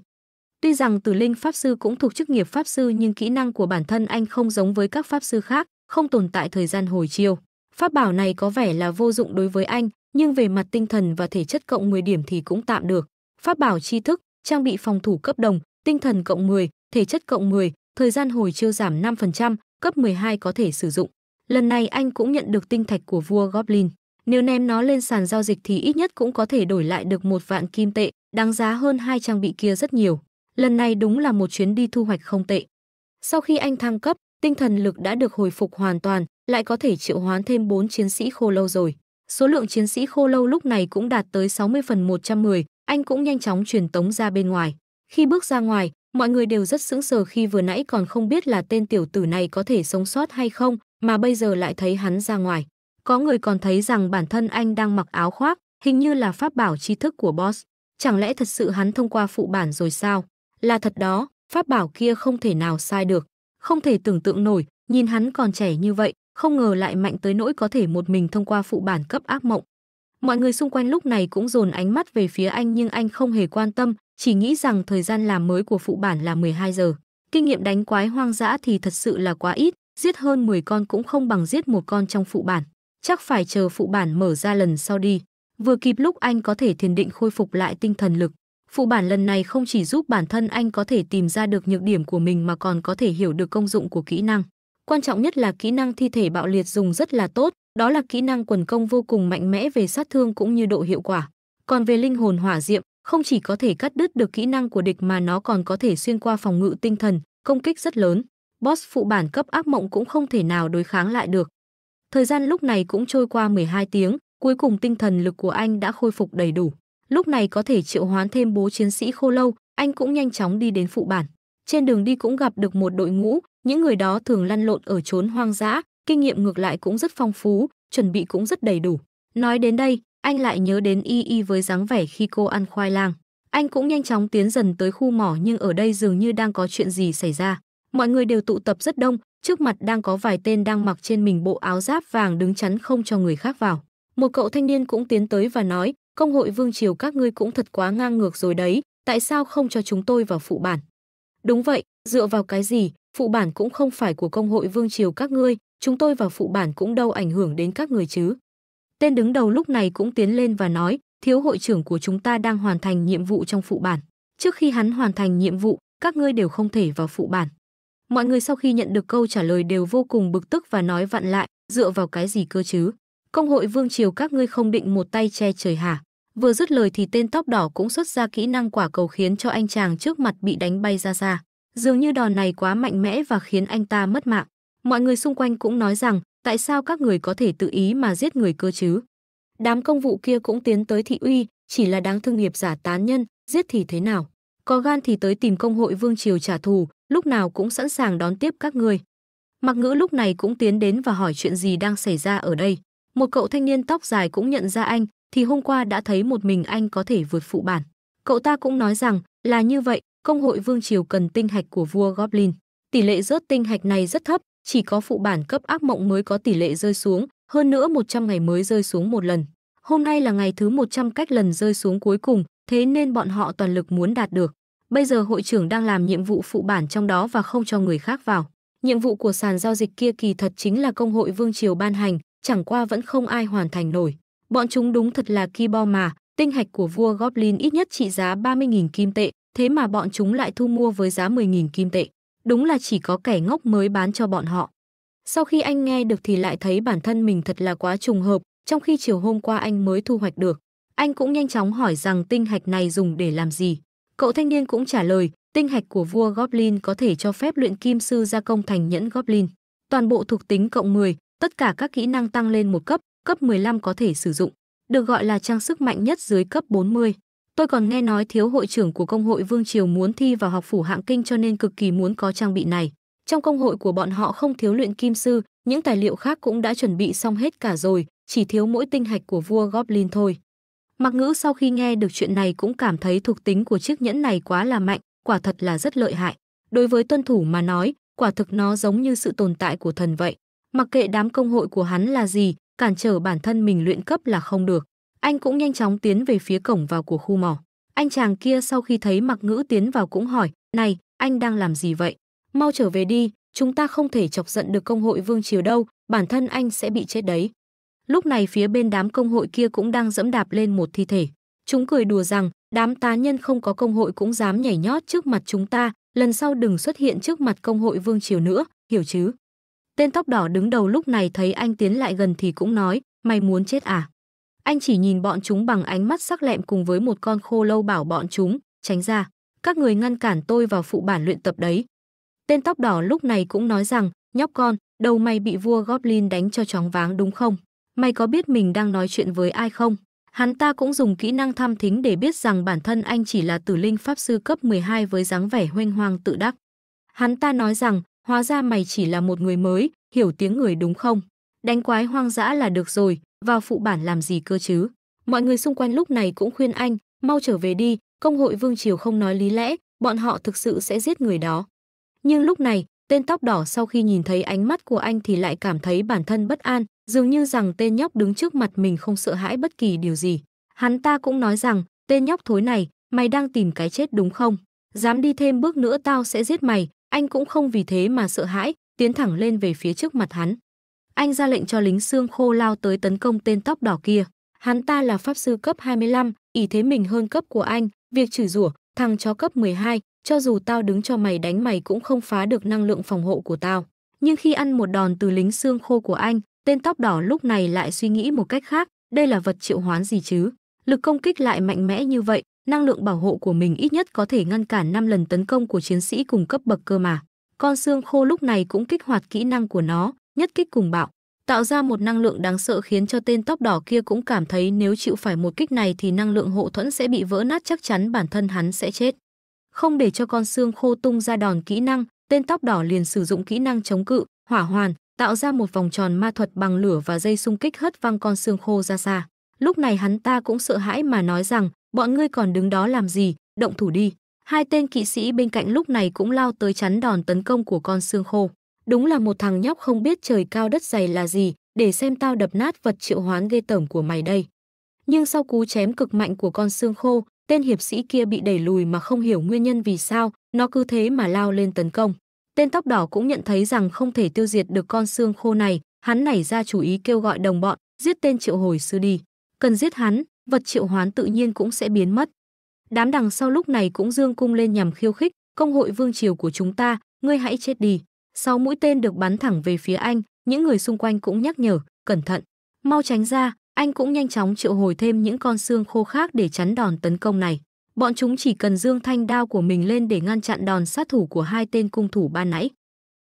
Tuy rằng từ Linh Pháp Sư cũng thuộc chức nghiệp Pháp Sư nhưng kỹ năng của bản thân anh không giống với các Pháp Sư khác, không tồn tại thời gian hồi chiêu. Pháp bảo này có vẻ là vô dụng đối với anh, nhưng về mặt tinh thần và thể chất cộng 10 điểm thì cũng tạm được. Pháp bảo tri thức, trang bị phòng thủ cấp đồng, tinh thần cộng 10, thể chất cộng 10, thời gian hồi chiêu giảm 5%, cấp 12 có thể sử dụng. Lần này anh cũng nhận được tinh thạch của vua Goblin. Nếu ném nó lên sàn giao dịch thì ít nhất cũng có thể đổi lại được một vạn kim tệ, đáng giá hơn hai trang bị kia rất nhiều. Lần này đúng là một chuyến đi thu hoạch không tệ. Sau khi anh thăng cấp, tinh thần lực đã được hồi phục hoàn toàn, lại có thể triệu hoán thêm 4 chiến sĩ khô lâu rồi. Số lượng chiến sĩ khô lâu lúc này cũng đạt tới 60 phần 110, anh cũng nhanh chóng truyền tống ra bên ngoài. Khi bước ra ngoài, mọi người đều rất sững sờ khi vừa nãy còn không biết là tên tiểu tử này có thể sống sót hay không, mà bây giờ lại thấy hắn ra ngoài. Có người còn thấy rằng bản thân anh đang mặc áo khoác, hình như là pháp bảo tri thức của boss. Chẳng lẽ thật sự hắn thông qua phụ bản rồi sao? Là thật đó, pháp bảo kia không thể nào sai được. Không thể tưởng tượng nổi, nhìn hắn còn trẻ như vậy, không ngờ lại mạnh tới nỗi có thể một mình thông qua phụ bản cấp ác mộng. Mọi người xung quanh lúc này cũng dồn ánh mắt về phía anh nhưng anh không hề quan tâm, chỉ nghĩ rằng thời gian làm mới của phụ bản là 12 giờ. Kinh nghiệm đánh quái hoang dã thì thật sự là quá ít, giết hơn 10 con cũng không bằng giết một con trong phụ bản. Chắc phải chờ phụ bản mở ra lần sau đi. Vừa kịp lúc anh có thể thiền định khôi phục lại tinh thần lực. Phụ bản lần này không chỉ giúp bản thân anh có thể tìm ra được nhược điểm của mình mà còn có thể hiểu được công dụng của kỹ năng. Quan trọng nhất là kỹ năng thi thể bạo liệt dùng rất là tốt, đó là kỹ năng quần công vô cùng mạnh mẽ về sát thương cũng như độ hiệu quả. Còn về linh hồn hỏa diệm, không chỉ có thể cắt đứt được kỹ năng của địch mà nó còn có thể xuyên qua phòng ngự tinh thần, công kích rất lớn. Boss phụ bản cấp ác mộng cũng không thể nào đối kháng lại được. Thời gian lúc này cũng trôi qua 12 tiếng, cuối cùng tinh thần lực của anh đã khôi phục đầy đủ. Lúc này có thể triệu hoán thêm bố chiến sĩ khô lâu, anh cũng nhanh chóng đi đến phụ bản. Trên đường đi cũng gặp được một đội ngũ, những người đó thường lăn lộn ở chốn hoang dã, kinh nghiệm ngược lại cũng rất phong phú, chuẩn bị cũng rất đầy đủ. Nói đến đây, anh lại nhớ đến Y Y với dáng vẻ khi cô ăn khoai lang. Anh cũng nhanh chóng tiến dần tới khu mỏ nhưng ở đây dường như đang có chuyện gì xảy ra. Mọi người đều tụ tập rất đông, trước mặt đang có vài tên đang mặc trên mình bộ áo giáp vàng đứng chắn không cho người khác vào. Một cậu thanh niên cũng tiến tới và nói, công hội vương triều các ngươi cũng thật quá ngang ngược rồi đấy, tại sao không cho chúng tôi vào phụ bản? Đúng vậy, dựa vào cái gì, phụ bản cũng không phải của công hội vương triều các ngươi, chúng tôi và phụ bản cũng đâu ảnh hưởng đến các người chứ. Tên đứng đầu lúc này cũng tiến lên và nói, thiếu hội trưởng của chúng ta đang hoàn thành nhiệm vụ trong phụ bản. Trước khi hắn hoàn thành nhiệm vụ, các ngươi đều không thể vào phụ bản. Mọi người sau khi nhận được câu trả lời đều vô cùng bực tức và nói vặn lại, dựa vào cái gì cơ chứ? Công hội vương triều các ngươi không định một tay che trời hả? Vừa dứt lời thì tên tóc đỏ cũng xuất ra kỹ năng quả cầu khiến cho anh chàng trước mặt bị đánh bay ra xa. Dường như đòn này quá mạnh mẽ và khiến anh ta mất mạng. Mọi người xung quanh cũng nói rằng tại sao các người có thể tự ý mà giết người cơ chứ. Đám công vụ kia cũng tiến tới thị uy, chỉ là đáng thương nghiệp giả tán nhân, giết thì thế nào. Có gan thì tới tìm công hội Vương Triều trả thù, lúc nào cũng sẵn sàng đón tiếp các người. Mặc ngữ lúc này cũng tiến đến và hỏi chuyện gì đang xảy ra ở đây. Một cậu thanh niên tóc dài cũng nhận ra anh, thì hôm qua đã thấy một mình anh có thể vượt phụ bản. Cậu ta cũng nói rằng là như vậy, công hội vương triều cần tinh hạch của vua Goblin. Tỷ lệ rớt tinh hạch này rất thấp, chỉ có phụ bản cấp ác mộng mới có tỷ lệ rơi xuống, hơn nữa 100 ngày mới rơi xuống một lần. Hôm nay là ngày thứ 100 cách lần rơi xuống cuối cùng, thế nên bọn họ toàn lực muốn đạt được. Bây giờ hội trưởng đang làm nhiệm vụ phụ bản trong đó và không cho người khác vào. Nhiệm vụ của sàn giao dịch kia kỳ thật chính là công hội Vương Triều ban hành, chẳng qua vẫn không ai hoàn thành nổi. Bọn chúng đúng thật là ki bo mà, tinh hạch của vua Goblin ít nhất trị giá 30.000 kim tệ, thế mà bọn chúng lại thu mua với giá 10.000 kim tệ. Đúng là chỉ có kẻ ngốc mới bán cho bọn họ. Sau khi anh nghe được thì lại thấy bản thân mình thật là quá trùng hợp, trong khi chiều hôm qua anh mới thu hoạch được. Anh cũng nhanh chóng hỏi rằng tinh hạch này dùng để làm gì. Cậu thanh niên cũng trả lời, tinh hạch của vua Goblin có thể cho phép luyện kim sư gia công thành nhẫn Goblin. Toàn bộ thuộc tính cộng 10, tất cả các kỹ năng tăng lên một cấp, cấp 15 có thể sử dụng, được gọi là trang sức mạnh nhất dưới cấp 40. Tôi còn nghe nói thiếu hội trưởng của công hội Vương Triều muốn thi vào học phủ hạng kinh cho nên cực kỳ muốn có trang bị này. Trong công hội của bọn họ không thiếu luyện kim sư, những tài liệu khác cũng đã chuẩn bị xong hết cả rồi, chỉ thiếu mỗi tinh hạch của vua Goblin thôi. Mặc ngữ sau khi nghe được chuyện này cũng cảm thấy thuộc tính của chiếc nhẫn này quá là mạnh, quả thật là rất lợi hại. Đối với tuân thủ mà nói, quả thực nó giống như sự tồn tại của thần vậy. Mặc kệ đám công hội của hắn là gì, cản trở bản thân mình luyện cấp là không được. Anh cũng nhanh chóng tiến về phía cổng vào của khu mỏ. Anh chàng kia sau khi thấy mặc ngữ tiến vào cũng hỏi, này, anh đang làm gì vậy? Mau trở về đi, chúng ta không thể chọc giận được công hội Vương Triều đâu, bản thân anh sẽ bị chết đấy. Lúc này phía bên đám công hội kia cũng đang dẫm đạp lên một thi thể. Chúng cười đùa rằng, đám tá nhân không có công hội cũng dám nhảy nhót trước mặt chúng ta, lần sau đừng xuất hiện trước mặt công hội Vương Triều nữa, hiểu chứ? Tên tóc đỏ đứng đầu lúc này thấy anh tiến lại gần thì cũng nói, mày muốn chết à? Anh chỉ nhìn bọn chúng bằng ánh mắt sắc lẹm cùng với một con khô lâu bảo bọn chúng, tránh ra, các người ngăn cản tôi vào phụ bản luyện tập đấy. Tên tóc đỏ lúc này cũng nói rằng, nhóc con, đầu mày bị vua Goblin đánh cho chóng váng đúng không? Mày có biết mình đang nói chuyện với ai không? Hắn ta cũng dùng kỹ năng tham thính để biết rằng bản thân anh chỉ là tử linh pháp sư cấp 12 với dáng vẻ huênh hoang tự đắc. Hắn ta nói rằng, hóa ra mày chỉ là một người mới, hiểu tiếng người đúng không? Đánh quái hoang dã là được rồi, vào phụ bản làm gì cơ chứ? Mọi người xung quanh lúc này cũng khuyên anh, mau trở về đi, công hội Vương Triều không nói lý lẽ, bọn họ thực sự sẽ giết người đó. Nhưng lúc này, tên tóc đỏ sau khi nhìn thấy ánh mắt của anh thì lại cảm thấy bản thân bất an, dường như rằng tên nhóc đứng trước mặt mình không sợ hãi bất kỳ điều gì. Hắn ta cũng nói rằng, tên nhóc thối này, mày đang tìm cái chết đúng không? Dám đi thêm bước nữa tao sẽ giết mày, anh cũng không vì thế mà sợ hãi, tiến thẳng lên về phía trước mặt hắn. Anh ra lệnh cho lính xương khô lao tới tấn công tên tóc đỏ kia. Hắn ta là pháp sư cấp 25, ý thế mình hơn cấp của anh, việc chửi rủa, thằng chó cấp 12, cho dù tao đứng cho mày đánh mày cũng không phá được năng lượng phòng hộ của tao. Nhưng khi ăn một đòn từ lính xương khô của anh, tên tóc đỏ lúc này lại suy nghĩ một cách khác, đây là vật triệu hoán gì chứ? Lực công kích lại mạnh mẽ như vậy, năng lượng bảo hộ của mình ít nhất có thể ngăn cản 5 lần tấn công của chiến sĩ cùng cấp bậc cơ mà. Con xương khô lúc này cũng kích hoạt kỹ năng của nó, nhất kích cùng bạo, tạo ra một năng lượng đáng sợ khiến cho tên tóc đỏ kia cũng cảm thấy nếu chịu phải một kích này thì năng lượng hộ thuẫn sẽ bị vỡ nát chắc chắn bản thân hắn sẽ chết. Không để cho con xương khô tung ra đòn kỹ năng, tên tóc đỏ liền sử dụng kỹ năng chống cự, hỏa hoàn, tạo ra một vòng tròn ma thuật bằng lửa và dây xung kích hất văng con xương khô ra xa. Lúc này hắn ta cũng sợ hãi mà nói rằng, bọn ngươi còn đứng đó làm gì, động thủ đi. Hai tên kỵ sĩ bên cạnh lúc này cũng lao tới chắn đòn tấn công của con xương khô. Đúng là một thằng nhóc không biết trời cao đất dày là gì, để xem tao đập nát vật triệu hoán ghê tởm của mày đây. Nhưng sau cú chém cực mạnh của con xương khô, tên hiệp sĩ kia bị đẩy lùi mà không hiểu nguyên nhân vì sao, nó cứ thế mà lao lên tấn công. Tên tóc đỏ cũng nhận thấy rằng không thể tiêu diệt được con xương khô này, hắn nảy ra chủ ý kêu gọi đồng bọn, giết tên triệu hồi sư đi cần giết hắn, vật triệu hoán tự nhiên cũng sẽ biến mất. Đám đằng sau lúc này cũng dương cung lên nhằm khiêu khích, công hội vương triều của chúng ta, ngươi hãy chết đi. Sáu mũi tên được bắn thẳng về phía anh, những người xung quanh cũng nhắc nhở, cẩn thận, mau tránh ra, anh cũng nhanh chóng triệu hồi thêm những con xương khô khác để chắn đòn tấn công này. Bọn chúng chỉ cần dương thanh đao của mình lên để ngăn chặn đòn sát thủ của hai tên cung thủ ban nãy.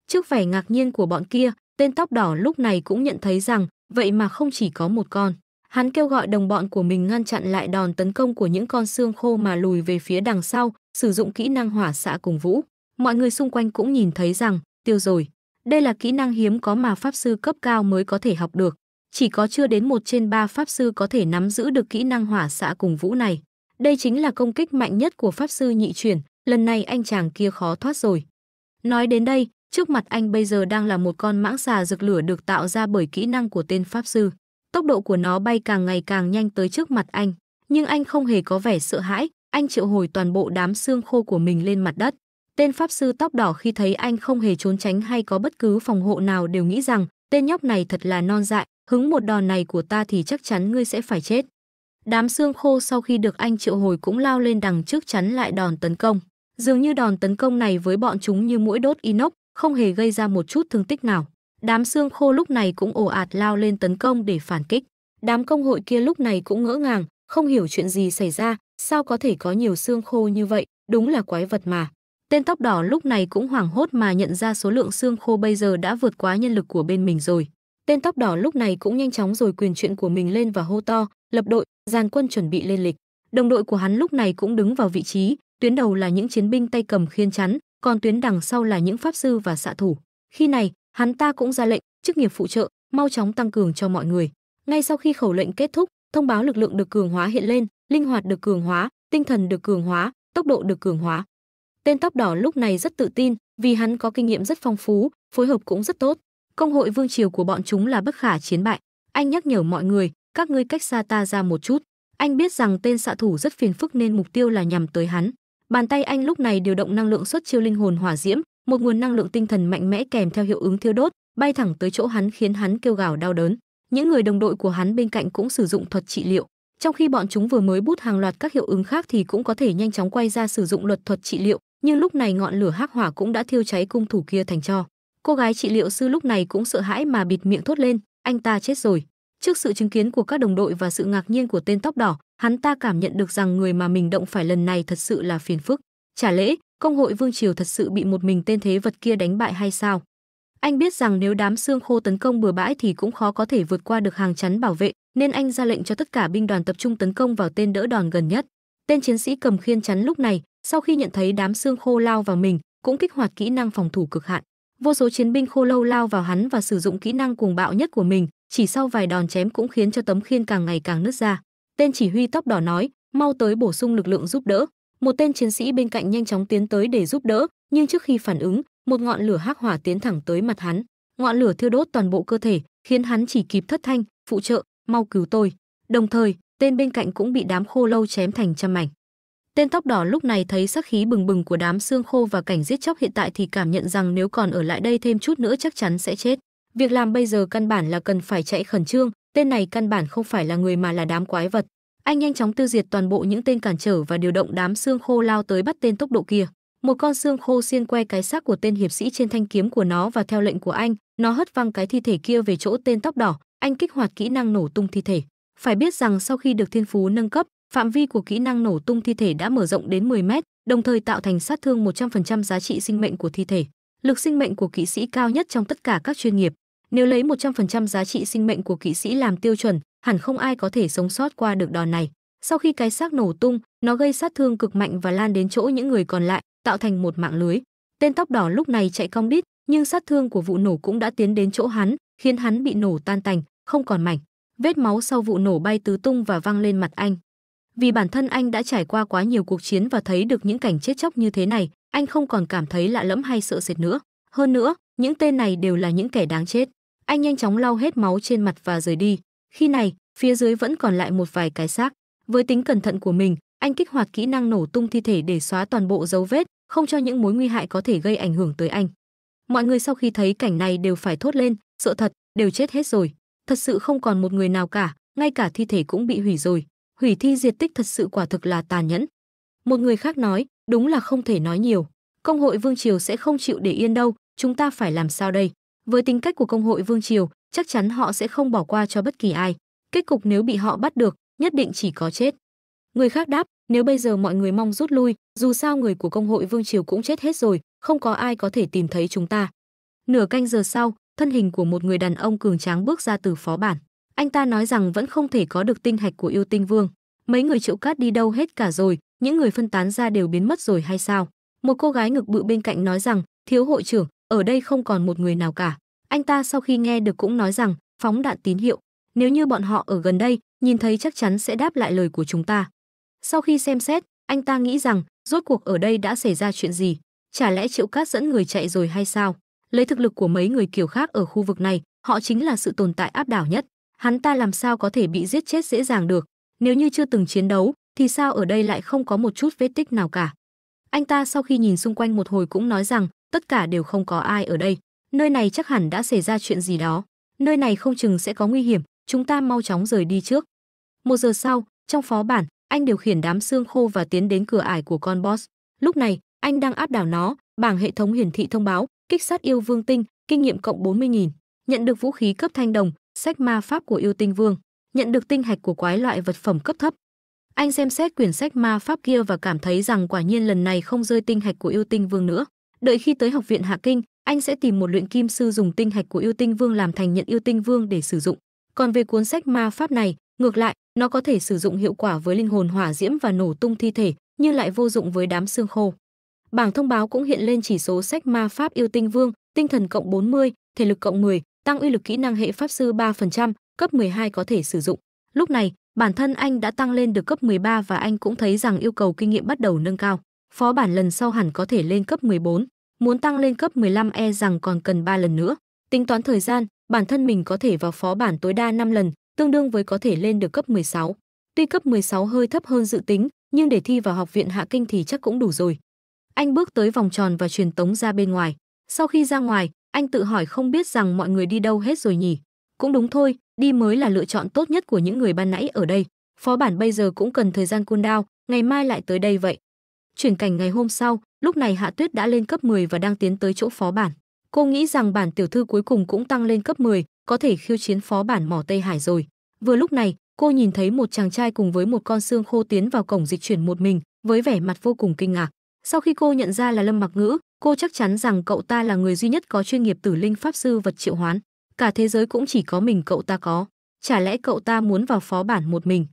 Trước vẻ ngạc nhiên của bọn kia, tên tóc đỏ lúc này cũng nhận thấy rằng, vậy mà không chỉ có một con. Hắn kêu gọi đồng bọn của mình ngăn chặn lại đòn tấn công của những con xương khô mà lùi về phía đằng sau, sử dụng kỹ năng hỏa xạ cùng vũ. Mọi người xung quanh cũng nhìn thấy rằng, tiêu rồi. Đây là kỹ năng hiếm có mà pháp sư cấp cao mới có thể học được. Chỉ có chưa đến một trên ba pháp sư có thể nắm giữ được kỹ năng hỏa xạ cùng vũ này. Đây chính là công kích mạnh nhất của pháp sư nhị chuyển, lần này anh chàng kia khó thoát rồi. Nói đến đây, trước mặt anh bây giờ đang là một con mãng xà rực lửa được tạo ra bởi kỹ năng của tên pháp sư. Tốc độ của nó bay càng ngày càng nhanh tới trước mặt anh, nhưng anh không hề có vẻ sợ hãi, anh triệu hồi toàn bộ đám xương khô của mình lên mặt đất. Tên pháp sư tóc đỏ khi thấy anh không hề trốn tránh hay có bất cứ phòng hộ nào đều nghĩ rằng tên nhóc này thật là non dại, hứng một đòn này của ta thì chắc chắn ngươi sẽ phải chết. Đám xương khô sau khi được anh triệu hồi cũng lao lên đằng trước chắn lại đòn tấn công. Dường như đòn tấn công này với bọn chúng như mũi đốt inox, không hề gây ra một chút thương tích nào. Đám xương khô lúc này cũng ồ ạt lao lên tấn công để phản kích. Đám công hội kia lúc này cũng ngỡ ngàng, không hiểu chuyện gì xảy ra, sao có thể có nhiều xương khô như vậy, đúng là quái vật mà. Tên tóc đỏ lúc này cũng hoảng hốt mà nhận ra số lượng xương khô bây giờ đã vượt quá nhân lực của bên mình rồi. Tên tóc đỏ lúc này cũng nhanh chóng rồi quyền chuyện của mình lên và hô to, lập đội, dàn quân chuẩn bị lên lịch. Đồng đội của hắn lúc này cũng đứng vào vị trí, tuyến đầu là những chiến binh tay cầm khiên chắn, còn tuyến đằng sau là những pháp sư và xạ thủ. Khi này, hắn ta cũng ra lệnh chức nghiệp phụ trợ mau chóng tăng cường cho mọi người ngay sau khi khẩu lệnh kết thúc thông báo lực lượng được cường hóa hiện lên linh hoạt được cường hóa tinh thần được cường hóa tốc độ được cường hóa tên tóc đỏ lúc này rất tự tin vì hắn có kinh nghiệm rất phong phú phối hợp cũng rất tốt công hội vương triều của bọn chúng là bất khả chiến bại anh nhắc nhở mọi người các ngươi cách xa ta ra một chút anh biết rằng tên xạ thủ rất phiền phức nên mục tiêu là nhằm tới hắn bàn tay anh lúc này điều động năng lượng xuất chiêu linh hồn hỏa diễm một nguồn năng lượng tinh thần mạnh mẽ kèm theo hiệu ứng thiêu đốt bay thẳng tới chỗ hắn khiến hắn kêu gào đau đớn những người đồng đội của hắn bên cạnh cũng sử dụng thuật trị liệu trong khi bọn chúng vừa mới bút hàng loạt các hiệu ứng khác thì cũng có thể nhanh chóng quay ra sử dụng luật thuật trị liệu nhưng lúc này ngọn lửa hắc hỏa cũng đã thiêu cháy cung thủ kia thành tro cô gái trị liệu sư lúc này cũng sợ hãi mà bịt miệng thốt lên anh ta chết rồi trước sự chứng kiến của các đồng đội và sự ngạc nhiên của tên tóc đỏ hắn ta cảm nhận được rằng người mà mình động phải lần này thật sự là phiền phức chả lẽ Công hội Vương Triều thật sự bị một mình tên thế vật kia đánh bại hay sao? Anh biết rằng nếu đám xương khô tấn công bừa bãi thì cũng khó có thể vượt qua được hàng chắn bảo vệ, nên anh ra lệnh cho tất cả binh đoàn tập trung tấn công vào tên đỡ đòn gần nhất. Tên chiến sĩ cầm khiên chắn lúc này, sau khi nhận thấy đám xương khô lao vào mình, cũng kích hoạt kỹ năng phòng thủ cực hạn. Vô số chiến binh khô lâu lao vào hắn và sử dụng kỹ năng cuồng bạo nhất của mình, chỉ sau vài đòn chém cũng khiến cho tấm khiên càng ngày càng nứt ra. Tên chỉ huy tóc đỏ nói, mau tới bổ sung lực lượng giúp đỡ một tên chiến sĩ bên cạnh nhanh chóng tiến tới để giúp đỡ nhưng trước khi phản ứng một ngọn lửa hắc hỏa tiến thẳng tới mặt hắn ngọn lửa thiêu đốt toàn bộ cơ thể khiến hắn chỉ kịp thất thanh phụ trợ mau cứu tôi đồng thời tên bên cạnh cũng bị đám khô lâu chém thành trăm mảnh tên tóc đỏ lúc này thấy sắc khí bừng bừng của đám xương khô và cảnh giết chóc hiện tại thì cảm nhận rằng nếu còn ở lại đây thêm chút nữa chắc chắn sẽ chết việc làm bây giờ căn bản là cần phải chạy khẩn trương tên này căn bản không phải là người mà là đám quái vật anh nhanh chóng tiêu diệt toàn bộ những tên cản trở và điều động đám xương khô lao tới bắt tên tốc độ kia. Một con xương khô xiên que cái xác của tên hiệp sĩ trên thanh kiếm của nó và theo lệnh của anh, nó hất văng cái thi thể kia về chỗ tên tóc đỏ, anh kích hoạt kỹ năng nổ tung thi thể. Phải biết rằng sau khi được thiên phú nâng cấp, phạm vi của kỹ năng nổ tung thi thể đã mở rộng đến 10 mét, đồng thời tạo thành sát thương 100% giá trị sinh mệnh của thi thể. Lực sinh mệnh của kỵ sĩ cao nhất trong tất cả các chuyên nghiệp, nếu lấy 100% giá trị sinh mệnh của kỵ sĩ làm tiêu chuẩn, hẳn không ai có thể sống sót qua được đòn này. Sau khi cái xác nổ tung, nó gây sát thương cực mạnh và lan đến chỗ những người còn lại, tạo thành một mạng lưới. Tên tóc đỏ lúc này chạy cong đít, nhưng sát thương của vụ nổ cũng đã tiến đến chỗ hắn, khiến hắn bị nổ tan tành, không còn mảnh. Vết máu sau vụ nổ bay tứ tung và văng lên mặt anh. Vì bản thân anh đã trải qua quá nhiều cuộc chiến và thấy được những cảnh chết chóc như thế này, anh không còn cảm thấy lạ lẫm hay sợ sệt nữa. Hơn nữa, những tên này đều là những kẻ đáng chết. Anh nhanh chóng lau hết máu trên mặt và rời đi. Khi này, phía dưới vẫn còn lại một vài cái xác. Với tính cẩn thận của mình, anh kích hoạt kỹ năng nổ tung thi thể để xóa toàn bộ dấu vết, không cho những mối nguy hại có thể gây ảnh hưởng tới anh. Mọi người sau khi thấy cảnh này đều phải thốt lên, sợ thật, đều chết hết rồi. Thật sự không còn một người nào cả, ngay cả thi thể cũng bị hủy rồi. Hủy thi diệt tích thật sự quả thực là tàn nhẫn. Một người khác nói, đúng là không thể nói nhiều. Công hội Vương Triều sẽ không chịu để yên đâu, chúng ta phải làm sao đây? Với tính cách của công hội vương triều, chắc chắn họ sẽ không bỏ qua cho bất kỳ ai. Kết cục nếu bị họ bắt được, nhất định chỉ có chết. Người khác đáp, nếu bây giờ mọi người mong rút lui, dù sao người của công hội vương triều cũng chết hết rồi, không có ai có thể tìm thấy chúng ta. Nửa canh giờ sau, thân hình của một người đàn ông cường tráng bước ra từ phó bản. Anh ta nói rằng vẫn không thể có được tinh hạch của yêu tinh vương. Mấy người triệu cát đi đâu hết cả rồi, những người phân tán ra đều biến mất rồi hay sao? Một cô gái ngực bự bên cạnh nói rằng, thiếu hội trưởng, ở đây không còn một người nào cả. Anh ta sau khi nghe được cũng nói rằng, phóng đạn tín hiệu, nếu như bọn họ ở gần đây, nhìn thấy chắc chắn sẽ đáp lại lời của chúng ta. Sau khi xem xét, anh ta nghĩ rằng, rốt cuộc ở đây đã xảy ra chuyện gì? Chả lẽ Triệu Cát dẫn người chạy rồi hay sao? Lấy thực lực của mấy người kiểu khác ở khu vực này, họ chính là sự tồn tại áp đảo nhất. Hắn ta làm sao có thể bị giết chết dễ dàng được? Nếu như chưa từng chiến đấu, thì sao ở đây lại không có một chút vết tích nào cả? Anh ta sau khi nhìn xung quanh một hồi cũng nói rằng, tất cả đều không có ai ở đây nơi này chắc hẳn đã xảy ra chuyện gì đó nơi này không chừng sẽ có nguy hiểm chúng ta mau chóng rời đi trước một giờ sau trong phó bản anh điều khiển đám xương khô và tiến đến cửa ải của con boss lúc này anh đang áp đảo nó bảng hệ thống hiển thị thông báo kích sát yêu vương tinh kinh nghiệm cộng 40.000 nhận được vũ khí cấp thanh đồng sách ma pháp của yêu tinh vương nhận được tinh hạch của quái loại vật phẩm cấp thấp anh xem xét quyển sách ma pháp kia và cảm thấy rằng quả nhiên lần này không rơi tinh hạch của yêu tinh vương nữa đợi khi tới học viện hạ kinh anh sẽ tìm một luyện kim sư dùng tinh hạch của yêu tinh vương làm thành nhận yêu tinh vương để sử dụng còn về cuốn sách ma pháp này ngược lại nó có thể sử dụng hiệu quả với linh hồn hỏa diễm và nổ tung thi thể nhưng lại vô dụng với đám xương khô bảng thông báo cũng hiện lên chỉ số sách ma pháp yêu tinh vương tinh thần cộng 40, thể lực cộng 10, tăng uy lực kỹ năng hệ pháp sư 3%, cấp 12 có thể sử dụng lúc này bản thân anh đã tăng lên được cấp 13 và anh cũng thấy rằng yêu cầu kinh nghiệm bắt đầu nâng cao phó bản lần sau hẳn có thể lên cấp 14, muốn tăng lên cấp 15 e rằng còn cần 3 lần nữa. Tính toán thời gian, bản thân mình có thể vào phó bản tối đa 5 lần, tương đương với có thể lên được cấp 16. Tuy cấp 16 hơi thấp hơn dự tính, nhưng để thi vào học viện Hạ Kinh thì chắc cũng đủ rồi. Anh bước tới vòng tròn và truyền tống ra bên ngoài. Sau khi ra ngoài, anh tự hỏi không biết rằng mọi người đi đâu hết rồi nhỉ. Cũng đúng thôi, đi mới là lựa chọn tốt nhất của những người ban nãy ở đây. Phó bản bây giờ cũng cần thời gian cooldown, ngày mai lại tới đây vậy. Chuyển cảnh ngày hôm sau, lúc này Hạ Tuyết đã lên cấp 10 và đang tiến tới chỗ phó bản. Cô nghĩ rằng bản tiểu thư cuối cùng cũng tăng lên cấp 10, có thể khiêu chiến phó bản mỏ Tây Hải rồi. Vừa lúc này, cô nhìn thấy một chàng trai cùng với một con xương khô tiến vào cổng dịch chuyển một mình, với vẻ mặt vô cùng kinh ngạc. Sau khi cô nhận ra là Lâm Mặc Ngữ, cô chắc chắn rằng cậu ta là người duy nhất có chuyên nghiệp tử linh pháp sư vật triệu hoán. Cả thế giới cũng chỉ có mình cậu ta có. Chả lẽ cậu ta muốn vào phó bản một mình?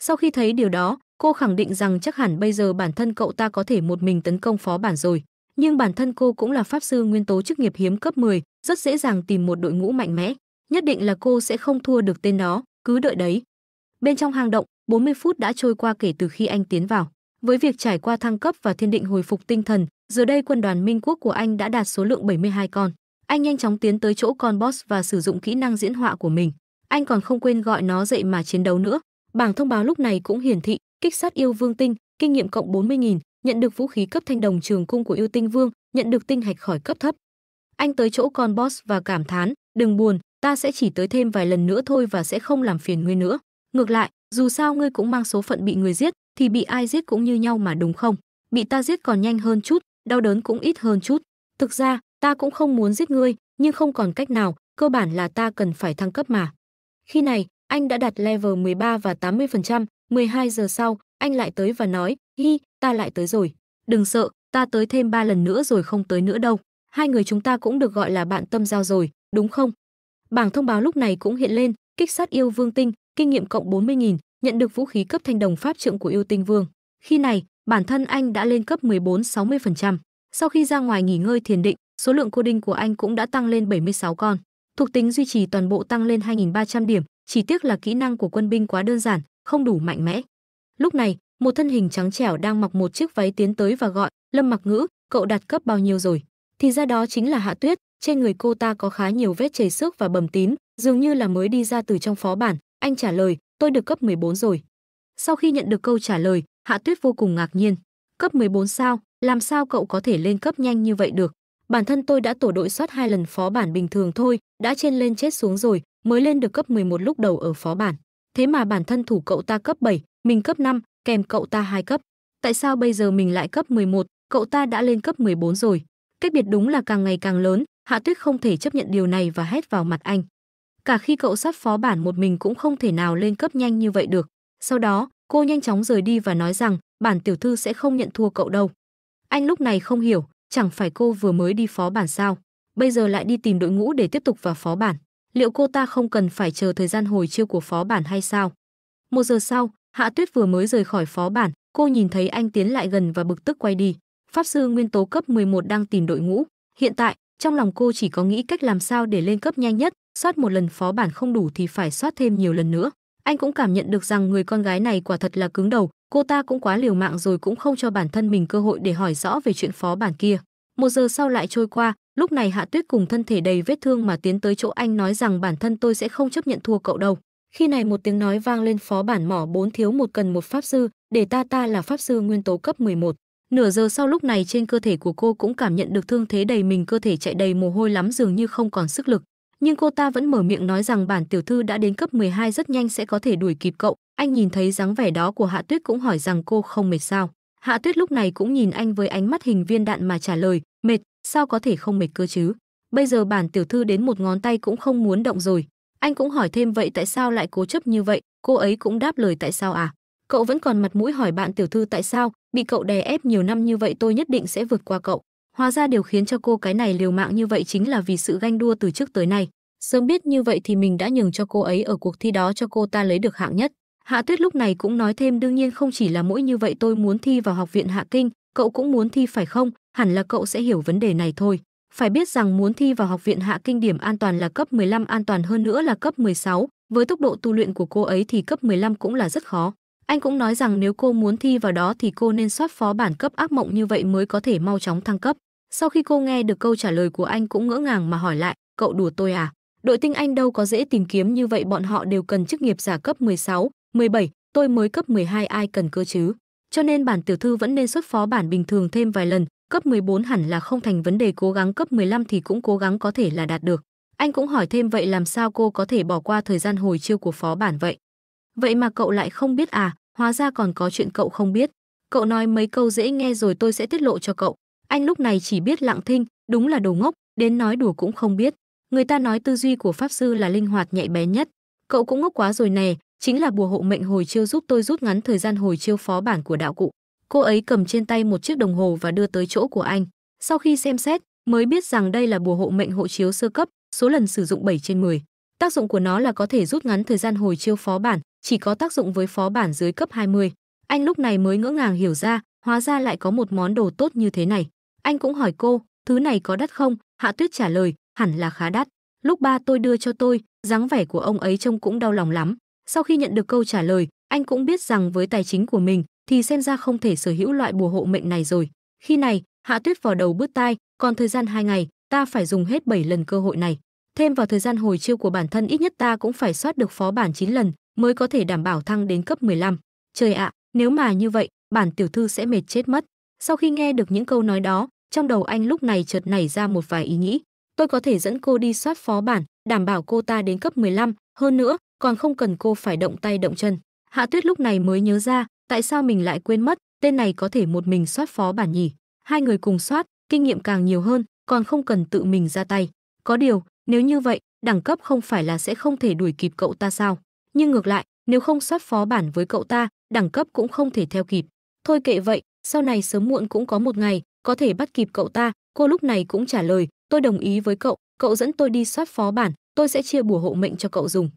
Sau khi thấy điều đó, Cô khẳng định rằng chắc hẳn bây giờ bản thân cậu ta có thể một mình tấn công phó bản rồi, nhưng bản thân cô cũng là pháp sư nguyên tố chức nghiệp hiếm cấp 10, rất dễ dàng tìm một đội ngũ mạnh mẽ, nhất định là cô sẽ không thua được tên đó, cứ đợi đấy. Bên trong hang động, 40 phút đã trôi qua kể từ khi anh tiến vào. Với việc trải qua thăng cấp và thiên định hồi phục tinh thần, giờ đây quân đoàn Minh Quốc của anh đã đạt số lượng 72 con. Anh nhanh chóng tiến tới chỗ con boss và sử dụng kỹ năng diễn họa của mình. Anh còn không quên gọi nó dậy mà chiến đấu nữa. Bảng thông báo lúc này cũng hiển thị kích sát yêu vương tinh, kinh nghiệm cộng 40.000, nhận được vũ khí cấp thanh đồng trường cung của yêu tinh vương, nhận được tinh hạch khỏi cấp thấp. Anh tới chỗ con boss và cảm thán, đừng buồn, ta sẽ chỉ tới thêm vài lần nữa thôi và sẽ không làm phiền ngươi nữa. Ngược lại, dù sao ngươi cũng mang số phận bị người giết, thì bị ai giết cũng như nhau mà đúng không? Bị ta giết còn nhanh hơn chút, đau đớn cũng ít hơn chút. Thực ra, ta cũng không muốn giết ngươi, nhưng không còn cách nào, cơ bản là ta cần phải thăng cấp mà. Khi này, anh đã đạt level 13 và 80%, 12 giờ sau, anh lại tới và nói, hi, ta lại tới rồi. Đừng sợ, ta tới thêm ba lần nữa rồi không tới nữa đâu. Hai người chúng ta cũng được gọi là bạn tâm giao rồi, đúng không? Bảng thông báo lúc này cũng hiện lên, kích sát yêu vương tinh, kinh nghiệm cộng 40.000, nhận được vũ khí cấp thanh đồng pháp trượng của yêu tinh vương. Khi này, bản thân anh đã lên cấp 14-60%. Sau khi ra ngoài nghỉ ngơi thiền định, số lượng cô đinh của anh cũng đã tăng lên 76 con. Thuộc tính duy trì toàn bộ tăng lên 2.300 điểm, chỉ tiếc là kỹ năng của quân binh quá đơn giản, không đủ mạnh mẽ. Lúc này, một thân hình trắng trẻo đang mặc một chiếc váy tiến tới và gọi, "Lâm Mặc Ngữ, cậu đạt cấp bao nhiêu rồi?" Thì ra đó chính là Hạ Tuyết, trên người cô ta có khá nhiều vết chảy xước và bầm tím, dường như là mới đi ra từ trong phó bản, anh trả lời, "Tôi được cấp 14 rồi." Sau khi nhận được câu trả lời, Hạ Tuyết vô cùng ngạc nhiên. Cấp 14 sao? Làm sao cậu có thể lên cấp nhanh như vậy được? Bản thân tôi đã tổ đội soát hai lần phó bản bình thường thôi, đã trên lên chết xuống rồi, mới lên được cấp 11 lúc đầu ở phó bản thế mà bản thân thủ cậu ta cấp 7, mình cấp 5, kèm cậu ta hai cấp. Tại sao bây giờ mình lại cấp 11, cậu ta đã lên cấp 14 rồi? Cách biệt đúng là càng ngày càng lớn, Hạ Tuyết không thể chấp nhận điều này và hét vào mặt anh. Cả khi cậu sắp phó bản một mình cũng không thể nào lên cấp nhanh như vậy được. Sau đó, cô nhanh chóng rời đi và nói rằng bản tiểu thư sẽ không nhận thua cậu đâu. Anh lúc này không hiểu, chẳng phải cô vừa mới đi phó bản sao? Bây giờ lại đi tìm đội ngũ để tiếp tục vào phó bản liệu cô ta không cần phải chờ thời gian hồi chiêu của phó bản hay sao? Một giờ sau, Hạ Tuyết vừa mới rời khỏi phó bản, cô nhìn thấy anh tiến lại gần và bực tức quay đi. Pháp sư nguyên tố cấp 11 đang tìm đội ngũ. Hiện tại, trong lòng cô chỉ có nghĩ cách làm sao để lên cấp nhanh nhất, soát một lần phó bản không đủ thì phải soát thêm nhiều lần nữa. Anh cũng cảm nhận được rằng người con gái này quả thật là cứng đầu, cô ta cũng quá liều mạng rồi cũng không cho bản thân mình cơ hội để hỏi rõ về chuyện phó bản kia. Một giờ sau lại trôi qua, Lúc này Hạ Tuyết cùng thân thể đầy vết thương mà tiến tới chỗ anh nói rằng bản thân tôi sẽ không chấp nhận thua cậu đâu. Khi này một tiếng nói vang lên phó bản mỏ bốn thiếu một cần một pháp sư, để ta ta là pháp sư nguyên tố cấp 11. Nửa giờ sau lúc này trên cơ thể của cô cũng cảm nhận được thương thế đầy mình cơ thể chạy đầy mồ hôi lắm dường như không còn sức lực. Nhưng cô ta vẫn mở miệng nói rằng bản tiểu thư đã đến cấp 12 rất nhanh sẽ có thể đuổi kịp cậu. Anh nhìn thấy dáng vẻ đó của Hạ Tuyết cũng hỏi rằng cô không mệt sao. Hạ Tuyết lúc này cũng nhìn anh với ánh mắt hình viên đạn mà trả lời, Mệt, sao có thể không mệt cơ chứ? Bây giờ bản tiểu thư đến một ngón tay cũng không muốn động rồi. Anh cũng hỏi thêm vậy tại sao lại cố chấp như vậy, cô ấy cũng đáp lời tại sao à? Cậu vẫn còn mặt mũi hỏi bạn tiểu thư tại sao, bị cậu đè ép nhiều năm như vậy tôi nhất định sẽ vượt qua cậu. Hóa ra điều khiến cho cô cái này liều mạng như vậy chính là vì sự ganh đua từ trước tới nay. Sớm biết như vậy thì mình đã nhường cho cô ấy ở cuộc thi đó cho cô ta lấy được hạng nhất. Hạ Tuyết lúc này cũng nói thêm đương nhiên không chỉ là mỗi như vậy tôi muốn thi vào học viện Hạ Kinh, cậu cũng muốn thi phải không, hẳn là cậu sẽ hiểu vấn đề này thôi. Phải biết rằng muốn thi vào học viện hạ kinh điểm an toàn là cấp 15 an toàn hơn nữa là cấp 16, với tốc độ tu luyện của cô ấy thì cấp 15 cũng là rất khó. Anh cũng nói rằng nếu cô muốn thi vào đó thì cô nên soát phó bản cấp ác mộng như vậy mới có thể mau chóng thăng cấp. Sau khi cô nghe được câu trả lời của anh cũng ngỡ ngàng mà hỏi lại, cậu đùa tôi à? Đội tinh anh đâu có dễ tìm kiếm như vậy bọn họ đều cần chức nghiệp giả cấp 16, 17, tôi mới cấp 12 ai cần cơ chứ. Cho nên bản tiểu thư vẫn nên xuất phó bản bình thường thêm vài lần, cấp 14 hẳn là không thành vấn đề cố gắng cấp 15 thì cũng cố gắng có thể là đạt được. Anh cũng hỏi thêm vậy làm sao cô có thể bỏ qua thời gian hồi chiêu của phó bản vậy? Vậy mà cậu lại không biết à, hóa ra còn có chuyện cậu không biết. Cậu nói mấy câu dễ nghe rồi tôi sẽ tiết lộ cho cậu. Anh lúc này chỉ biết lặng thinh, đúng là đồ ngốc, đến nói đùa cũng không biết. Người ta nói tư duy của pháp sư là linh hoạt nhạy bén nhất. Cậu cũng ngốc quá rồi nè, chính là bùa hộ mệnh hồi chiêu giúp tôi rút ngắn thời gian hồi chiêu phó bản của đạo cụ. Cô ấy cầm trên tay một chiếc đồng hồ và đưa tới chỗ của anh. Sau khi xem xét, mới biết rằng đây là bùa hộ mệnh hộ chiếu sơ cấp, số lần sử dụng 7 trên 10. Tác dụng của nó là có thể rút ngắn thời gian hồi chiêu phó bản, chỉ có tác dụng với phó bản dưới cấp 20. Anh lúc này mới ngỡ ngàng hiểu ra, hóa ra lại có một món đồ tốt như thế này. Anh cũng hỏi cô, thứ này có đắt không? Hạ Tuyết trả lời, hẳn là khá đắt. Lúc ba tôi đưa cho tôi, dáng vẻ của ông ấy trông cũng đau lòng lắm. Sau khi nhận được câu trả lời, anh cũng biết rằng với tài chính của mình, thì xem ra không thể sở hữu loại bùa hộ mệnh này rồi. Khi này, Hạ Tuyết vào đầu bứt tai, còn thời gian hai ngày, ta phải dùng hết 7 lần cơ hội này. Thêm vào thời gian hồi chiêu của bản thân ít nhất ta cũng phải soát được phó bản 9 lần mới có thể đảm bảo thăng đến cấp 15. Trời ạ, nếu mà như vậy, bản tiểu thư sẽ mệt chết mất. Sau khi nghe được những câu nói đó, trong đầu anh lúc này chợt nảy ra một vài ý nghĩ. Tôi có thể dẫn cô đi soát phó bản, đảm bảo cô ta đến cấp 15, hơn nữa, còn không cần cô phải động tay động chân. Hạ Tuyết lúc này mới nhớ ra, Tại sao mình lại quên mất, tên này có thể một mình soát phó bản nhỉ? Hai người cùng soát, kinh nghiệm càng nhiều hơn, còn không cần tự mình ra tay. Có điều, nếu như vậy, đẳng cấp không phải là sẽ không thể đuổi kịp cậu ta sao? Nhưng ngược lại, nếu không soát phó bản với cậu ta, đẳng cấp cũng không thể theo kịp. Thôi kệ vậy, sau này sớm muộn cũng có một ngày, có thể bắt kịp cậu ta. Cô lúc này cũng trả lời, tôi đồng ý với cậu, cậu dẫn tôi đi soát phó bản, tôi sẽ chia bùa hộ mệnh cho cậu dùng.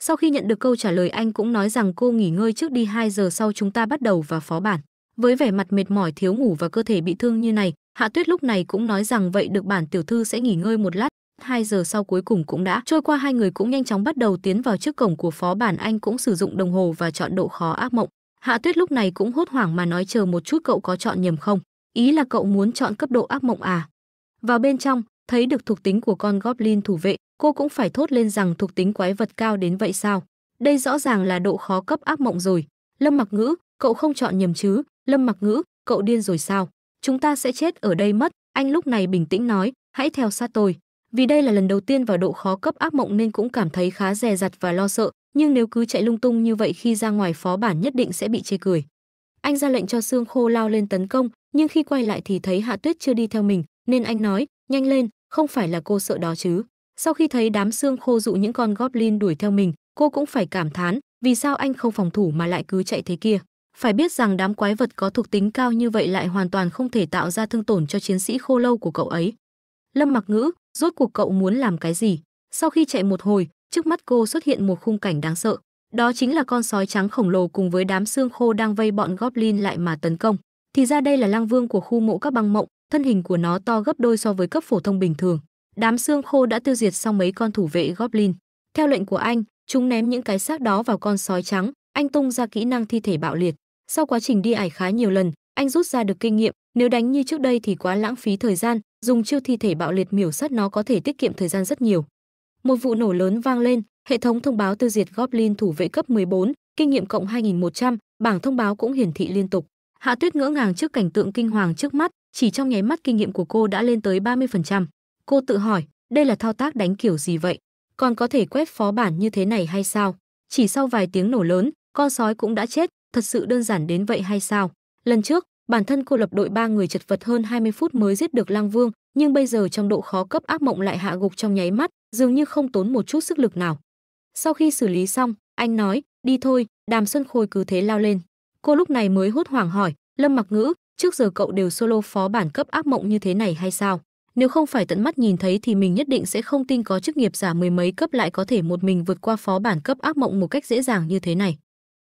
Sau khi nhận được câu trả lời anh cũng nói rằng cô nghỉ ngơi trước đi 2 giờ sau chúng ta bắt đầu và phó bản. Với vẻ mặt mệt mỏi thiếu ngủ và cơ thể bị thương như này, Hạ Tuyết lúc này cũng nói rằng vậy được bản tiểu thư sẽ nghỉ ngơi một lát. 2 giờ sau cuối cùng cũng đã trôi qua hai người cũng nhanh chóng bắt đầu tiến vào trước cổng của phó bản anh cũng sử dụng đồng hồ và chọn độ khó ác mộng. Hạ Tuyết lúc này cũng hốt hoảng mà nói chờ một chút cậu có chọn nhầm không? Ý là cậu muốn chọn cấp độ ác mộng à? Vào bên trong, thấy được thuộc tính của con goblin thủ vệ, cô cũng phải thốt lên rằng thuộc tính quái vật cao đến vậy sao? Đây rõ ràng là độ khó cấp ác mộng rồi. Lâm Mặc Ngữ, cậu không chọn nhầm chứ? Lâm Mặc Ngữ, cậu điên rồi sao? Chúng ta sẽ chết ở đây mất. Anh lúc này bình tĩnh nói, hãy theo sát tôi. Vì đây là lần đầu tiên vào độ khó cấp ác mộng nên cũng cảm thấy khá dè dặt và lo sợ, nhưng nếu cứ chạy lung tung như vậy khi ra ngoài phó bản nhất định sẽ bị chê cười. Anh ra lệnh cho xương Khô lao lên tấn công, nhưng khi quay lại thì thấy Hạ Tuyết chưa đi theo mình, nên anh nói, nhanh lên, không phải là cô sợ đó chứ. Sau khi thấy đám xương khô dụ những con goblin đuổi theo mình, cô cũng phải cảm thán, vì sao anh không phòng thủ mà lại cứ chạy thế kia. Phải biết rằng đám quái vật có thuộc tính cao như vậy lại hoàn toàn không thể tạo ra thương tổn cho chiến sĩ khô lâu của cậu ấy. Lâm Mặc Ngữ, rốt cuộc cậu muốn làm cái gì? Sau khi chạy một hồi, trước mắt cô xuất hiện một khung cảnh đáng sợ. Đó chính là con sói trắng khổng lồ cùng với đám xương khô đang vây bọn goblin lại mà tấn công. Thì ra đây là lang vương của khu mộ các băng mộng, thân hình của nó to gấp đôi so với cấp phổ thông bình thường đám xương khô đã tiêu diệt xong mấy con thủ vệ goblin. Theo lệnh của anh, chúng ném những cái xác đó vào con sói trắng, anh tung ra kỹ năng thi thể bạo liệt. Sau quá trình đi ải khá nhiều lần, anh rút ra được kinh nghiệm, nếu đánh như trước đây thì quá lãng phí thời gian, dùng chiêu thi thể bạo liệt miểu sát nó có thể tiết kiệm thời gian rất nhiều. Một vụ nổ lớn vang lên, hệ thống thông báo tiêu diệt goblin thủ vệ cấp 14, kinh nghiệm cộng 2.100. bảng thông báo cũng hiển thị liên tục. Hạ Tuyết ngỡ ngàng trước cảnh tượng kinh hoàng trước mắt, chỉ trong nháy mắt kinh nghiệm của cô đã lên tới 30%. Cô tự hỏi, đây là thao tác đánh kiểu gì vậy? Còn có thể quét phó bản như thế này hay sao? Chỉ sau vài tiếng nổ lớn, con sói cũng đã chết, thật sự đơn giản đến vậy hay sao? Lần trước, bản thân cô lập đội ba người chật vật hơn 20 phút mới giết được Lang Vương, nhưng bây giờ trong độ khó cấp ác mộng lại hạ gục trong nháy mắt, dường như không tốn một chút sức lực nào. Sau khi xử lý xong, anh nói, đi thôi, đàm xuân khôi cứ thế lao lên. Cô lúc này mới hốt hoảng hỏi, Lâm Mặc Ngữ, trước giờ cậu đều solo phó bản cấp ác mộng như thế này hay sao? Nếu không phải tận mắt nhìn thấy thì mình nhất định sẽ không tin có chức nghiệp giả mười mấy cấp lại có thể một mình vượt qua phó bản cấp ác mộng một cách dễ dàng như thế này.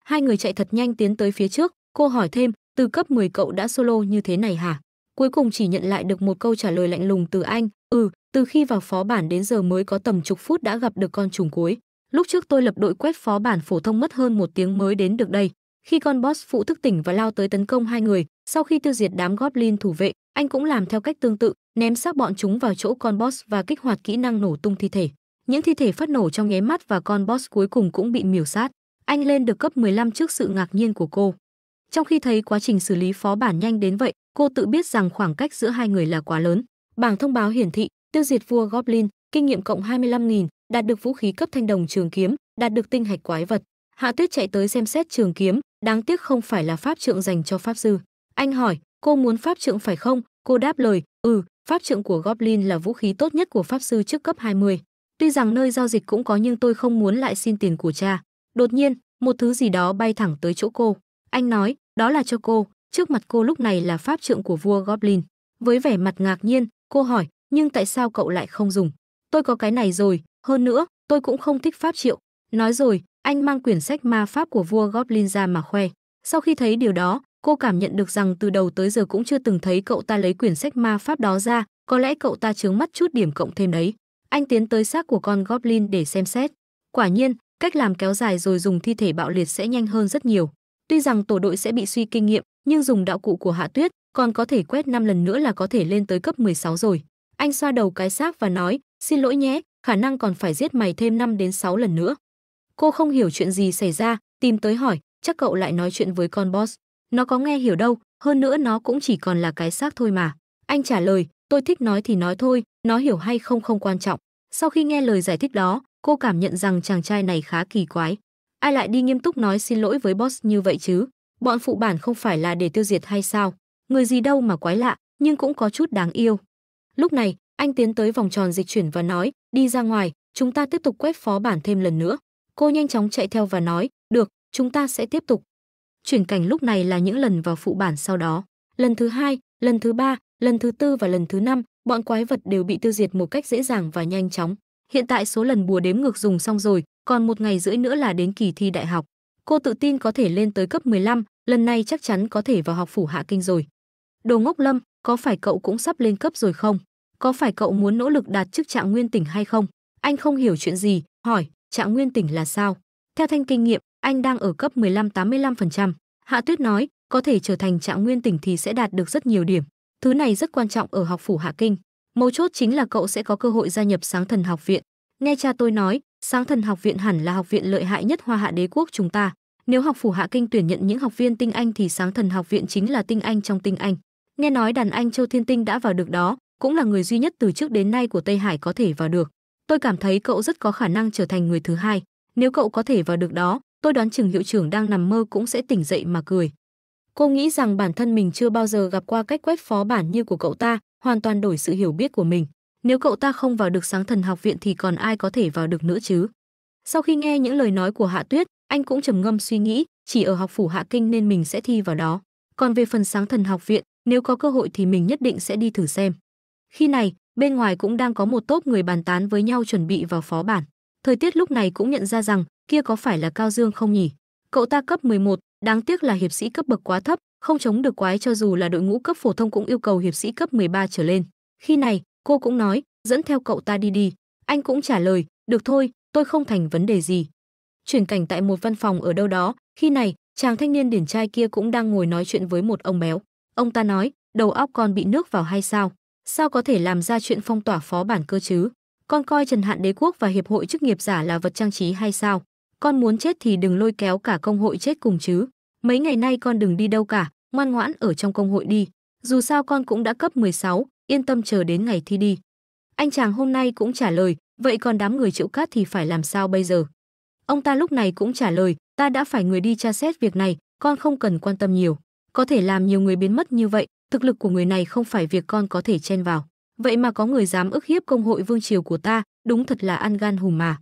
Hai người chạy thật nhanh tiến tới phía trước, cô hỏi thêm, từ cấp 10 cậu đã solo như thế này hả? Cuối cùng chỉ nhận lại được một câu trả lời lạnh lùng từ anh, ừ, từ khi vào phó bản đến giờ mới có tầm chục phút đã gặp được con trùng cuối. Lúc trước tôi lập đội quét phó bản phổ thông mất hơn một tiếng mới đến được đây. Khi con boss phụ thức tỉnh và lao tới tấn công hai người, sau khi tiêu diệt đám goblin thủ vệ, anh cũng làm theo cách tương tự, ném xác bọn chúng vào chỗ con boss và kích hoạt kỹ năng nổ tung thi thể. Những thi thể phát nổ trong nháy mắt và con boss cuối cùng cũng bị miểu sát. Anh lên được cấp 15 trước sự ngạc nhiên của cô. Trong khi thấy quá trình xử lý phó bản nhanh đến vậy, cô tự biết rằng khoảng cách giữa hai người là quá lớn. Bảng thông báo hiển thị, tiêu diệt vua Goblin, kinh nghiệm cộng 25.000, đạt được vũ khí cấp thanh đồng trường kiếm, đạt được tinh hạch quái vật. Hạ Tuyết chạy tới xem xét trường kiếm, Đáng tiếc không phải là pháp trượng dành cho pháp sư. Anh hỏi, cô muốn pháp trượng phải không? Cô đáp lời, ừ, pháp trượng của Goblin là vũ khí tốt nhất của pháp sư trước cấp 20. Tuy rằng nơi giao dịch cũng có nhưng tôi không muốn lại xin tiền của cha. Đột nhiên, một thứ gì đó bay thẳng tới chỗ cô. Anh nói, đó là cho cô, trước mặt cô lúc này là pháp trượng của vua Goblin. Với vẻ mặt ngạc nhiên, cô hỏi, nhưng tại sao cậu lại không dùng? Tôi có cái này rồi, hơn nữa, tôi cũng không thích pháp triệu. Nói rồi, anh mang quyển sách ma pháp của vua Goblin ra mà khoe. Sau khi thấy điều đó, cô cảm nhận được rằng từ đầu tới giờ cũng chưa từng thấy cậu ta lấy quyển sách ma pháp đó ra, có lẽ cậu ta chướng mắt chút điểm cộng thêm đấy. Anh tiến tới xác của con Goblin để xem xét. Quả nhiên, cách làm kéo dài rồi dùng thi thể bạo liệt sẽ nhanh hơn rất nhiều. Tuy rằng tổ đội sẽ bị suy kinh nghiệm, nhưng dùng đạo cụ của Hạ Tuyết còn có thể quét 5 lần nữa là có thể lên tới cấp 16 rồi. Anh xoa đầu cái xác và nói, xin lỗi nhé, khả năng còn phải giết mày thêm 5 đến 6 lần nữa. Cô không hiểu chuyện gì xảy ra, tìm tới hỏi, chắc cậu lại nói chuyện với con boss. Nó có nghe hiểu đâu, hơn nữa nó cũng chỉ còn là cái xác thôi mà. Anh trả lời, tôi thích nói thì nói thôi, nó hiểu hay không không quan trọng. Sau khi nghe lời giải thích đó, cô cảm nhận rằng chàng trai này khá kỳ quái. Ai lại đi nghiêm túc nói xin lỗi với boss như vậy chứ? Bọn phụ bản không phải là để tiêu diệt hay sao? Người gì đâu mà quái lạ, nhưng cũng có chút đáng yêu. Lúc này, anh tiến tới vòng tròn dịch chuyển và nói, đi ra ngoài, chúng ta tiếp tục quét phó bản thêm lần nữa. Cô nhanh chóng chạy theo và nói, được, chúng ta sẽ tiếp tục. Chuyển cảnh lúc này là những lần vào phụ bản sau đó. Lần thứ hai, lần thứ ba, lần thứ tư và lần thứ năm, bọn quái vật đều bị tiêu diệt một cách dễ dàng và nhanh chóng. Hiện tại số lần bùa đếm ngược dùng xong rồi, còn một ngày rưỡi nữa là đến kỳ thi đại học. Cô tự tin có thể lên tới cấp 15, lần này chắc chắn có thể vào học phủ hạ kinh rồi. Đồ ngốc lâm, có phải cậu cũng sắp lên cấp rồi không? Có phải cậu muốn nỗ lực đạt chức trạng nguyên tỉnh hay không? Anh không hiểu chuyện gì, hỏi, trạng nguyên tỉnh là sao? Theo thanh kinh nghiệm, anh đang ở cấp 15-85%. Hạ Tuyết nói, có thể trở thành trạng nguyên tỉnh thì sẽ đạt được rất nhiều điểm. Thứ này rất quan trọng ở học phủ Hạ Kinh. Mấu chốt chính là cậu sẽ có cơ hội gia nhập sáng thần học viện. Nghe cha tôi nói, sáng thần học viện hẳn là học viện lợi hại nhất hoa hạ đế quốc chúng ta. Nếu học phủ Hạ Kinh tuyển nhận những học viên tinh anh thì sáng thần học viện chính là tinh anh trong tinh anh. Nghe nói đàn anh Châu Thiên Tinh đã vào được đó, cũng là người duy nhất từ trước đến nay của Tây Hải có thể vào được tôi cảm thấy cậu rất có khả năng trở thành người thứ hai nếu cậu có thể vào được đó tôi đoán chừng hiệu trưởng đang nằm mơ cũng sẽ tỉnh dậy mà cười cô nghĩ rằng bản thân mình chưa bao giờ gặp qua cách quét phó bản như của cậu ta hoàn toàn đổi sự hiểu biết của mình nếu cậu ta không vào được sáng thần học viện thì còn ai có thể vào được nữa chứ sau khi nghe những lời nói của hạ tuyết anh cũng trầm ngâm suy nghĩ chỉ ở học phủ hạ kinh nên mình sẽ thi vào đó còn về phần sáng thần học viện nếu có cơ hội thì mình nhất định sẽ đi thử xem khi này bên ngoài cũng đang có một tốp người bàn tán với nhau chuẩn bị vào phó bản. Thời tiết lúc này cũng nhận ra rằng, kia có phải là Cao Dương không nhỉ? Cậu ta cấp 11, đáng tiếc là hiệp sĩ cấp bậc quá thấp, không chống được quái cho dù là đội ngũ cấp phổ thông cũng yêu cầu hiệp sĩ cấp 13 trở lên. Khi này, cô cũng nói, dẫn theo cậu ta đi đi. Anh cũng trả lời, được thôi, tôi không thành vấn đề gì. Chuyển cảnh tại một văn phòng ở đâu đó, khi này, chàng thanh niên điển trai kia cũng đang ngồi nói chuyện với một ông béo. Ông ta nói, đầu óc con bị nước vào hay sao? sao có thể làm ra chuyện phong tỏa phó bản cơ chứ? Con coi Trần Hạn Đế quốc và hiệp hội chức nghiệp giả là vật trang trí hay sao? Con muốn chết thì đừng lôi kéo cả công hội chết cùng chứ. Mấy ngày nay con đừng đi đâu cả, ngoan ngoãn ở trong công hội đi. Dù sao con cũng đã cấp 16, yên tâm chờ đến ngày thi đi. Anh chàng hôm nay cũng trả lời, vậy còn đám người chịu cát thì phải làm sao bây giờ? Ông ta lúc này cũng trả lời, ta đã phải người đi tra xét việc này, con không cần quan tâm nhiều. Có thể làm nhiều người biến mất như vậy, thực lực của người này không phải việc con có thể chen vào. Vậy mà có người dám ức hiếp công hội vương triều của ta, đúng thật là ăn gan hùm mà.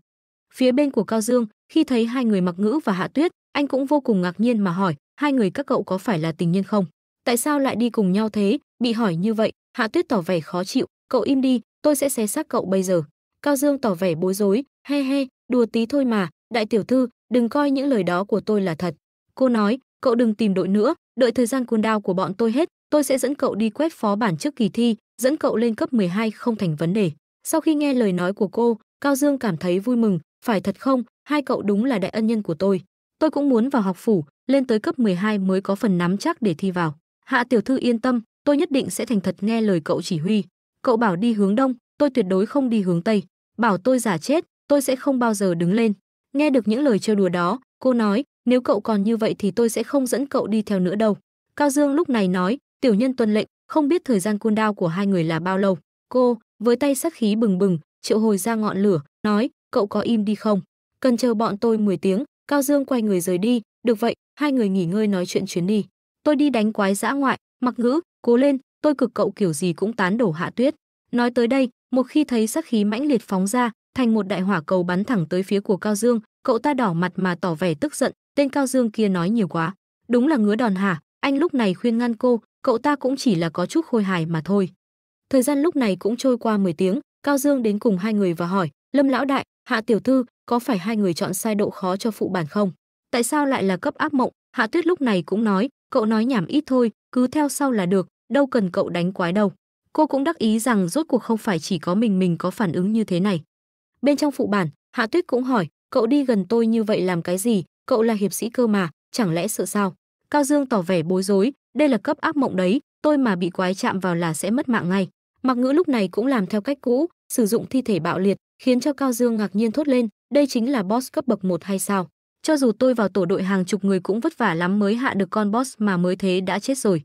Phía bên của Cao Dương, khi thấy hai người mặc ngữ và hạ tuyết, anh cũng vô cùng ngạc nhiên mà hỏi, hai người các cậu có phải là tình nhân không? Tại sao lại đi cùng nhau thế? Bị hỏi như vậy, hạ tuyết tỏ vẻ khó chịu, cậu im đi, tôi sẽ xé xác cậu bây giờ. Cao Dương tỏ vẻ bối rối, he he, đùa tí thôi mà, đại tiểu thư, đừng coi những lời đó của tôi là thật. Cô nói, cậu đừng tìm đội nữa, đợi thời gian cuốn đao của bọn tôi hết, Tôi sẽ dẫn cậu đi quét phó bản trước kỳ thi, dẫn cậu lên cấp 12 không thành vấn đề. Sau khi nghe lời nói của cô, Cao Dương cảm thấy vui mừng, phải thật không, hai cậu đúng là đại ân nhân của tôi. Tôi cũng muốn vào học phủ, lên tới cấp 12 mới có phần nắm chắc để thi vào. Hạ tiểu thư yên tâm, tôi nhất định sẽ thành thật nghe lời cậu chỉ huy. Cậu bảo đi hướng đông, tôi tuyệt đối không đi hướng tây. Bảo tôi giả chết, tôi sẽ không bao giờ đứng lên. Nghe được những lời trêu đùa đó, cô nói, nếu cậu còn như vậy thì tôi sẽ không dẫn cậu đi theo nữa đâu. Cao Dương lúc này nói, Tiểu nhân tuân lệnh, không biết thời gian cuôn đao của hai người là bao lâu. Cô, với tay sát khí bừng bừng, triệu hồi ra ngọn lửa, nói, cậu có im đi không? Cần chờ bọn tôi 10 tiếng, Cao Dương quay người rời đi, được vậy, hai người nghỉ ngơi nói chuyện chuyến đi. Tôi đi đánh quái dã ngoại, mặc ngữ, cố lên, tôi cực cậu kiểu gì cũng tán đổ hạ tuyết. Nói tới đây, một khi thấy sát khí mãnh liệt phóng ra, thành một đại hỏa cầu bắn thẳng tới phía của Cao Dương, cậu ta đỏ mặt mà tỏ vẻ tức giận, tên Cao Dương kia nói nhiều quá. Đúng là ngứa đòn hả, anh lúc này khuyên ngăn cô, cậu ta cũng chỉ là có chút khôi hài mà thôi. Thời gian lúc này cũng trôi qua 10 tiếng, Cao Dương đến cùng hai người và hỏi, Lâm lão đại, Hạ tiểu thư, có phải hai người chọn sai độ khó cho phụ bản không? Tại sao lại là cấp ác mộng? Hạ Tuyết lúc này cũng nói, cậu nói nhảm ít thôi, cứ theo sau là được, đâu cần cậu đánh quái đâu. Cô cũng đắc ý rằng rốt cuộc không phải chỉ có mình mình có phản ứng như thế này. Bên trong phụ bản, Hạ Tuyết cũng hỏi, cậu đi gần tôi như vậy làm cái gì, cậu là hiệp sĩ cơ mà, chẳng lẽ sợ sao? Cao Dương tỏ vẻ bối rối, đây là cấp ác mộng đấy, tôi mà bị quái chạm vào là sẽ mất mạng ngay. Mặc Ngữ lúc này cũng làm theo cách cũ, sử dụng thi thể bạo liệt, khiến cho Cao Dương ngạc nhiên thốt lên, đây chính là boss cấp bậc 1 hay sao? Cho dù tôi vào tổ đội hàng chục người cũng vất vả lắm mới hạ được con boss mà mới thế đã chết rồi.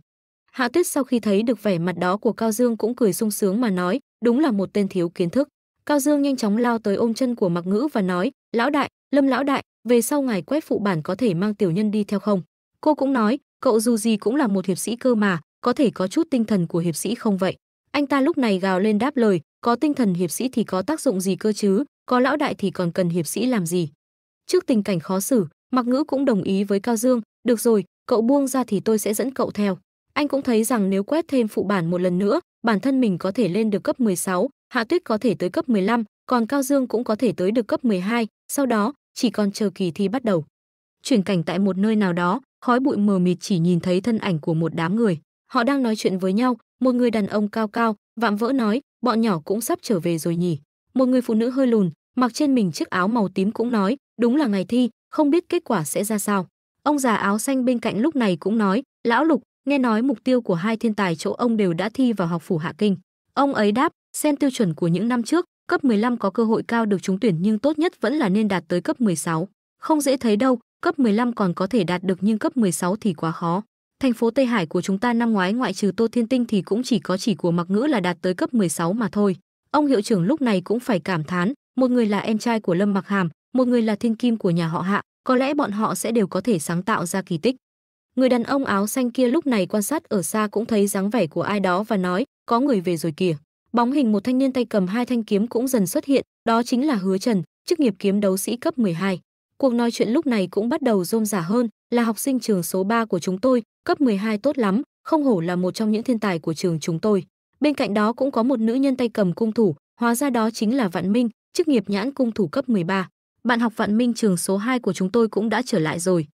Hạ Tuyết sau khi thấy được vẻ mặt đó của Cao Dương cũng cười sung sướng mà nói, đúng là một tên thiếu kiến thức. Cao Dương nhanh chóng lao tới ôm chân của Mặc Ngữ và nói, lão đại, Lâm lão đại, về sau ngài quét phụ bản có thể mang tiểu nhân đi theo không? Cô cũng nói, cậu dù gì cũng là một hiệp sĩ cơ mà, có thể có chút tinh thần của hiệp sĩ không vậy? Anh ta lúc này gào lên đáp lời, có tinh thần hiệp sĩ thì có tác dụng gì cơ chứ, có lão đại thì còn cần hiệp sĩ làm gì? Trước tình cảnh khó xử, Mặc Ngữ cũng đồng ý với Cao Dương, được rồi, cậu buông ra thì tôi sẽ dẫn cậu theo. Anh cũng thấy rằng nếu quét thêm phụ bản một lần nữa, bản thân mình có thể lên được cấp 16, Hạ Tuyết có thể tới cấp 15, còn Cao Dương cũng có thể tới được cấp 12, sau đó chỉ còn chờ kỳ thi bắt đầu. Chuyển cảnh tại một nơi nào đó, khói bụi mờ mịt chỉ nhìn thấy thân ảnh của một đám người. Họ đang nói chuyện với nhau, một người đàn ông cao cao, vạm vỡ nói, bọn nhỏ cũng sắp trở về rồi nhỉ. Một người phụ nữ hơi lùn, mặc trên mình chiếc áo màu tím cũng nói, đúng là ngày thi, không biết kết quả sẽ ra sao. Ông già áo xanh bên cạnh lúc này cũng nói, lão lục, nghe nói mục tiêu của hai thiên tài chỗ ông đều đã thi vào học phủ hạ kinh. Ông ấy đáp, xem tiêu chuẩn của những năm trước, cấp 15 có cơ hội cao được trúng tuyển nhưng tốt nhất vẫn là nên đạt tới cấp 16. Không dễ thấy đâu, cấp 15 còn có thể đạt được nhưng cấp 16 thì quá khó. Thành phố Tây Hải của chúng ta năm ngoái ngoại trừ Tô Thiên Tinh thì cũng chỉ có chỉ của Mặc Ngữ là đạt tới cấp 16 mà thôi. Ông hiệu trưởng lúc này cũng phải cảm thán, một người là em trai của Lâm Mặc Hàm, một người là thiên kim của nhà họ Hạ, có lẽ bọn họ sẽ đều có thể sáng tạo ra kỳ tích. Người đàn ông áo xanh kia lúc này quan sát ở xa cũng thấy dáng vẻ của ai đó và nói, có người về rồi kìa. Bóng hình một thanh niên tay cầm hai thanh kiếm cũng dần xuất hiện, đó chính là Hứa Trần, chức nghiệp kiếm đấu sĩ cấp 12. Cuộc nói chuyện lúc này cũng bắt đầu rôm rả hơn, là học sinh trường số 3 của chúng tôi, cấp 12 tốt lắm, không hổ là một trong những thiên tài của trường chúng tôi. Bên cạnh đó cũng có một nữ nhân tay cầm cung thủ, hóa ra đó chính là Vạn Minh, chức nghiệp nhãn cung thủ cấp 13. Bạn học Vạn Minh trường số 2 của chúng tôi cũng đã trở lại rồi.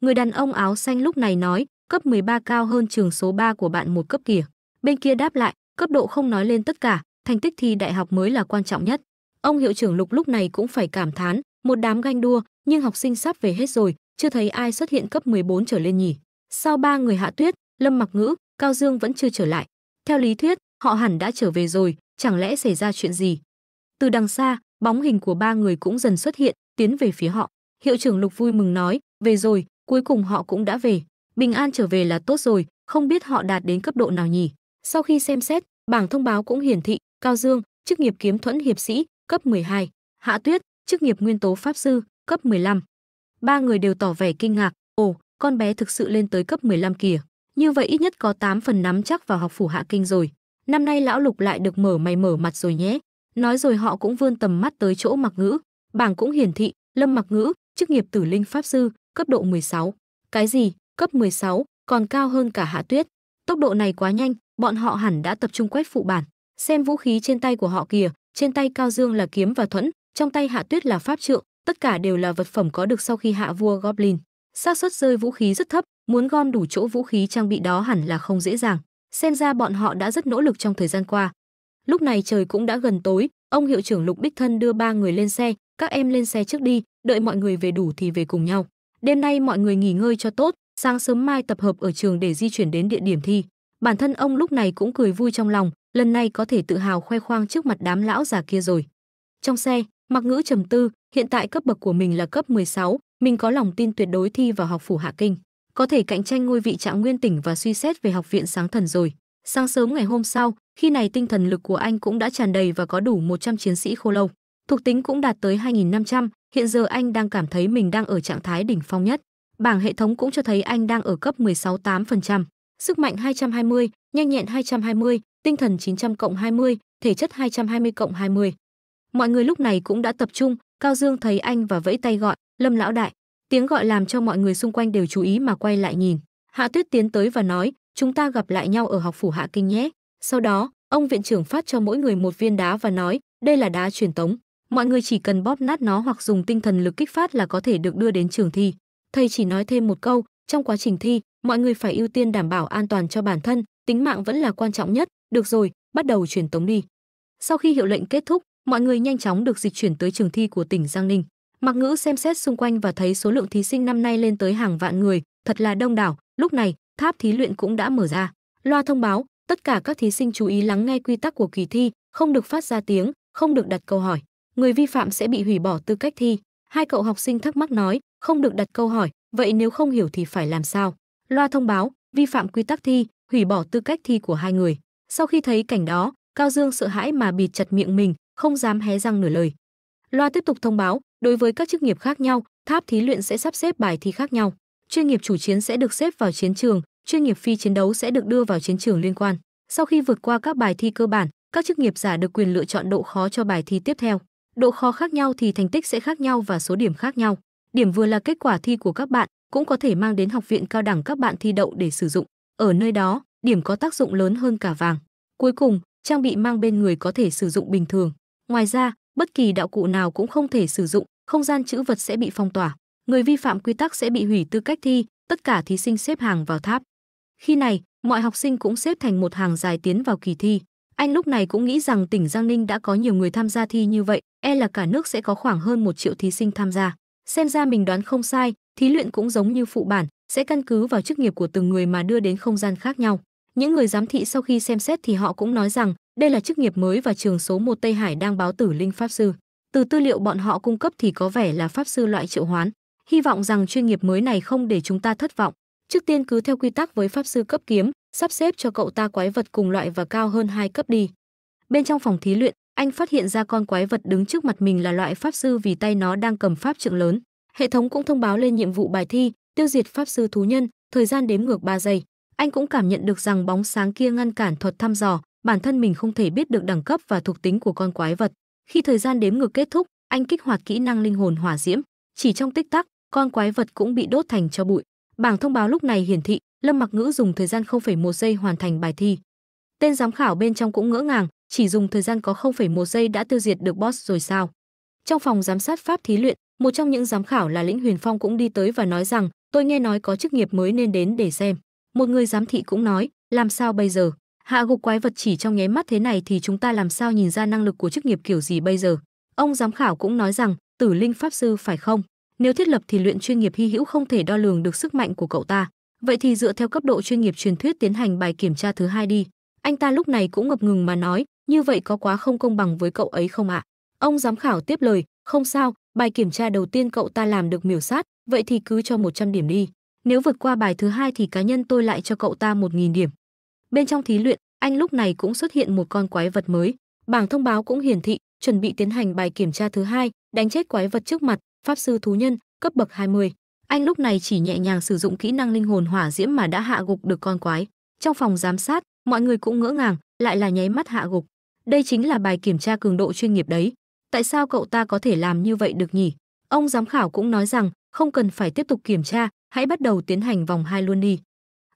Người đàn ông áo xanh lúc này nói, cấp 13 cao hơn trường số 3 của bạn một cấp kìa. Bên kia đáp lại, cấp độ không nói lên tất cả, thành tích thi đại học mới là quan trọng nhất. Ông hiệu trưởng Lục lúc này cũng phải cảm thán, một đám ganh đua, nhưng học sinh sắp về hết rồi, chưa thấy ai xuất hiện cấp 14 trở lên nhỉ. Sau ba người Hạ Tuyết, Lâm Mặc Ngữ, Cao Dương vẫn chưa trở lại. Theo lý thuyết, họ hẳn đã trở về rồi, chẳng lẽ xảy ra chuyện gì? Từ đằng xa, bóng hình của ba người cũng dần xuất hiện, tiến về phía họ. Hiệu trưởng Lục vui mừng nói, về rồi, cuối cùng họ cũng đã về. Bình an trở về là tốt rồi, không biết họ đạt đến cấp độ nào nhỉ. Sau khi xem xét, bảng thông báo cũng hiển thị, Cao Dương, chức nghiệp kiếm thuẫn hiệp sĩ, cấp 12, Hạ Tuyết, chức nghiệp nguyên tố pháp sư, cấp 15. Ba người đều tỏ vẻ kinh ngạc, ồ, con bé thực sự lên tới cấp 15 kìa. Như vậy ít nhất có 8 phần nắm chắc vào học phủ hạ kinh rồi. Năm nay lão lục lại được mở mày mở mặt rồi nhé. Nói rồi họ cũng vươn tầm mắt tới chỗ mặc ngữ. Bảng cũng hiển thị, lâm mặc ngữ, chức nghiệp tử linh pháp sư, cấp độ 16. Cái gì, cấp 16, còn cao hơn cả hạ tuyết. Tốc độ này quá nhanh, bọn họ hẳn đã tập trung quét phụ bản. Xem vũ khí trên tay của họ kìa, trên tay Cao Dương là kiếm và thuẫn, trong tay Hạ Tuyết là pháp trượng, tất cả đều là vật phẩm có được sau khi hạ vua goblin xác suất rơi vũ khí rất thấp muốn gom đủ chỗ vũ khí trang bị đó hẳn là không dễ dàng xem ra bọn họ đã rất nỗ lực trong thời gian qua lúc này trời cũng đã gần tối ông hiệu trưởng lục đích thân đưa ba người lên xe các em lên xe trước đi đợi mọi người về đủ thì về cùng nhau đêm nay mọi người nghỉ ngơi cho tốt sáng sớm mai tập hợp ở trường để di chuyển đến địa điểm thi bản thân ông lúc này cũng cười vui trong lòng lần này có thể tự hào khoe khoang trước mặt đám lão già kia rồi trong xe Mặc ngữ trầm tư, hiện tại cấp bậc của mình là cấp 16, mình có lòng tin tuyệt đối thi vào học phủ Hạ Kinh, có thể cạnh tranh ngôi vị Trạng Nguyên tỉnh và suy xét về học viện Sáng Thần rồi. Sáng sớm ngày hôm sau, khi này tinh thần lực của anh cũng đã tràn đầy và có đủ 100 chiến sĩ khô lâu, thuộc tính cũng đạt tới 2500, hiện giờ anh đang cảm thấy mình đang ở trạng thái đỉnh phong nhất. Bảng hệ thống cũng cho thấy anh đang ở cấp 16 8%, sức mạnh 220, nhanh nhẹn 220, tinh thần 900 cộng 20, thể chất 220 cộng 20 mọi người lúc này cũng đã tập trung cao dương thấy anh và vẫy tay gọi lâm lão đại tiếng gọi làm cho mọi người xung quanh đều chú ý mà quay lại nhìn hạ tuyết tiến tới và nói chúng ta gặp lại nhau ở học phủ hạ kinh nhé sau đó ông viện trưởng phát cho mỗi người một viên đá và nói đây là đá truyền tống mọi người chỉ cần bóp nát nó hoặc dùng tinh thần lực kích phát là có thể được đưa đến trường thi thầy chỉ nói thêm một câu trong quá trình thi mọi người phải ưu tiên đảm bảo an toàn cho bản thân tính mạng vẫn là quan trọng nhất được rồi bắt đầu truyền tống đi sau khi hiệu lệnh kết thúc mọi người nhanh chóng được dịch chuyển tới trường thi của tỉnh Giang Ninh. Mặc Ngữ xem xét xung quanh và thấy số lượng thí sinh năm nay lên tới hàng vạn người, thật là đông đảo. Lúc này, tháp thí luyện cũng đã mở ra. Loa thông báo, tất cả các thí sinh chú ý lắng nghe quy tắc của kỳ thi, không được phát ra tiếng, không được đặt câu hỏi. Người vi phạm sẽ bị hủy bỏ tư cách thi. Hai cậu học sinh thắc mắc nói, không được đặt câu hỏi, vậy nếu không hiểu thì phải làm sao? Loa thông báo, vi phạm quy tắc thi, hủy bỏ tư cách thi của hai người. Sau khi thấy cảnh đó, Cao Dương sợ hãi mà bịt chặt miệng mình, không dám hé răng nửa lời. Loa tiếp tục thông báo, đối với các chức nghiệp khác nhau, tháp thí luyện sẽ sắp xếp bài thi khác nhau. Chuyên nghiệp chủ chiến sẽ được xếp vào chiến trường, chuyên nghiệp phi chiến đấu sẽ được đưa vào chiến trường liên quan. Sau khi vượt qua các bài thi cơ bản, các chức nghiệp giả được quyền lựa chọn độ khó cho bài thi tiếp theo. Độ khó khác nhau thì thành tích sẽ khác nhau và số điểm khác nhau. Điểm vừa là kết quả thi của các bạn, cũng có thể mang đến học viện cao đẳng các bạn thi đậu để sử dụng. Ở nơi đó, điểm có tác dụng lớn hơn cả vàng. Cuối cùng, trang bị mang bên người có thể sử dụng bình thường. Ngoài ra, bất kỳ đạo cụ nào cũng không thể sử dụng, không gian chữ vật sẽ bị phong tỏa. Người vi phạm quy tắc sẽ bị hủy tư cách thi, tất cả thí sinh xếp hàng vào tháp. Khi này, mọi học sinh cũng xếp thành một hàng dài tiến vào kỳ thi. Anh lúc này cũng nghĩ rằng tỉnh Giang Ninh đã có nhiều người tham gia thi như vậy, e là cả nước sẽ có khoảng hơn một triệu thí sinh tham gia. Xem ra mình đoán không sai, thí luyện cũng giống như phụ bản, sẽ căn cứ vào chức nghiệp của từng người mà đưa đến không gian khác nhau. Những người giám thị sau khi xem xét thì họ cũng nói rằng đây là chức nghiệp mới và trường số 1 Tây Hải đang báo tử linh pháp sư. Từ tư liệu bọn họ cung cấp thì có vẻ là pháp sư loại triệu hoán. Hy vọng rằng chuyên nghiệp mới này không để chúng ta thất vọng. Trước tiên cứ theo quy tắc với pháp sư cấp kiếm, sắp xếp cho cậu ta quái vật cùng loại và cao hơn hai cấp đi. Bên trong phòng thí luyện, anh phát hiện ra con quái vật đứng trước mặt mình là loại pháp sư vì tay nó đang cầm pháp trượng lớn. Hệ thống cũng thông báo lên nhiệm vụ bài thi, tiêu diệt pháp sư thú nhân, thời gian đếm ngược 3 giây. Anh cũng cảm nhận được rằng bóng sáng kia ngăn cản thuật thăm dò, bản thân mình không thể biết được đẳng cấp và thuộc tính của con quái vật. Khi thời gian đếm ngược kết thúc, anh kích hoạt kỹ năng linh hồn hỏa diễm, chỉ trong tích tắc, con quái vật cũng bị đốt thành cho bụi. Bảng thông báo lúc này hiển thị, Lâm Mặc Ngữ dùng thời gian 0,1 giây hoàn thành bài thi. Tên giám khảo bên trong cũng ngỡ ngàng, chỉ dùng thời gian có 0,1 giây đã tiêu diệt được boss rồi sao? Trong phòng giám sát pháp thí luyện, một trong những giám khảo là Lĩnh Huyền Phong cũng đi tới và nói rằng, tôi nghe nói có chức nghiệp mới nên đến để xem. Một người giám thị cũng nói, làm sao bây giờ? Hạ gục quái vật chỉ trong nháy mắt thế này thì chúng ta làm sao nhìn ra năng lực của chức nghiệp kiểu gì bây giờ? Ông giám khảo cũng nói rằng, Tử Linh pháp sư phải không? Nếu thiết lập thì luyện chuyên nghiệp hy hữu không thể đo lường được sức mạnh của cậu ta. Vậy thì dựa theo cấp độ chuyên nghiệp truyền thuyết tiến hành bài kiểm tra thứ hai đi. Anh ta lúc này cũng ngập ngừng mà nói, như vậy có quá không công bằng với cậu ấy không ạ? Ông giám khảo tiếp lời, không sao, bài kiểm tra đầu tiên cậu ta làm được miểu sát, vậy thì cứ cho 100 điểm đi. Nếu vượt qua bài thứ hai thì cá nhân tôi lại cho cậu ta 1.000 điểm. Bên trong thí luyện, anh lúc này cũng xuất hiện một con quái vật mới. Bảng thông báo cũng hiển thị, chuẩn bị tiến hành bài kiểm tra thứ hai, đánh chết quái vật trước mặt, pháp sư thú nhân, cấp bậc 20. Anh lúc này chỉ nhẹ nhàng sử dụng kỹ năng linh hồn hỏa diễm mà đã hạ gục được con quái. Trong phòng giám sát, mọi người cũng ngỡ ngàng, lại là nháy mắt hạ gục. Đây chính là bài kiểm tra cường độ chuyên nghiệp đấy. Tại sao cậu ta có thể làm như vậy được nhỉ? Ông giám khảo cũng nói rằng, không cần phải tiếp tục kiểm tra, hãy bắt đầu tiến hành vòng hai luôn đi.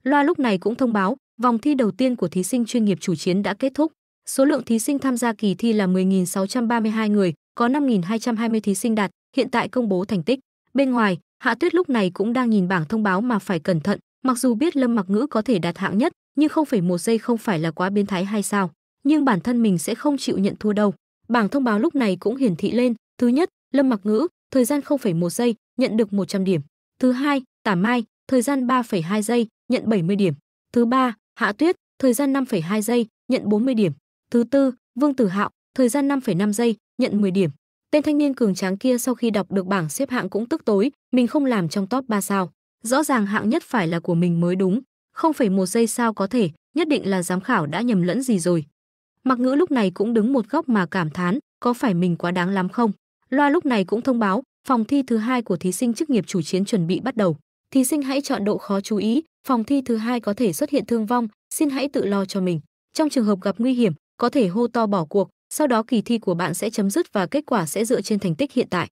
Loa lúc này cũng thông báo, Vòng thi đầu tiên của thí sinh chuyên nghiệp chủ chiến đã kết thúc. Số lượng thí sinh tham gia kỳ thi là 10.632 người, có 5.220 thí sinh đạt, hiện tại công bố thành tích. Bên ngoài, Hạ Tuyết lúc này cũng đang nhìn bảng thông báo mà phải cẩn thận, mặc dù biết Lâm Mặc Ngữ có thể đạt hạng nhất, nhưng không phải một giây không phải là quá biến thái hay sao? Nhưng bản thân mình sẽ không chịu nhận thua đâu. Bảng thông báo lúc này cũng hiển thị lên, thứ nhất, Lâm Mặc Ngữ, thời gian 0,1 giây, nhận được 100 điểm. Thứ hai, Tả Mai, thời gian 3,2 giây, nhận 70 điểm. Thứ ba, Hạ Tuyết, thời gian 5,2 giây, nhận 40 điểm. Thứ tư, Vương Tử Hạo, thời gian 5,5 giây, nhận 10 điểm. Tên thanh niên cường tráng kia sau khi đọc được bảng xếp hạng cũng tức tối, mình không làm trong top 3 sao. Rõ ràng hạng nhất phải là của mình mới đúng, 0,1 giây sao có thể, nhất định là giám khảo đã nhầm lẫn gì rồi. Mặc Ngữ lúc này cũng đứng một góc mà cảm thán, có phải mình quá đáng lắm không? Loa lúc này cũng thông báo, phòng thi thứ hai của thí sinh chức nghiệp chủ chiến chuẩn bị bắt đầu. Thí sinh hãy chọn độ khó chú ý, phòng thi thứ hai có thể xuất hiện thương vong, xin hãy tự lo cho mình. Trong trường hợp gặp nguy hiểm, có thể hô to bỏ cuộc, sau đó kỳ thi của bạn sẽ chấm dứt và kết quả sẽ dựa trên thành tích hiện tại.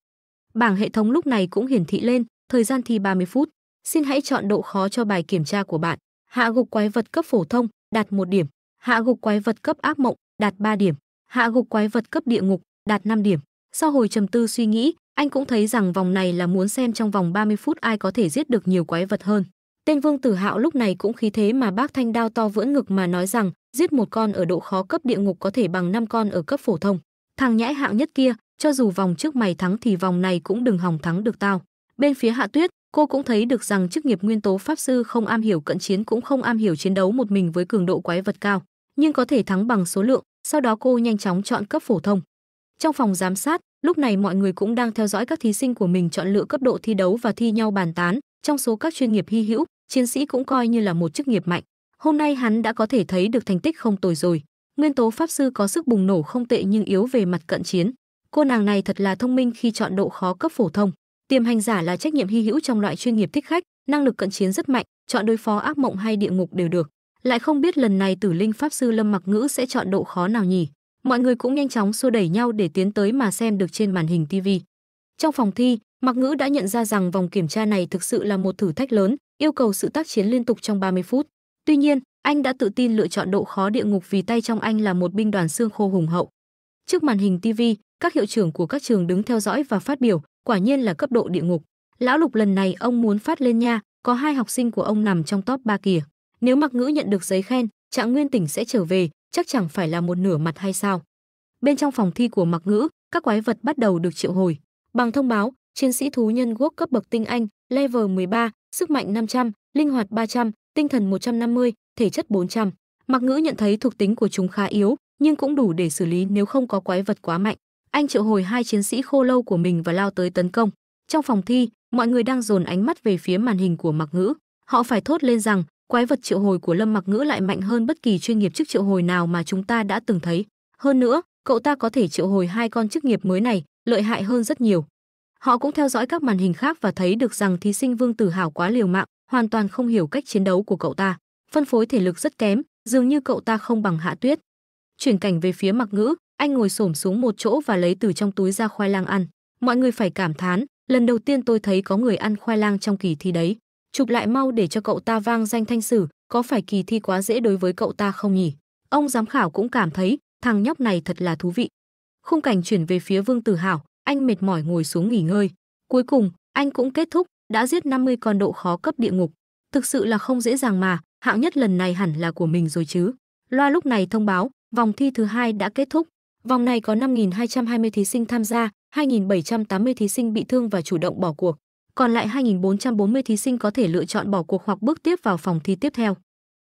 Bảng hệ thống lúc này cũng hiển thị lên, thời gian thi 30 phút. Xin hãy chọn độ khó cho bài kiểm tra của bạn. Hạ gục quái vật cấp phổ thông, đạt 1 điểm. Hạ gục quái vật cấp ác mộng, đạt 3 điểm. Hạ gục quái vật cấp địa ngục, đạt 5 điểm. Sau hồi trầm tư suy nghĩ, anh cũng thấy rằng vòng này là muốn xem trong vòng 30 phút ai có thể giết được nhiều quái vật hơn. Tên Vương Tử Hạo lúc này cũng khí thế mà bác thanh đao to vưỡn ngực mà nói rằng, giết một con ở độ khó cấp địa ngục có thể bằng năm con ở cấp phổ thông. Thằng nhãi hạng nhất kia, cho dù vòng trước mày thắng thì vòng này cũng đừng hỏng thắng được tao. Bên phía Hạ Tuyết, cô cũng thấy được rằng chức nghiệp nguyên tố pháp sư không am hiểu cận chiến cũng không am hiểu chiến đấu một mình với cường độ quái vật cao, nhưng có thể thắng bằng số lượng, sau đó cô nhanh chóng chọn cấp phổ thông. Trong phòng giám sát, lúc này mọi người cũng đang theo dõi các thí sinh của mình chọn lựa cấp độ thi đấu và thi nhau bàn tán, trong số các chuyên nghiệp hy hữu, chiến sĩ cũng coi như là một chức nghiệp mạnh. Hôm nay hắn đã có thể thấy được thành tích không tồi rồi. Nguyên tố pháp sư có sức bùng nổ không tệ nhưng yếu về mặt cận chiến. Cô nàng này thật là thông minh khi chọn độ khó cấp phổ thông. Tiềm hành giả là trách nhiệm hy hữu trong loại chuyên nghiệp thích khách, năng lực cận chiến rất mạnh, chọn đối phó ác mộng hay địa ngục đều được. Lại không biết lần này Tử Linh pháp sư Lâm Mặc Ngữ sẽ chọn độ khó nào nhỉ. Mọi người cũng nhanh chóng xua đẩy nhau để tiến tới mà xem được trên màn hình TV. Trong phòng thi, Mạc Ngữ đã nhận ra rằng vòng kiểm tra này thực sự là một thử thách lớn, yêu cầu sự tác chiến liên tục trong 30 phút. Tuy nhiên, anh đã tự tin lựa chọn độ khó địa ngục vì tay trong anh là một binh đoàn xương khô hùng hậu. Trước màn hình TV, các hiệu trưởng của các trường đứng theo dõi và phát biểu, quả nhiên là cấp độ địa ngục. Lão Lục lần này ông muốn phát lên nha, có hai học sinh của ông nằm trong top 3 kìa. Nếu Mạc Ngữ nhận được giấy khen, Trạng Nguyên tỉnh sẽ trở về, chắc chẳng phải là một nửa mặt hay sao. Bên trong phòng thi của Mạc Ngữ, các quái vật bắt đầu được triệu hồi. Bằng thông báo, chiến sĩ thú nhân quốc cấp bậc tinh anh, level 13, sức mạnh 500, linh hoạt 300, tinh thần 150, thể chất 400. Mặc Ngữ nhận thấy thuộc tính của chúng khá yếu, nhưng cũng đủ để xử lý nếu không có quái vật quá mạnh. Anh triệu hồi hai chiến sĩ khô lâu của mình và lao tới tấn công. Trong phòng thi, mọi người đang dồn ánh mắt về phía màn hình của Mặc Ngữ. Họ phải thốt lên rằng, quái vật triệu hồi của Lâm Mặc Ngữ lại mạnh hơn bất kỳ chuyên nghiệp chức triệu hồi nào mà chúng ta đã từng thấy. Hơn nữa, cậu ta có thể triệu hồi hai con chức nghiệp mới này, lợi hại hơn rất nhiều. Họ cũng theo dõi các màn hình khác và thấy được rằng thí sinh Vương Tử Hảo quá liều mạng, hoàn toàn không hiểu cách chiến đấu của cậu ta, phân phối thể lực rất kém, dường như cậu ta không bằng Hạ Tuyết. Chuyển cảnh về phía Mặc Ngữ, anh ngồi xổm xuống một chỗ và lấy từ trong túi ra khoai lang ăn. Mọi người phải cảm thán, lần đầu tiên tôi thấy có người ăn khoai lang trong kỳ thi đấy. Chụp lại mau để cho cậu ta vang danh thanh sử, có phải kỳ thi quá dễ đối với cậu ta không nhỉ? Ông giám khảo cũng cảm thấy, thằng nhóc này thật là thú vị khung cảnh chuyển về phía Vương Tử Hảo, anh mệt mỏi ngồi xuống nghỉ ngơi. Cuối cùng, anh cũng kết thúc, đã giết 50 con độ khó cấp địa ngục. Thực sự là không dễ dàng mà, hạng nhất lần này hẳn là của mình rồi chứ. Loa lúc này thông báo, vòng thi thứ hai đã kết thúc. Vòng này có 5.220 thí sinh tham gia, 2.780 thí sinh bị thương và chủ động bỏ cuộc. Còn lại 2.440 thí sinh có thể lựa chọn bỏ cuộc hoặc bước tiếp vào phòng thi tiếp theo.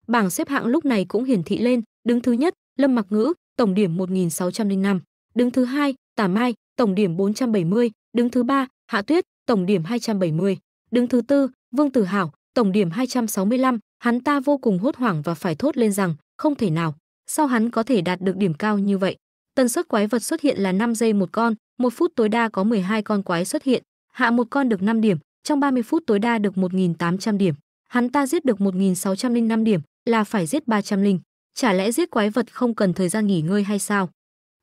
Bảng xếp hạng lúc này cũng hiển thị lên, đứng thứ nhất, Lâm Mặc Ngữ, tổng điểm 1.605 đứng thứ hai Tả Mai, tổng điểm 470, đứng thứ ba Hạ Tuyết, tổng điểm 270, đứng thứ tư Vương Tử Hảo, tổng điểm 265, hắn ta vô cùng hốt hoảng và phải thốt lên rằng, không thể nào, sao hắn có thể đạt được điểm cao như vậy? Tần suất quái vật xuất hiện là 5 giây một con, một phút tối đa có 12 con quái xuất hiện, hạ một con được 5 điểm, trong 30 phút tối đa được 1.800 điểm. Hắn ta giết được 1.605 điểm, là phải giết 300 linh. Chả lẽ giết quái vật không cần thời gian nghỉ ngơi hay sao?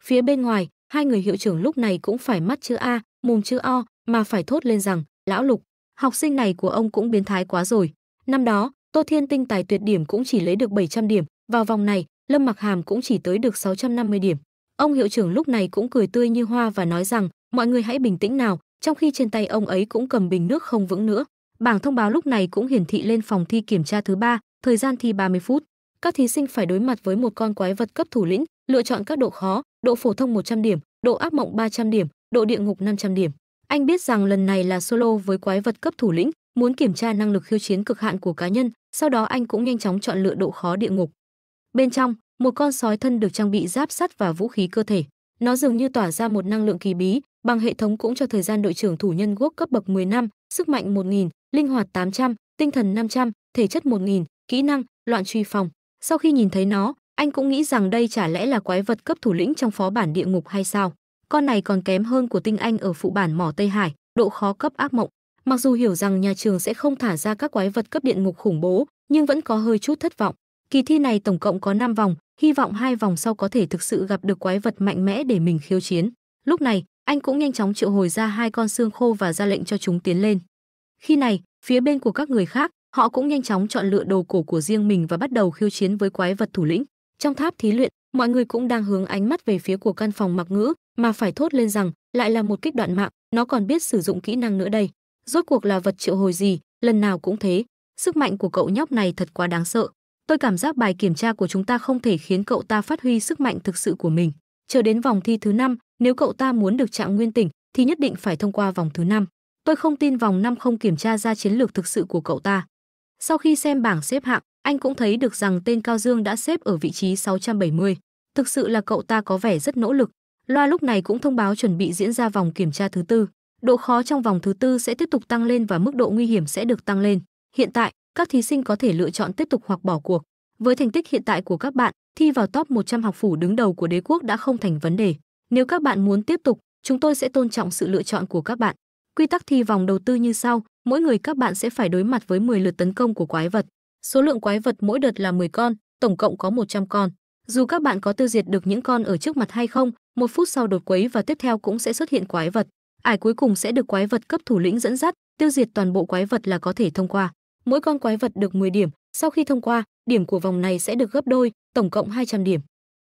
Phía bên ngoài, hai người hiệu trưởng lúc này cũng phải mắt chữ A, mồm chữ O mà phải thốt lên rằng, lão lục, học sinh này của ông cũng biến thái quá rồi. Năm đó, Tô Thiên Tinh tài tuyệt điểm cũng chỉ lấy được 700 điểm, vào vòng này, Lâm Mặc Hàm cũng chỉ tới được 650 điểm. Ông hiệu trưởng lúc này cũng cười tươi như hoa và nói rằng, mọi người hãy bình tĩnh nào, trong khi trên tay ông ấy cũng cầm bình nước không vững nữa. Bảng thông báo lúc này cũng hiển thị lên phòng thi kiểm tra thứ ba, thời gian thi 30 phút. Các thí sinh phải đối mặt với một con quái vật cấp thủ lĩnh, lựa chọn các độ khó, độ phổ thông 100 điểm, độ ác mộng 300 điểm, độ địa ngục 500 điểm. Anh biết rằng lần này là solo với quái vật cấp thủ lĩnh, muốn kiểm tra năng lực khiêu chiến cực hạn của cá nhân, sau đó anh cũng nhanh chóng chọn lựa độ khó địa ngục. Bên trong, một con sói thân được trang bị giáp sắt và vũ khí cơ thể. Nó dường như tỏa ra một năng lượng kỳ bí, bằng hệ thống cũng cho thời gian đội trưởng thủ nhân quốc cấp bậc 10 năm, sức mạnh 1000, linh hoạt 800, tinh thần 500, thể chất 1000, kỹ năng, loạn truy phòng. Sau khi nhìn thấy nó, anh cũng nghĩ rằng đây chả lẽ là quái vật cấp thủ lĩnh trong phó bản địa ngục hay sao? Con này còn kém hơn của tinh anh ở phụ bản mỏ Tây Hải, độ khó cấp ác mộng. Mặc dù hiểu rằng nhà trường sẽ không thả ra các quái vật cấp địa ngục khủng bố, nhưng vẫn có hơi chút thất vọng. Kỳ thi này tổng cộng có 5 vòng, hy vọng hai vòng sau có thể thực sự gặp được quái vật mạnh mẽ để mình khiêu chiến. Lúc này, anh cũng nhanh chóng triệu hồi ra hai con xương khô và ra lệnh cho chúng tiến lên. Khi này, phía bên của các người khác, họ cũng nhanh chóng chọn lựa đồ cổ của riêng mình và bắt đầu khiêu chiến với quái vật thủ lĩnh. Trong tháp thí luyện, mọi người cũng đang hướng ánh mắt về phía của căn phòng mặc ngữ, mà phải thốt lên rằng, lại là một kích đoạn mạng, nó còn biết sử dụng kỹ năng nữa đây. Rốt cuộc là vật triệu hồi gì, lần nào cũng thế. Sức mạnh của cậu nhóc này thật quá đáng sợ. Tôi cảm giác bài kiểm tra của chúng ta không thể khiến cậu ta phát huy sức mạnh thực sự của mình. Chờ đến vòng thi thứ năm, nếu cậu ta muốn được trạng nguyên tỉnh, thì nhất định phải thông qua vòng thứ năm. Tôi không tin vòng năm không kiểm tra ra chiến lược thực sự của cậu ta. Sau khi xem bảng xếp hạng, anh cũng thấy được rằng tên Cao Dương đã xếp ở vị trí 670. Thực sự là cậu ta có vẻ rất nỗ lực. Loa lúc này cũng thông báo chuẩn bị diễn ra vòng kiểm tra thứ tư. Độ khó trong vòng thứ tư sẽ tiếp tục tăng lên và mức độ nguy hiểm sẽ được tăng lên. Hiện tại, các thí sinh có thể lựa chọn tiếp tục hoặc bỏ cuộc. Với thành tích hiện tại của các bạn, thi vào top 100 học phủ đứng đầu của đế quốc đã không thành vấn đề. Nếu các bạn muốn tiếp tục, chúng tôi sẽ tôn trọng sự lựa chọn của các bạn. Quy tắc thi vòng đầu tư như sau: mỗi người các bạn sẽ phải đối mặt với 10 lượt tấn công của quái vật. Số lượng quái vật mỗi đợt là 10 con, tổng cộng có 100 con. Dù các bạn có tiêu diệt được những con ở trước mặt hay không, một phút sau đột quấy và tiếp theo cũng sẽ xuất hiện quái vật. Ải cuối cùng sẽ được quái vật cấp thủ lĩnh dẫn dắt, tiêu diệt toàn bộ quái vật là có thể thông qua. Mỗi con quái vật được 10 điểm, sau khi thông qua, điểm của vòng này sẽ được gấp đôi, tổng cộng 200 điểm.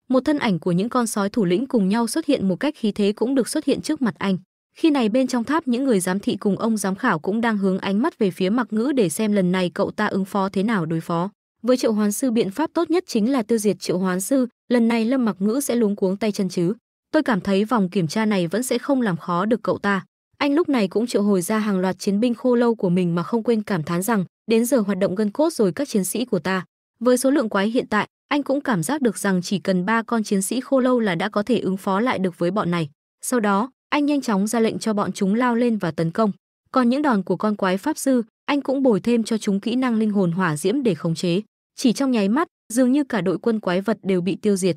Một thân ảnh của những con sói thủ lĩnh cùng nhau xuất hiện một cách khí thế cũng được xuất hiện trước mặt anh. Khi này bên trong tháp những người giám thị cùng ông giám khảo cũng đang hướng ánh mắt về phía Mặc Ngữ để xem lần này cậu ta ứng phó thế nào đối phó. Với Triệu Hoán sư biện pháp tốt nhất chính là tiêu diệt Triệu Hoán sư, lần này Lâm Mặc Ngữ sẽ luống cuống tay chân chứ. Tôi cảm thấy vòng kiểm tra này vẫn sẽ không làm khó được cậu ta. Anh lúc này cũng triệu hồi ra hàng loạt chiến binh khô lâu của mình mà không quên cảm thán rằng, đến giờ hoạt động gân cốt rồi các chiến sĩ của ta. Với số lượng quái hiện tại, anh cũng cảm giác được rằng chỉ cần ba con chiến sĩ khô lâu là đã có thể ứng phó lại được với bọn này. Sau đó, anh nhanh chóng ra lệnh cho bọn chúng lao lên và tấn công. Còn những đòn của con quái pháp sư, anh cũng bồi thêm cho chúng kỹ năng linh hồn hỏa diễm để khống chế. Chỉ trong nháy mắt, dường như cả đội quân quái vật đều bị tiêu diệt.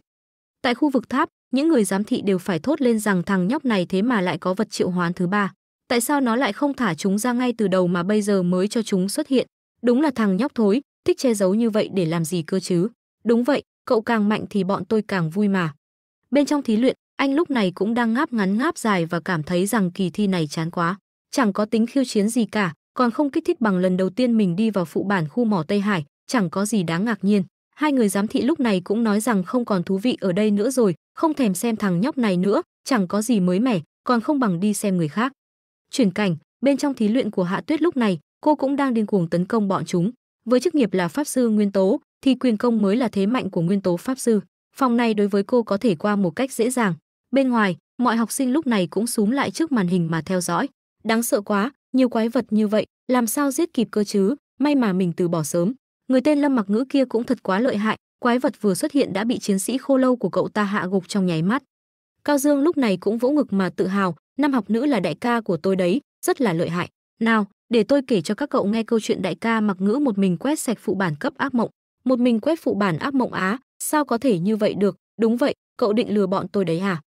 Tại khu vực tháp, những người giám thị đều phải thốt lên rằng thằng nhóc này thế mà lại có vật triệu hoán thứ ba. Tại sao nó lại không thả chúng ra ngay từ đầu mà bây giờ mới cho chúng xuất hiện? Đúng là thằng nhóc thối, thích che giấu như vậy để làm gì cơ chứ? Đúng vậy, cậu càng mạnh thì bọn tôi càng vui mà. Bên trong thí luyện, anh lúc này cũng đang ngáp ngắn ngáp dài và cảm thấy rằng kỳ thi này chán quá, chẳng có tính khiêu chiến gì cả, còn không kích thích bằng lần đầu tiên mình đi vào phụ bản khu mỏ Tây Hải, chẳng có gì đáng ngạc nhiên. Hai người giám thị lúc này cũng nói rằng không còn thú vị ở đây nữa rồi, không thèm xem thằng nhóc này nữa, chẳng có gì mới mẻ, còn không bằng đi xem người khác. Chuyển cảnh, bên trong thí luyện của Hạ Tuyết lúc này, cô cũng đang điên cuồng tấn công bọn chúng. Với chức nghiệp là pháp sư nguyên tố, thì quyền công mới là thế mạnh của nguyên tố pháp sư. Phòng này đối với cô có thể qua một cách dễ dàng, Bên ngoài, mọi học sinh lúc này cũng súm lại trước màn hình mà theo dõi. Đáng sợ quá, nhiều quái vật như vậy, làm sao giết kịp cơ chứ, may mà mình từ bỏ sớm. Người tên Lâm Mặc Ngữ kia cũng thật quá lợi hại, quái vật vừa xuất hiện đã bị chiến sĩ khô lâu của cậu ta hạ gục trong nháy mắt. Cao Dương lúc này cũng vỗ ngực mà tự hào, năm học nữ là đại ca của tôi đấy, rất là lợi hại. Nào, để tôi kể cho các cậu nghe câu chuyện đại ca mặc ngữ một mình quét sạch phụ bản cấp ác mộng. Một mình quét phụ bản ác mộng Á, sao có thể như vậy được, đúng vậy, cậu định lừa bọn tôi đấy hả? À?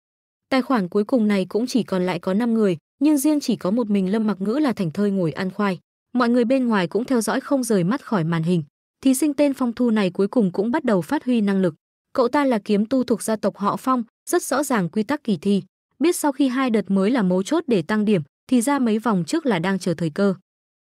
Tài khoản cuối cùng này cũng chỉ còn lại có 5 người, nhưng riêng chỉ có một mình Lâm Mặc Ngữ là thành thơi ngồi ăn khoai. Mọi người bên ngoài cũng theo dõi không rời mắt khỏi màn hình. Thí sinh tên Phong Thu này cuối cùng cũng bắt đầu phát huy năng lực. Cậu ta là kiếm tu thuộc gia tộc họ Phong, rất rõ ràng quy tắc kỳ thi, biết sau khi hai đợt mới là mấu chốt để tăng điểm, thì ra mấy vòng trước là đang chờ thời cơ.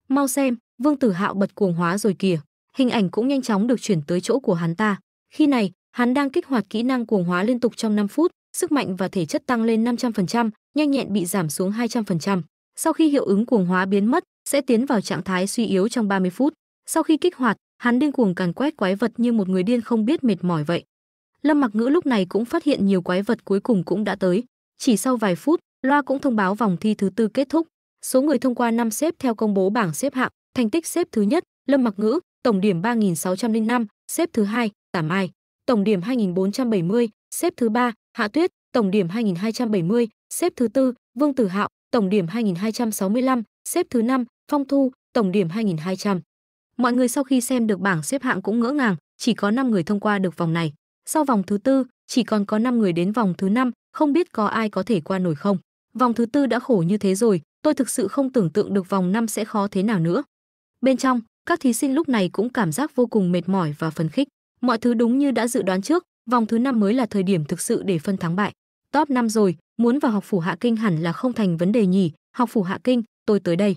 Mau xem, Vương Tử Hạo bật cuồng hóa rồi kìa. Hình ảnh cũng nhanh chóng được chuyển tới chỗ của hắn ta. Khi này, hắn đang kích hoạt kỹ năng cuồng hóa liên tục trong 5 phút, sức mạnh và thể chất tăng lên 500%, nhanh nhẹn bị giảm xuống 200%. Sau khi hiệu ứng cuồng hóa biến mất, sẽ tiến vào trạng thái suy yếu trong 30 phút. Sau khi kích hoạt, hắn điên cuồng càn quét quái vật như một người điên không biết mệt mỏi vậy. Lâm Mặc Ngữ lúc này cũng phát hiện nhiều quái vật cuối cùng cũng đã tới. Chỉ sau vài phút, loa cũng thông báo vòng thi thứ tư kết thúc. Số người thông qua năm xếp theo công bố bảng xếp hạng, thành tích xếp thứ nhất, Lâm Mặc Ngữ, tổng điểm 3605, xếp thứ hai, Tả Mai, tổng điểm 2470, xếp thứ ba, Hạ Tuyết, tổng điểm 2270, xếp thứ tư, Vương Tử Hạo, tổng điểm 2265, xếp thứ năm, Phong Thu, tổng điểm 2200. Mọi người sau khi xem được bảng xếp hạng cũng ngỡ ngàng, chỉ có 5 người thông qua được vòng này. Sau vòng thứ tư, chỉ còn có 5 người đến vòng thứ năm, không biết có ai có thể qua nổi không. Vòng thứ tư đã khổ như thế rồi, tôi thực sự không tưởng tượng được vòng năm sẽ khó thế nào nữa. Bên trong, các thí sinh lúc này cũng cảm giác vô cùng mệt mỏi và phấn khích. Mọi thứ đúng như đã dự đoán trước, vòng thứ năm mới là thời điểm thực sự để phân thắng bại. Top 5 rồi, muốn vào học phủ Hạ Kinh hẳn là không thành vấn đề nhỉ, học phủ Hạ Kinh, tôi tới đây.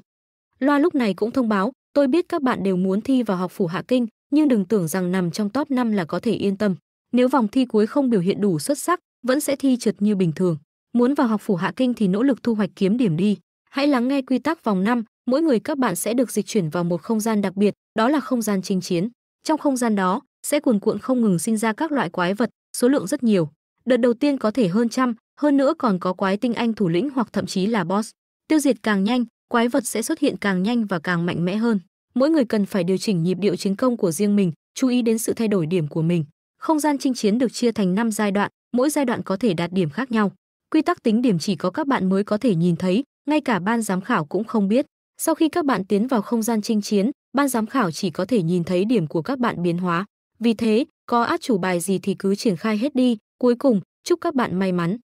Loa lúc này cũng thông báo, tôi biết các bạn đều muốn thi vào học phủ Hạ Kinh, nhưng đừng tưởng rằng nằm trong top 5 là có thể yên tâm. Nếu vòng thi cuối không biểu hiện đủ xuất sắc, vẫn sẽ thi trượt như bình thường. Muốn vào học phủ Hạ Kinh thì nỗ lực thu hoạch kiếm điểm đi. Hãy lắng nghe quy tắc vòng 5, mỗi người các bạn sẽ được dịch chuyển vào một không gian đặc biệt, đó là không gian chinh chiến. Trong không gian đó, sẽ cuồn cuộn không ngừng sinh ra các loại quái vật, số lượng rất nhiều. Đợt đầu tiên có thể hơn trăm, hơn nữa còn có quái tinh anh thủ lĩnh hoặc thậm chí là boss. Tiêu diệt càng nhanh, quái vật sẽ xuất hiện càng nhanh và càng mạnh mẽ hơn. Mỗi người cần phải điều chỉnh nhịp điệu chiến công của riêng mình, chú ý đến sự thay đổi điểm của mình. Không gian chinh chiến được chia thành 5 giai đoạn, mỗi giai đoạn có thể đạt điểm khác nhau. Quy tắc tính điểm chỉ có các bạn mới có thể nhìn thấy, ngay cả ban giám khảo cũng không biết. Sau khi các bạn tiến vào không gian chinh chiến, ban giám khảo chỉ có thể nhìn thấy điểm của các bạn biến hóa. Vì thế, có át chủ bài gì thì cứ triển khai hết đi, cuối cùng, chúc các bạn may mắn.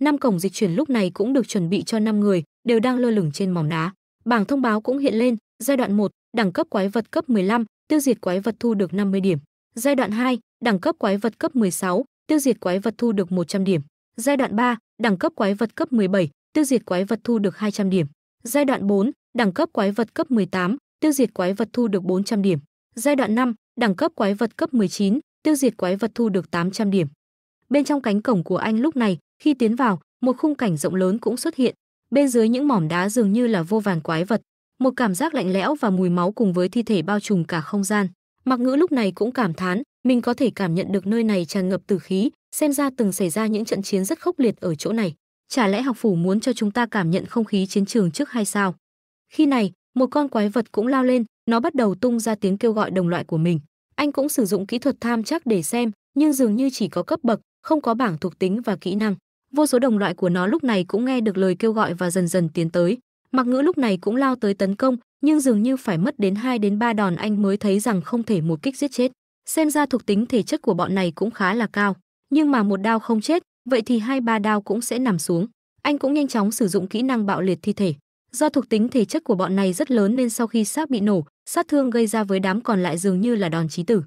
Năm cổng dịch chuyển lúc này cũng được chuẩn bị cho 5 người, đều đang lơ lửng trên mỏm đá. Bảng thông báo cũng hiện lên, giai đoạn 1, đẳng cấp quái vật cấp 15, tiêu diệt quái vật thu được 50 điểm. Giai đoạn 2, đẳng cấp quái vật cấp 16, tiêu diệt quái vật thu được 100 điểm. Giai đoạn 3, đẳng cấp quái vật cấp 17, tiêu diệt quái vật thu được 200 điểm. Giai đoạn 4, đẳng cấp quái vật cấp 18, tiêu diệt quái vật thu được 400 điểm. Giai đoạn 5, đẳng cấp quái vật cấp 19, tiêu diệt quái vật thu được 800 điểm. Bên trong cánh cổng của anh lúc này, khi tiến vào, một khung cảnh rộng lớn cũng xuất hiện. Bên dưới những mỏm đá dường như là vô vàn quái vật, một cảm giác lạnh lẽo và mùi máu cùng với thi thể bao trùm cả không gian. Mặc Ngữ lúc này cũng cảm thán, mình có thể cảm nhận được nơi này tràn ngập tử khí, xem ra từng xảy ra những trận chiến rất khốc liệt ở chỗ này. Chả lẽ học phủ muốn cho chúng ta cảm nhận không khí chiến trường trước hay sao? Khi này, một con quái vật cũng lao lên, nó bắt đầu tung ra tiếng kêu gọi đồng loại của mình. Anh cũng sử dụng kỹ thuật tham chắc để xem, nhưng dường như chỉ có cấp bậc, không có bảng thuộc tính và kỹ năng. Vô số đồng loại của nó lúc này cũng nghe được lời kêu gọi và dần dần tiến tới. Mặc Ngữ lúc này cũng lao tới tấn công, nhưng dường như phải mất đến 2 đến 3 đòn anh mới thấy rằng không thể một kích giết chết. Xem ra thuộc tính thể chất của bọn này cũng khá là cao, nhưng mà một đao không chết, vậy thì hai ba đao cũng sẽ nằm xuống. Anh cũng nhanh chóng sử dụng kỹ năng bạo liệt thi thể. Do thuộc tính thể chất của bọn này rất lớn nên sau khi xác bị nổ, sát thương gây ra với đám còn lại dường như là đòn chí tử.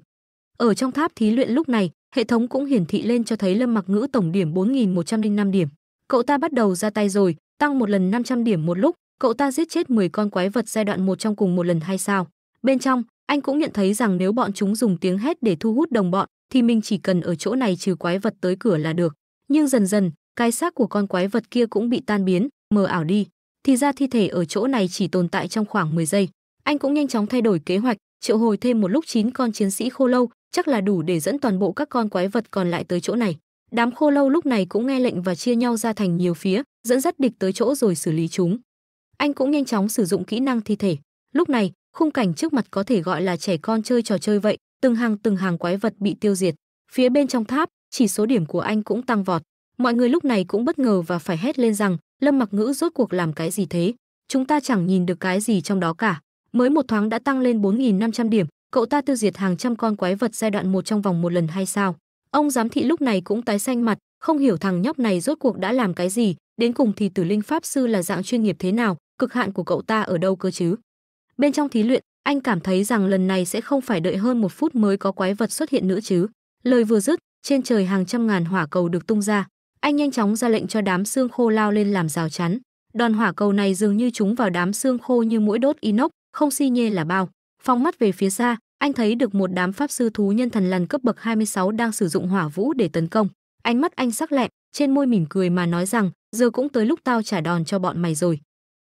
Ở trong tháp thí luyện lúc này, hệ thống cũng hiển thị lên cho thấy Lâm Mặc Ngữ tổng điểm 4105 điểm. Cậu ta bắt đầu ra tay rồi, tăng một lần 500 điểm một lúc, cậu ta giết chết 10 con quái vật giai đoạn một trong cùng một lần hay sao? Bên trong, anh cũng nhận thấy rằng nếu bọn chúng dùng tiếng hét để thu hút đồng bọn thì mình chỉ cần ở chỗ này trừ quái vật tới cửa là được. Nhưng dần dần, cái xác của con quái vật kia cũng bị tan biến, mờ ảo đi thì ra thi thể ở chỗ này chỉ tồn tại trong khoảng 10 giây. Anh cũng nhanh chóng thay đổi kế hoạch, triệu hồi thêm một lúc chín con chiến sĩ khô lâu, chắc là đủ để dẫn toàn bộ các con quái vật còn lại tới chỗ này. Đám khô lâu lúc này cũng nghe lệnh và chia nhau ra thành nhiều phía, dẫn dắt địch tới chỗ rồi xử lý chúng. Anh cũng nhanh chóng sử dụng kỹ năng thi thể. Lúc này, khung cảnh trước mặt có thể gọi là trẻ con chơi trò chơi vậy, từng hàng từng hàng quái vật bị tiêu diệt. Phía bên trong tháp, chỉ số điểm của anh cũng tăng vọt. Mọi người lúc này cũng bất ngờ và phải hét lên rằng Lâm Mặc Ngữ rốt cuộc làm cái gì thế? Chúng ta chẳng nhìn được cái gì trong đó cả. Mới một thoáng đã tăng lên 4.500 điểm, cậu ta tiêu diệt hàng trăm con quái vật giai đoạn một trong vòng một lần hay sao? Ông giám thị lúc này cũng tái xanh mặt, không hiểu thằng nhóc này rốt cuộc đã làm cái gì, đến cùng thì Tử Linh pháp sư là dạng chuyên nghiệp thế nào, cực hạn của cậu ta ở đâu cơ chứ? Bên trong thí luyện, anh cảm thấy rằng lần này sẽ không phải đợi hơn một phút mới có quái vật xuất hiện nữa chứ. Lời vừa dứt, trên trời hàng trăm ngàn hỏa cầu được tung ra, anh nhanh chóng ra lệnh cho đám xương khô lao lên làm rào chắn. Đòn hỏa cầu này dường như chúng vào đám xương khô như mũi đốt inox, không xi si nhê là bao. Phóng mắt về phía xa, anh thấy được một đám pháp sư thú nhân thần lằn cấp bậc 26 đang sử dụng hỏa vũ để tấn công. Ánh mắt anh sắc lẹm, trên môi mỉm cười mà nói rằng, giờ cũng tới lúc tao trả đòn cho bọn mày rồi.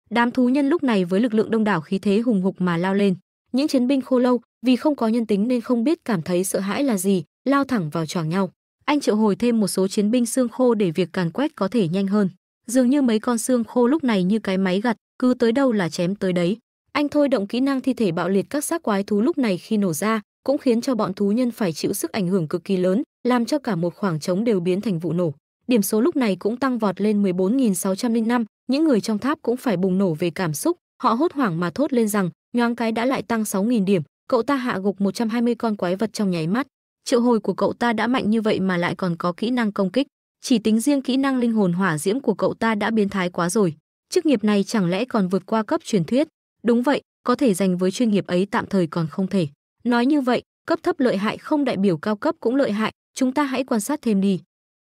Đám thú nhân lúc này với lực lượng đông đảo khí thế hùng hục mà lao lên. Những chiến binh khô lâu, vì không có nhân tính nên không biết cảm thấy sợ hãi là gì, lao thẳng vào choảng nhau. Anh triệu hồi thêm một số chiến binh xương khô để việc càn quét có thể nhanh hơn. Dường như mấy con xương khô lúc này như cái máy gặt, cứ tới đâu là chém tới đấy. Anh thôi động kỹ năng thi thể bạo liệt các xác quái thú lúc này khi nổ ra, cũng khiến cho bọn thú nhân phải chịu sức ảnh hưởng cực kỳ lớn, làm cho cả một khoảng trống đều biến thành vụ nổ. Điểm số lúc này cũng tăng vọt lên 14.605, những người trong tháp cũng phải bùng nổ về cảm xúc, họ hốt hoảng mà thốt lên rằng, nhoáng cái đã lại tăng 6.000 điểm, cậu ta hạ gục 120 con quái vật trong nháy mắt triệu hồi của cậu ta đã mạnh như vậy mà lại còn có kỹ năng công kích. Chỉ tính riêng kỹ năng linh hồn hỏa diễm của cậu ta đã biến thái quá rồi. Chức nghiệp này chẳng lẽ còn vượt qua cấp truyền thuyết? Đúng vậy, có thể dành với chuyên nghiệp ấy tạm thời còn không thể. Nói như vậy, cấp thấp lợi hại không đại biểu cao cấp cũng lợi hại, chúng ta hãy quan sát thêm đi.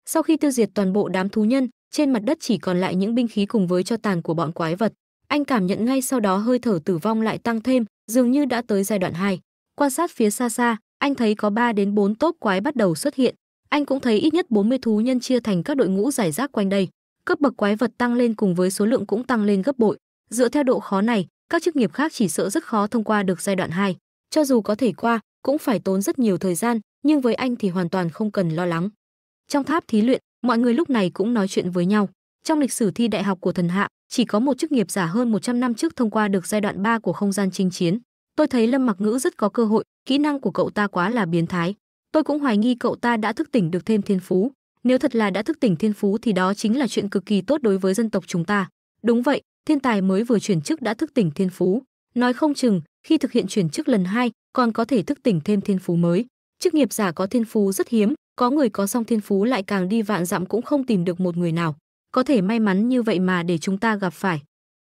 Sau khi tiêu diệt toàn bộ đám thú nhân, trên mặt đất chỉ còn lại những binh khí cùng với cho tàn của bọn quái vật. Anh cảm nhận ngay sau đó hơi thở tử vong lại tăng thêm, dường như đã tới giai đoạn 2. Quan sát phía xa xa, anh thấy có 3 đến 4 tốp quái bắt đầu xuất hiện. Anh cũng thấy ít nhất 40 thú nhân chia thành các đội ngũ giải rác quanh đây. Cấp bậc quái vật tăng lên cùng với số lượng cũng tăng lên gấp bội. Dựa theo độ khó này, các chức nghiệp khác chỉ sợ rất khó thông qua được giai đoạn 2. Cho dù có thể qua, cũng phải tốn rất nhiều thời gian, nhưng với anh thì hoàn toàn không cần lo lắng. Trong tháp thí luyện, mọi người lúc này cũng nói chuyện với nhau. Trong lịch sử thi đại học của thần hạ, chỉ có một chức nghiệp giả hơn 100 năm trước thông qua được giai đoạn 3 của không gian chinh chiến. Tôi thấy Lâm Mặc Ngữ rất có cơ hội, kỹ năng của cậu ta quá là biến thái. Tôi cũng hoài nghi cậu ta đã thức tỉnh được thêm thiên phú. Nếu thật là đã thức tỉnh thiên phú thì đó chính là chuyện cực kỳ tốt đối với dân tộc chúng ta. Đúng vậy, thiên tài mới vừa chuyển chức đã thức tỉnh thiên phú. Nói không chừng, khi thực hiện chuyển chức lần hai, còn có thể thức tỉnh thêm thiên phú mới. Chức nghiệp giả có thiên phú rất hiếm, có người có song thiên phú lại càng đi vạn dặm cũng không tìm được một người nào. Có thể may mắn như vậy mà để chúng ta gặp phải.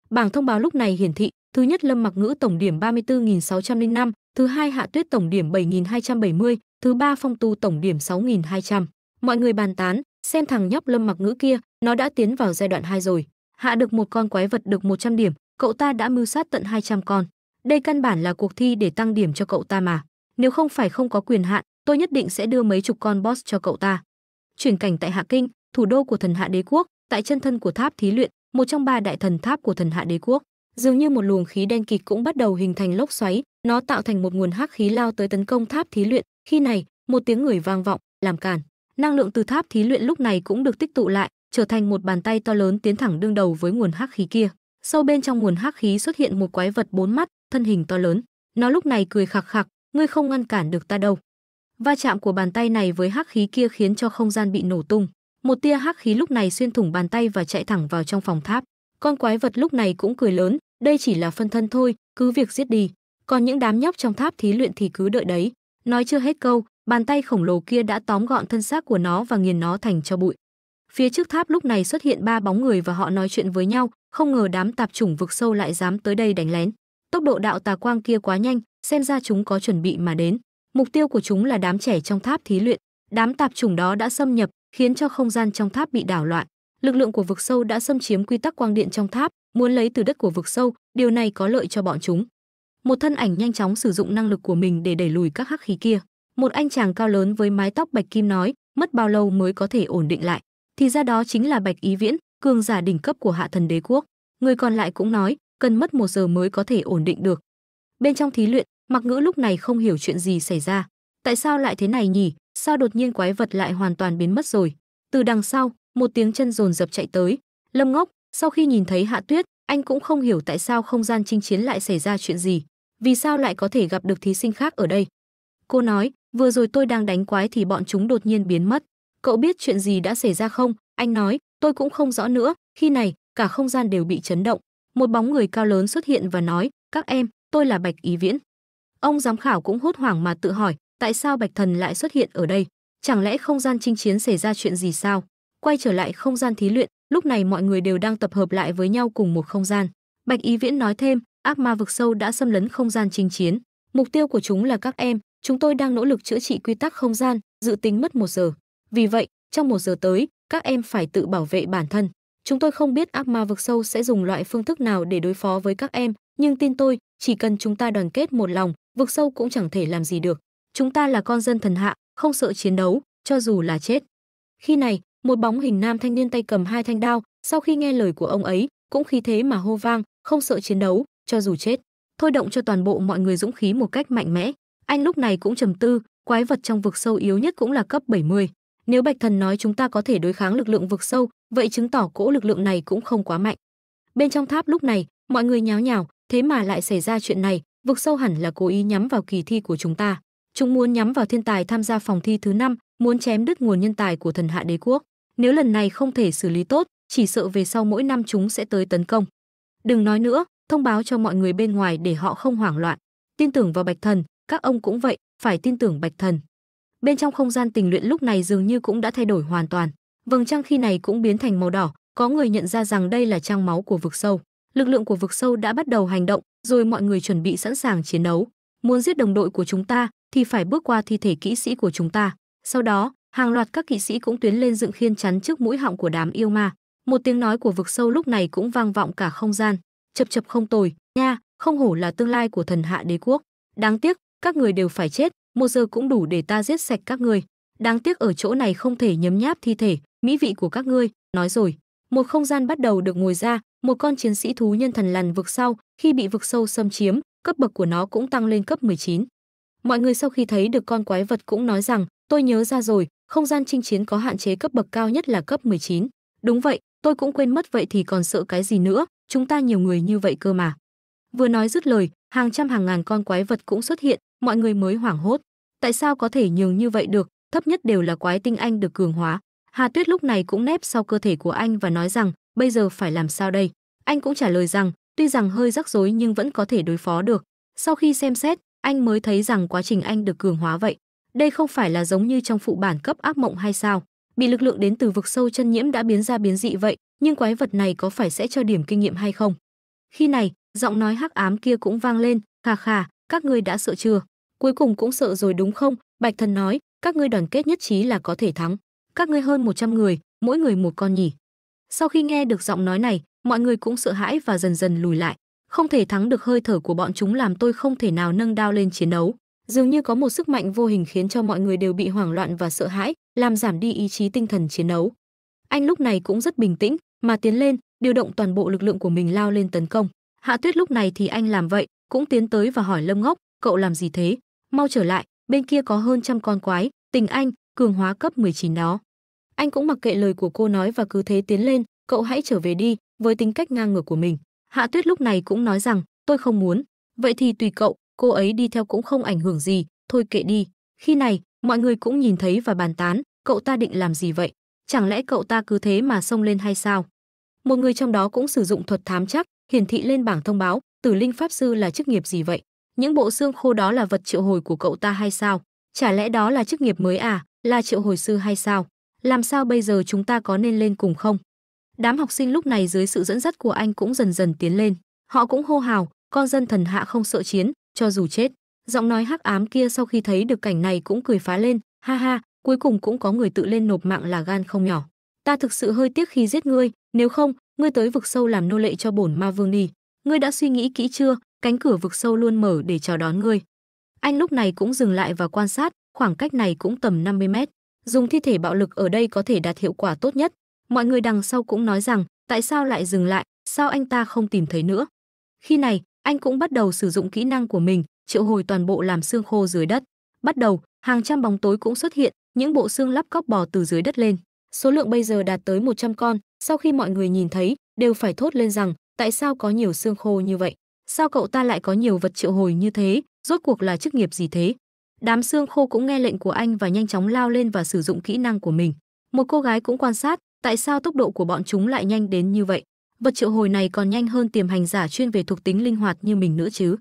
Bảng thông báo lúc này hiển thị, thứ nhất Lâm Mặc Ngữ tổng điểm 34.605, thứ hai Hạ Tuyết tổng điểm 7270, thứ ba Phong Tu tổng điểm 6200. Mọi người bàn tán, xem thằng nhóc Lâm Mặc Ngữ kia, nó đã tiến vào giai đoạn 2 rồi. Hạ được một con quái vật được 100 điểm, cậu ta đã mưu sát tận 200 con. Đây căn bản là cuộc thi để tăng điểm cho cậu ta mà. Nếu không phải không có quyền hạn, tôi nhất định sẽ đưa mấy chục con boss cho cậu ta. Chuyển cảnh tại Hạ Kinh, thủ đô của thần Hạ Đế quốc, tại chân thân của tháp thí luyện, một trong ba đại thần tháp của thần Hạ Đế quốc dường như một luồng khí đen kịt cũng bắt đầu hình thành lốc xoáy, nó tạo thành một nguồn hắc khí lao tới tấn công tháp thí luyện, khi này, một tiếng người vang vọng, làm cản. Năng lượng từ tháp thí luyện lúc này cũng được tích tụ lại, trở thành một bàn tay to lớn tiến thẳng đương đầu với nguồn hắc khí kia. Sâu bên trong nguồn hắc khí xuất hiện một quái vật bốn mắt, thân hình to lớn. Nó lúc này cười khạc khạc, ngươi không ngăn cản được ta đâu. Va chạm của bàn tay này với hắc khí kia khiến cho không gian bị nổ tung. Một tia hắc khí lúc này xuyên thủng bàn tay và chạy thẳng vào trong phòng tháp. Con quái vật lúc này cũng cười lớn, đây chỉ là phân thân thôi, cứ việc giết đi. Còn những đám nhóc trong tháp thí luyện thì cứ đợi đấy. Nói chưa hết câu, bàn tay khổng lồ kia đã tóm gọn thân xác của nó và nghiền nó thành cho bụi. Phía trước tháp lúc này xuất hiện ba bóng người và họ nói chuyện với nhau, không ngờ đám tạp chủng vực sâu lại dám tới đây đánh lén. Tốc độ đạo tà quang kia quá nhanh, xem ra chúng có chuẩn bị mà đến. Mục tiêu của chúng là đám trẻ trong tháp thí luyện. Đám tạp chủng đó đã xâm nhập, khiến cho không gian trong tháp bị đảo loạn lực lượng của vực sâu đã xâm chiếm quy tắc quang điện trong tháp, muốn lấy từ đất của vực sâu, điều này có lợi cho bọn chúng. Một thân ảnh nhanh chóng sử dụng năng lực của mình để đẩy lùi các hắc khí kia. Một anh chàng cao lớn với mái tóc bạch kim nói, mất bao lâu mới có thể ổn định lại. Thì ra đó chính là Bạch Ý Viễn, cường giả đỉnh cấp của Hạ Thần Đế quốc. Người còn lại cũng nói, cần mất một giờ mới có thể ổn định được. Bên trong thí luyện, Mặc Ngữ lúc này không hiểu chuyện gì xảy ra. Tại sao lại thế này nhỉ? Sao đột nhiên quái vật lại hoàn toàn biến mất rồi? Từ đằng sau, một tiếng chân dồn dập chạy tới lâm ngốc sau khi nhìn thấy hạ tuyết anh cũng không hiểu tại sao không gian chinh chiến lại xảy ra chuyện gì vì sao lại có thể gặp được thí sinh khác ở đây cô nói vừa rồi tôi đang đánh quái thì bọn chúng đột nhiên biến mất cậu biết chuyện gì đã xảy ra không anh nói tôi cũng không rõ nữa khi này cả không gian đều bị chấn động một bóng người cao lớn xuất hiện và nói các em tôi là bạch ý viễn ông giám khảo cũng hốt hoảng mà tự hỏi tại sao bạch thần lại xuất hiện ở đây chẳng lẽ không gian chinh chiến xảy ra chuyện gì sao quay trở lại không gian thí luyện lúc này mọi người đều đang tập hợp lại với nhau cùng một không gian bạch ý viễn nói thêm ác ma vực sâu đã xâm lấn không gian chinh chiến mục tiêu của chúng là các em chúng tôi đang nỗ lực chữa trị quy tắc không gian dự tính mất một giờ vì vậy trong một giờ tới các em phải tự bảo vệ bản thân chúng tôi không biết ác ma vực sâu sẽ dùng loại phương thức nào để đối phó với các em nhưng tin tôi chỉ cần chúng ta đoàn kết một lòng vực sâu cũng chẳng thể làm gì được chúng ta là con dân thần hạ không sợ chiến đấu cho dù là chết khi này một bóng hình nam thanh niên tay cầm hai thanh đao sau khi nghe lời của ông ấy cũng khí thế mà hô vang không sợ chiến đấu cho dù chết thôi động cho toàn bộ mọi người dũng khí một cách mạnh mẽ anh lúc này cũng trầm tư quái vật trong vực sâu yếu nhất cũng là cấp 70. nếu bạch thần nói chúng ta có thể đối kháng lực lượng vực sâu vậy chứng tỏ cỗ lực lượng này cũng không quá mạnh bên trong tháp lúc này mọi người nháo nhào thế mà lại xảy ra chuyện này vực sâu hẳn là cố ý nhắm vào kỳ thi của chúng ta chúng muốn nhắm vào thiên tài tham gia phòng thi thứ năm muốn chém đứt nguồn nhân tài của thần hạ đế quốc nếu lần này không thể xử lý tốt, chỉ sợ về sau mỗi năm chúng sẽ tới tấn công. Đừng nói nữa, thông báo cho mọi người bên ngoài để họ không hoảng loạn. Tin tưởng vào Bạch Thần, các ông cũng vậy, phải tin tưởng Bạch Thần. Bên trong không gian tình luyện lúc này dường như cũng đã thay đổi hoàn toàn. Vầng trăng khi này cũng biến thành màu đỏ, có người nhận ra rằng đây là trăng máu của vực sâu. Lực lượng của vực sâu đã bắt đầu hành động, rồi mọi người chuẩn bị sẵn sàng chiến đấu. Muốn giết đồng đội của chúng ta thì phải bước qua thi thể kỹ sĩ của chúng ta. Sau đó, hàng loạt các kỵ sĩ cũng tiến lên dựng khiên chắn trước mũi họng của đám yêu ma một tiếng nói của vực sâu lúc này cũng vang vọng cả không gian chập chập không tồi nha không hổ là tương lai của thần hạ đế quốc đáng tiếc các người đều phải chết một giờ cũng đủ để ta giết sạch các người đáng tiếc ở chỗ này không thể nhấm nháp thi thể mỹ vị của các ngươi nói rồi một không gian bắt đầu được ngồi ra một con chiến sĩ thú nhân thần lằn vực sau khi bị vực sâu xâm chiếm cấp bậc của nó cũng tăng lên cấp 19. mọi người sau khi thấy được con quái vật cũng nói rằng tôi nhớ ra rồi không gian chinh chiến có hạn chế cấp bậc cao nhất là cấp 19. Đúng vậy, tôi cũng quên mất vậy thì còn sợ cái gì nữa, chúng ta nhiều người như vậy cơ mà. Vừa nói dứt lời, hàng trăm hàng ngàn con quái vật cũng xuất hiện, mọi người mới hoảng hốt. Tại sao có thể nhường như vậy được, thấp nhất đều là quái tinh anh được cường hóa. Hà Tuyết lúc này cũng nép sau cơ thể của anh và nói rằng, bây giờ phải làm sao đây? Anh cũng trả lời rằng, tuy rằng hơi rắc rối nhưng vẫn có thể đối phó được. Sau khi xem xét, anh mới thấy rằng quá trình anh được cường hóa vậy. Đây không phải là giống như trong phụ bản cấp ác mộng hay sao? Bị lực lượng đến từ vực sâu chân nhiễm đã biến ra biến dị vậy, nhưng quái vật này có phải sẽ cho điểm kinh nghiệm hay không? Khi này, giọng nói hắc ám kia cũng vang lên, khà khà, các ngươi đã sợ chưa? Cuối cùng cũng sợ rồi đúng không? Bạch thần nói, các ngươi đoàn kết nhất trí là có thể thắng. Các ngươi hơn 100 người, mỗi người một con nhỉ. Sau khi nghe được giọng nói này, mọi người cũng sợ hãi và dần dần lùi lại. Không thể thắng được hơi thở của bọn chúng làm tôi không thể nào nâng đao lên chiến đấu dường như có một sức mạnh vô hình khiến cho mọi người đều bị hoảng loạn và sợ hãi làm giảm đi ý chí tinh thần chiến đấu anh lúc này cũng rất bình tĩnh mà tiến lên điều động toàn bộ lực lượng của mình lao lên tấn công hạ tuyết lúc này thì anh làm vậy cũng tiến tới và hỏi lâm ngốc cậu làm gì thế mau trở lại bên kia có hơn trăm con quái tình anh cường hóa cấp 19 đó anh cũng mặc kệ lời của cô nói và cứ thế tiến lên cậu hãy trở về đi với tính cách ngang ngược của mình hạ tuyết lúc này cũng nói rằng tôi không muốn vậy thì tùy cậu cô ấy đi theo cũng không ảnh hưởng gì, thôi kệ đi. Khi này, mọi người cũng nhìn thấy và bàn tán, cậu ta định làm gì vậy? Chẳng lẽ cậu ta cứ thế mà xông lên hay sao? Một người trong đó cũng sử dụng thuật thám chắc, hiển thị lên bảng thông báo, Tử Linh pháp sư là chức nghiệp gì vậy? Những bộ xương khô đó là vật triệu hồi của cậu ta hay sao? Chả lẽ đó là chức nghiệp mới à, là triệu hồi sư hay sao? Làm sao bây giờ chúng ta có nên lên cùng không? Đám học sinh lúc này dưới sự dẫn dắt của anh cũng dần dần tiến lên. Họ cũng hô hào, con dân thần hạ không sợ chiến, cho dù chết. Giọng nói hắc ám kia sau khi thấy được cảnh này cũng cười phá lên, ha ha, cuối cùng cũng có người tự lên nộp mạng là gan không nhỏ. Ta thực sự hơi tiếc khi giết ngươi, nếu không, ngươi tới vực sâu làm nô lệ cho bổn ma vương đi. Ngươi đã suy nghĩ kỹ chưa, cánh cửa vực sâu luôn mở để chào đón ngươi. Anh lúc này cũng dừng lại và quan sát, khoảng cách này cũng tầm 50 mét. Dùng thi thể bạo lực ở đây có thể đạt hiệu quả tốt nhất. Mọi người đằng sau cũng nói rằng, tại sao lại dừng lại, sao anh ta không tìm thấy nữa. Khi này, anh cũng bắt đầu sử dụng kỹ năng của mình, triệu hồi toàn bộ làm xương khô dưới đất. Bắt đầu, hàng trăm bóng tối cũng xuất hiện, những bộ xương lắp cóc bò từ dưới đất lên. Số lượng bây giờ đạt tới 100 con, sau khi mọi người nhìn thấy, đều phải thốt lên rằng, tại sao có nhiều xương khô như vậy? Sao cậu ta lại có nhiều vật triệu hồi như thế, rốt cuộc là chức nghiệp gì thế? Đám xương khô cũng nghe lệnh của anh và nhanh chóng lao lên và sử dụng kỹ năng của mình. Một cô gái cũng quan sát, tại sao tốc độ của bọn chúng lại nhanh đến như vậy? vật triệu hồi này còn nhanh hơn tiềm hành giả chuyên về thuộc tính linh hoạt như mình nữa chứ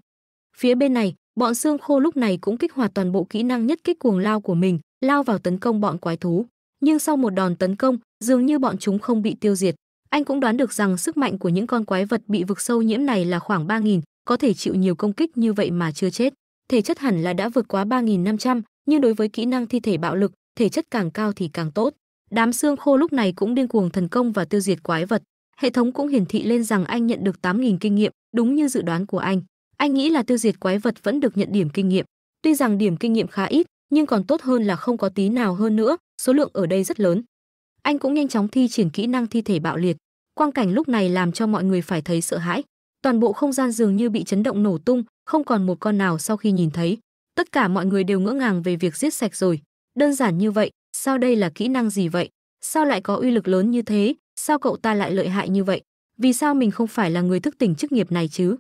phía bên này bọn xương khô lúc này cũng kích hoạt toàn bộ kỹ năng nhất kích cuồng lao của mình lao vào tấn công bọn quái thú nhưng sau một đòn tấn công dường như bọn chúng không bị tiêu diệt anh cũng đoán được rằng sức mạnh của những con quái vật bị vực sâu nhiễm này là khoảng 3.000, có thể chịu nhiều công kích như vậy mà chưa chết. Thể chất hẳn là đã vượt quá 3.500, nhưng đối với kỹ năng thi thể bạo lực, thể chất càng cao thì càng tốt. Đám xương khô lúc này cũng điên cuồng thần công và tiêu diệt quái vật. Hệ thống cũng hiển thị lên rằng anh nhận được 8.000 kinh nghiệm, đúng như dự đoán của anh. Anh nghĩ là tiêu diệt quái vật vẫn được nhận điểm kinh nghiệm. Tuy rằng điểm kinh nghiệm khá ít, nhưng còn tốt hơn là không có tí nào hơn nữa, số lượng ở đây rất lớn. Anh cũng nhanh chóng thi triển kỹ năng thi thể bạo liệt. Quang cảnh lúc này làm cho mọi người phải thấy sợ hãi. Toàn bộ không gian dường như bị chấn động nổ tung, không còn một con nào sau khi nhìn thấy. Tất cả mọi người đều ngỡ ngàng về việc giết sạch rồi. Đơn giản như vậy, sao đây là kỹ năng gì vậy? Sao lại có uy lực lớn như thế? Sao cậu ta lại lợi hại như vậy? Vì sao mình không phải là người thức tỉnh chức nghiệp này chứ?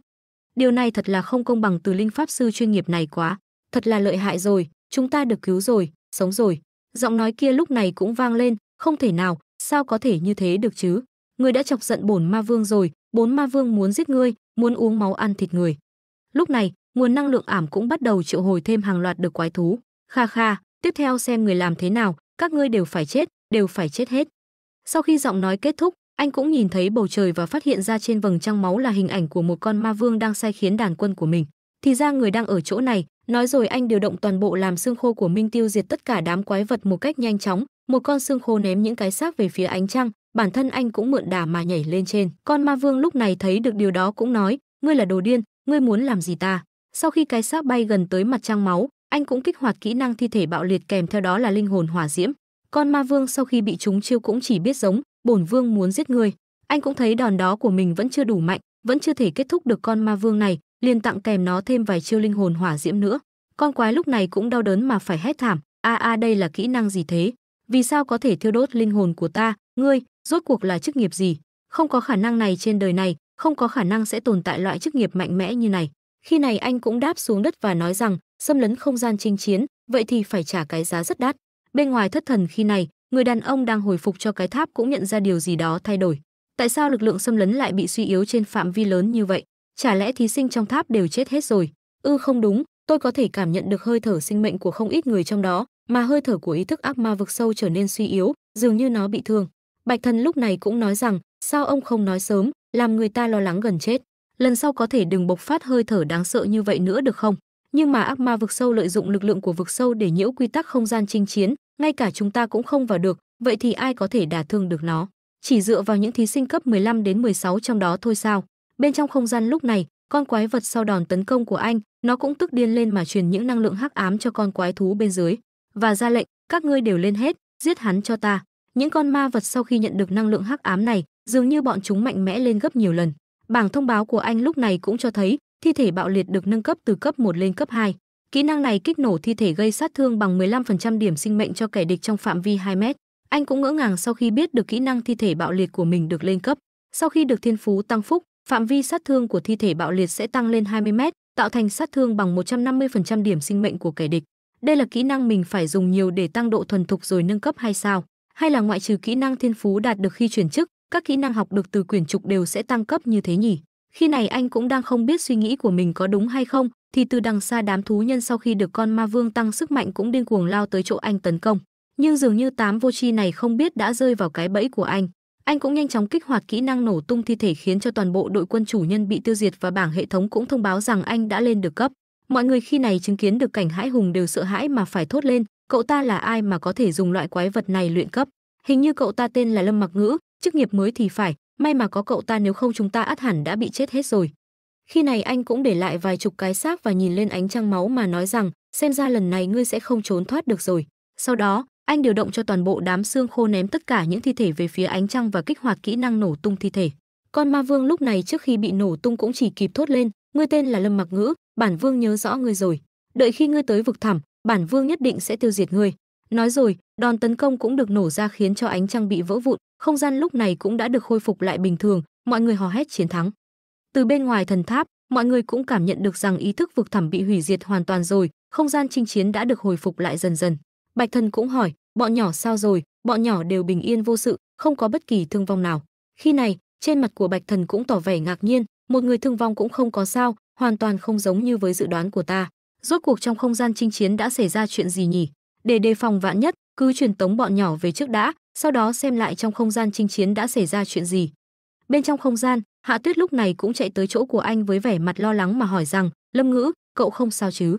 Điều này thật là không công bằng từ linh pháp sư chuyên nghiệp này quá, thật là lợi hại rồi, chúng ta được cứu rồi, sống rồi. Giọng nói kia lúc này cũng vang lên, không thể nào, sao có thể như thế được chứ? Người đã chọc giận bổn ma vương rồi, bốn ma vương muốn giết ngươi, muốn uống máu ăn thịt người. Lúc này, nguồn năng lượng ảm cũng bắt đầu triệu hồi thêm hàng loạt được quái thú. Kha kha, tiếp theo xem người làm thế nào, các ngươi đều phải chết, đều phải chết hết. Sau khi giọng nói kết thúc, anh cũng nhìn thấy bầu trời và phát hiện ra trên vầng trăng máu là hình ảnh của một con ma vương đang sai khiến đàn quân của mình. Thì ra người đang ở chỗ này, nói rồi anh điều động toàn bộ làm xương khô của Minh tiêu diệt tất cả đám quái vật một cách nhanh chóng, một con xương khô ném những cái xác về phía ánh trăng, bản thân anh cũng mượn đà mà nhảy lên trên. Con ma vương lúc này thấy được điều đó cũng nói, ngươi là đồ điên, ngươi muốn làm gì ta? Sau khi cái xác bay gần tới mặt trăng máu, anh cũng kích hoạt kỹ năng thi thể bạo liệt kèm theo đó là linh hồn hỏa diễm, con ma vương sau khi bị chúng chiêu cũng chỉ biết giống, bổn vương muốn giết người. Anh cũng thấy đòn đó của mình vẫn chưa đủ mạnh, vẫn chưa thể kết thúc được con ma vương này, liền tặng kèm nó thêm vài chiêu linh hồn hỏa diễm nữa. Con quái lúc này cũng đau đớn mà phải hét thảm, a a đây là kỹ năng gì thế? Vì sao có thể thiêu đốt linh hồn của ta, ngươi, rốt cuộc là chức nghiệp gì? Không có khả năng này trên đời này, không có khả năng sẽ tồn tại loại chức nghiệp mạnh mẽ như này. Khi này anh cũng đáp xuống đất và nói rằng, xâm lấn không gian chinh chiến, vậy thì phải trả cái giá rất đắt. Bên ngoài thất thần khi này, người đàn ông đang hồi phục cho cái tháp cũng nhận ra điều gì đó thay đổi. Tại sao lực lượng xâm lấn lại bị suy yếu trên phạm vi lớn như vậy? Chả lẽ thí sinh trong tháp đều chết hết rồi? Ư không đúng, tôi có thể cảm nhận được hơi thở sinh mệnh của không ít người trong đó, mà hơi thở của ý thức ác ma vực sâu trở nên suy yếu, dường như nó bị thương. Bạch Thần lúc này cũng nói rằng, sao ông không nói sớm, làm người ta lo lắng gần chết. Lần sau có thể đừng bộc phát hơi thở đáng sợ như vậy nữa được không? Nhưng mà ác ma vực sâu lợi dụng lực lượng của vực sâu để nhiễu quy tắc không gian chinh chiến, ngay cả chúng ta cũng không vào được, vậy thì ai có thể đả thương được nó? Chỉ dựa vào những thí sinh cấp 15 đến 16 trong đó thôi sao? Bên trong không gian lúc này, con quái vật sau đòn tấn công của anh, nó cũng tức điên lên mà truyền những năng lượng hắc ám cho con quái thú bên dưới và ra lệnh, các ngươi đều lên hết, giết hắn cho ta. Những con ma vật sau khi nhận được năng lượng hắc ám này, dường như bọn chúng mạnh mẽ lên gấp nhiều lần. Bảng thông báo của anh lúc này cũng cho thấy thi thể bạo liệt được nâng cấp từ cấp 1 lên cấp 2. Kỹ năng này kích nổ thi thể gây sát thương bằng 15% điểm sinh mệnh cho kẻ địch trong phạm vi 2 mét. Anh cũng ngỡ ngàng sau khi biết được kỹ năng thi thể bạo liệt của mình được lên cấp. Sau khi được thiên phú tăng phúc, phạm vi sát thương của thi thể bạo liệt sẽ tăng lên 20 mét, tạo thành sát thương bằng 150% điểm sinh mệnh của kẻ địch. Đây là kỹ năng mình phải dùng nhiều để tăng độ thuần thục rồi nâng cấp hay sao? Hay là ngoại trừ kỹ năng thiên phú đạt được khi chuyển chức, các kỹ năng học được từ quyển trục đều sẽ tăng cấp như thế nhỉ? Khi này anh cũng đang không biết suy nghĩ của mình có đúng hay không, thì từ đằng xa đám thú nhân sau khi được con ma vương tăng sức mạnh cũng điên cuồng lao tới chỗ anh tấn công. Nhưng dường như tám vô tri này không biết đã rơi vào cái bẫy của anh. Anh cũng nhanh chóng kích hoạt kỹ năng nổ tung thi thể khiến cho toàn bộ đội quân chủ nhân bị tiêu diệt và bảng hệ thống cũng thông báo rằng anh đã lên được cấp. Mọi người khi này chứng kiến được cảnh hãi hùng đều sợ hãi mà phải thốt lên, cậu ta là ai mà có thể dùng loại quái vật này luyện cấp? Hình như cậu ta tên là Lâm Mặc Ngữ, chức nghiệp mới thì phải, May mà có cậu ta nếu không chúng ta ắt hẳn đã bị chết hết rồi. Khi này anh cũng để lại vài chục cái xác và nhìn lên ánh trăng máu mà nói rằng, xem ra lần này ngươi sẽ không trốn thoát được rồi. Sau đó, anh điều động cho toàn bộ đám xương khô ném tất cả những thi thể về phía ánh trăng và kích hoạt kỹ năng nổ tung thi thể. Con ma vương lúc này trước khi bị nổ tung cũng chỉ kịp thốt lên, ngươi tên là Lâm Mặc Ngữ, bản vương nhớ rõ ngươi rồi. Đợi khi ngươi tới vực thẳm, bản vương nhất định sẽ tiêu diệt ngươi. Nói rồi, đòn tấn công cũng được nổ ra khiến cho ánh trăng bị vỡ vụn, không gian lúc này cũng đã được khôi phục lại bình thường, mọi người hò hét chiến thắng. Từ bên ngoài thần tháp, mọi người cũng cảm nhận được rằng ý thức vực thẳm bị hủy diệt hoàn toàn rồi, không gian chinh chiến đã được hồi phục lại dần dần. Bạch Thần cũng hỏi, bọn nhỏ sao rồi? Bọn nhỏ đều bình yên vô sự, không có bất kỳ thương vong nào. Khi này, trên mặt của Bạch Thần cũng tỏ vẻ ngạc nhiên, một người thương vong cũng không có sao, hoàn toàn không giống như với dự đoán của ta. Rốt cuộc trong không gian chinh chiến đã xảy ra chuyện gì nhỉ? Để đề phòng vạn nhất, cứ truyền tống bọn nhỏ về trước đã sau đó xem lại trong không gian chinh chiến đã xảy ra chuyện gì bên trong không gian hạ tuyết lúc này cũng chạy tới chỗ của anh với vẻ mặt lo lắng mà hỏi rằng lâm ngữ cậu không sao chứ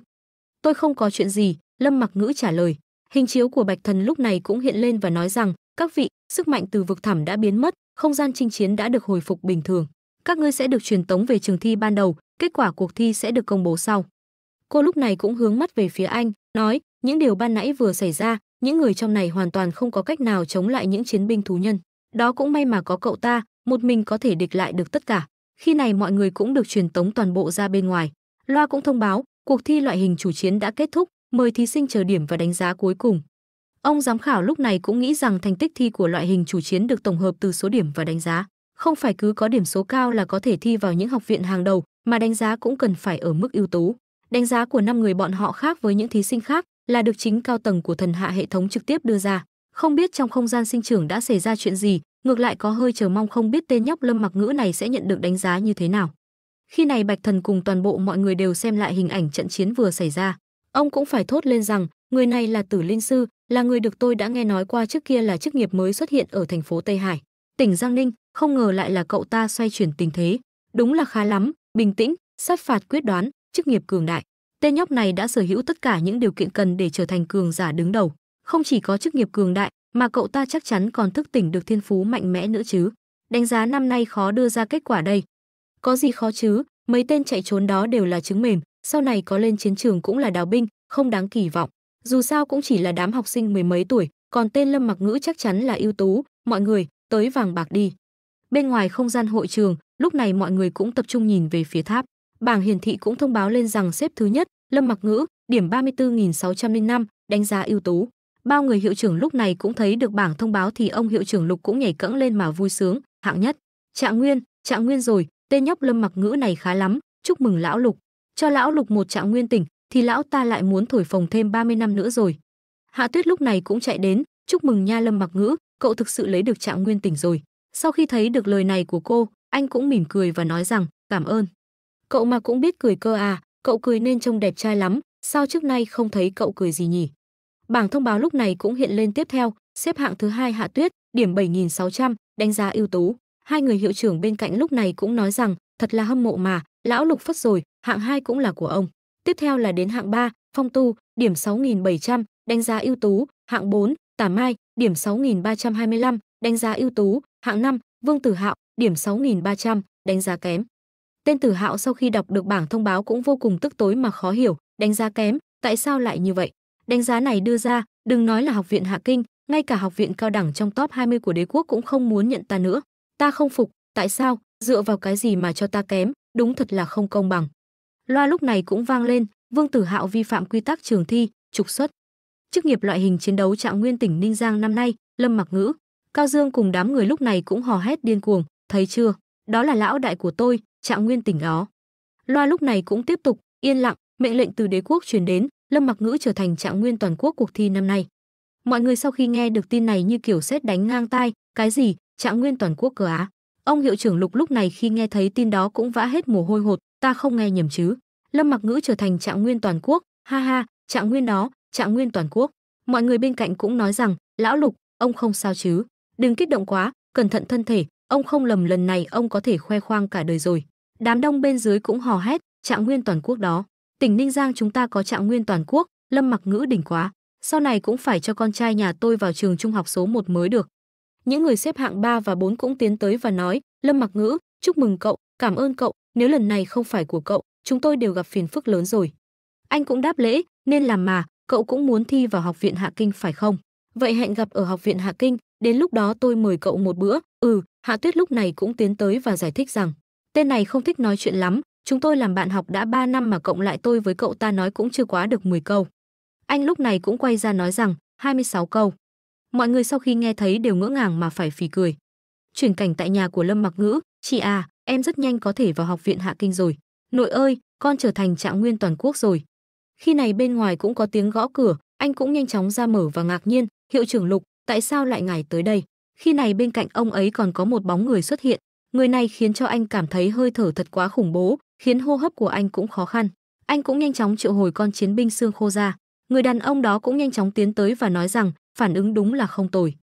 tôi không có chuyện gì lâm mặc ngữ trả lời hình chiếu của bạch thần lúc này cũng hiện lên và nói rằng các vị sức mạnh từ vực thẳm đã biến mất không gian chinh chiến đã được hồi phục bình thường các ngươi sẽ được truyền tống về trường thi ban đầu kết quả cuộc thi sẽ được công bố sau cô lúc này cũng hướng mắt về phía anh nói những điều ban nãy vừa xảy ra những người trong này hoàn toàn không có cách nào chống lại những chiến binh thú nhân. Đó cũng may mà có cậu ta, một mình có thể địch lại được tất cả. Khi này mọi người cũng được truyền tống toàn bộ ra bên ngoài. Loa cũng thông báo, cuộc thi loại hình chủ chiến đã kết thúc, mời thí sinh chờ điểm và đánh giá cuối cùng. Ông giám khảo lúc này cũng nghĩ rằng thành tích thi của loại hình chủ chiến được tổng hợp từ số điểm và đánh giá, không phải cứ có điểm số cao là có thể thi vào những học viện hàng đầu, mà đánh giá cũng cần phải ở mức ưu tú. Đánh giá của năm người bọn họ khác với những thí sinh khác, là được chính cao tầng của thần hạ hệ thống trực tiếp đưa ra. Không biết trong không gian sinh trưởng đã xảy ra chuyện gì, ngược lại có hơi chờ mong không biết tên nhóc Lâm Mặc Ngữ này sẽ nhận được đánh giá như thế nào. Khi này Bạch Thần cùng toàn bộ mọi người đều xem lại hình ảnh trận chiến vừa xảy ra. Ông cũng phải thốt lên rằng, người này là Tử Linh Sư, là người được tôi đã nghe nói qua trước kia là chức nghiệp mới xuất hiện ở thành phố Tây Hải, tỉnh Giang Ninh, không ngờ lại là cậu ta xoay chuyển tình thế. Đúng là khá lắm, bình tĩnh, sát phạt quyết đoán, chức nghiệp cường đại. Tên nhóc này đã sở hữu tất cả những điều kiện cần để trở thành cường giả đứng đầu, không chỉ có chức nghiệp cường đại, mà cậu ta chắc chắn còn thức tỉnh được thiên phú mạnh mẽ nữa chứ. Đánh giá năm nay khó đưa ra kết quả đây. Có gì khó chứ, mấy tên chạy trốn đó đều là trứng mềm, sau này có lên chiến trường cũng là đào binh, không đáng kỳ vọng. Dù sao cũng chỉ là đám học sinh mười mấy tuổi, còn tên Lâm Mặc Ngữ chắc chắn là ưu tú, mọi người, tới vàng bạc đi. Bên ngoài không gian hội trường, lúc này mọi người cũng tập trung nhìn về phía tháp. Bảng hiển thị cũng thông báo lên rằng xếp thứ nhất, Lâm Mặc Ngữ, điểm 34605, đánh giá ưu tú. Bao người hiệu trưởng lúc này cũng thấy được bảng thông báo thì ông hiệu trưởng Lục cũng nhảy cẫng lên mà vui sướng, hạng nhất. Trạng Nguyên, Trạng Nguyên rồi, tên nhóc Lâm Mặc Ngữ này khá lắm, chúc mừng lão Lục. Cho lão Lục một Trạng Nguyên tỉnh, thì lão ta lại muốn thổi phồng thêm 30 năm nữa rồi. Hạ Tuyết lúc này cũng chạy đến, chúc mừng nha Lâm Mặc Ngữ, cậu thực sự lấy được Trạng Nguyên tỉnh rồi. Sau khi thấy được lời này của cô, anh cũng mỉm cười và nói rằng, cảm ơn. Cậu mà cũng biết cười cơ à, cậu cười nên trông đẹp trai lắm, sao trước nay không thấy cậu cười gì nhỉ? Bảng thông báo lúc này cũng hiện lên tiếp theo, xếp hạng thứ hai Hạ Tuyết, điểm 7600, đánh giá ưu tú. Hai người hiệu trưởng bên cạnh lúc này cũng nói rằng, thật là hâm mộ mà, lão Lục phất rồi, hạng hai cũng là của ông. Tiếp theo là đến hạng 3, Phong Tu, điểm 6700, đánh giá ưu tú, hạng 4, Tả Mai, điểm 6325, đánh giá ưu tú, hạng 5, Vương Tử Hạo, điểm 6300, đánh giá kém. Tên Tử Hạo sau khi đọc được bảng thông báo cũng vô cùng tức tối mà khó hiểu, đánh giá kém, tại sao lại như vậy? Đánh giá này đưa ra, đừng nói là học viện Hạ Kinh, ngay cả học viện cao đẳng trong top 20 của đế quốc cũng không muốn nhận ta nữa. Ta không phục, tại sao? Dựa vào cái gì mà cho ta kém, đúng thật là không công bằng. Loa lúc này cũng vang lên, Vương Tử Hạo vi phạm quy tắc trường thi, trục xuất. Chức nghiệp loại hình chiến đấu trạng nguyên tỉnh Ninh Giang năm nay, Lâm Mặc Ngữ, Cao Dương cùng đám người lúc này cũng hò hét điên cuồng, thấy chưa? đó là lão đại của tôi, Trạng Nguyên tỉnh đó. Loa lúc này cũng tiếp tục, yên lặng, mệnh lệnh từ đế quốc truyền đến, Lâm Mặc Ngữ trở thành Trạng Nguyên toàn quốc cuộc thi năm nay. Mọi người sau khi nghe được tin này như kiểu xét đánh ngang tai, cái gì? Trạng Nguyên toàn quốc cơ á? Ông hiệu trưởng Lục lúc này khi nghe thấy tin đó cũng vã hết mồ hôi hột, ta không nghe nhầm chứ? Lâm Mặc Ngữ trở thành Trạng Nguyên toàn quốc, ha ha, Trạng Nguyên đó, Trạng Nguyên toàn quốc. Mọi người bên cạnh cũng nói rằng, lão Lục, ông không sao chứ? Đừng kích động quá, cẩn thận thân thể, Ông không lầm lần này ông có thể khoe khoang cả đời rồi. Đám đông bên dưới cũng hò hét, trạng nguyên toàn quốc đó. Tỉnh Ninh Giang chúng ta có trạng nguyên toàn quốc, Lâm Mặc Ngữ đỉnh quá. Sau này cũng phải cho con trai nhà tôi vào trường trung học số 1 mới được. Những người xếp hạng 3 và 4 cũng tiến tới và nói, Lâm Mặc Ngữ, chúc mừng cậu, cảm ơn cậu, nếu lần này không phải của cậu, chúng tôi đều gặp phiền phức lớn rồi. Anh cũng đáp lễ, nên làm mà, cậu cũng muốn thi vào học viện Hạ Kinh phải không? Vậy hẹn gặp ở học viện Hạ Kinh, đến lúc đó tôi mời cậu một bữa, ừ, Hạ Tuyết lúc này cũng tiến tới và giải thích rằng, tên này không thích nói chuyện lắm, chúng tôi làm bạn học đã 3 năm mà cộng lại tôi với cậu ta nói cũng chưa quá được 10 câu. Anh lúc này cũng quay ra nói rằng, 26 câu. Mọi người sau khi nghe thấy đều ngỡ ngàng mà phải phì cười. Chuyển cảnh tại nhà của Lâm Mặc Ngữ, "Chị à, em rất nhanh có thể vào học viện Hạ Kinh rồi. Nội ơi, con trở thành trạng nguyên toàn quốc rồi." Khi này bên ngoài cũng có tiếng gõ cửa, anh cũng nhanh chóng ra mở và ngạc nhiên, "Hiệu trưởng Lục, tại sao lại ngài tới đây?" Khi này bên cạnh ông ấy còn có một bóng người xuất hiện, người này khiến cho anh cảm thấy hơi thở thật quá khủng bố, khiến hô hấp của anh cũng khó khăn. Anh cũng nhanh chóng triệu hồi con chiến binh xương khô ra. Người đàn ông đó cũng nhanh chóng tiến tới và nói rằng, phản ứng đúng là không tồi.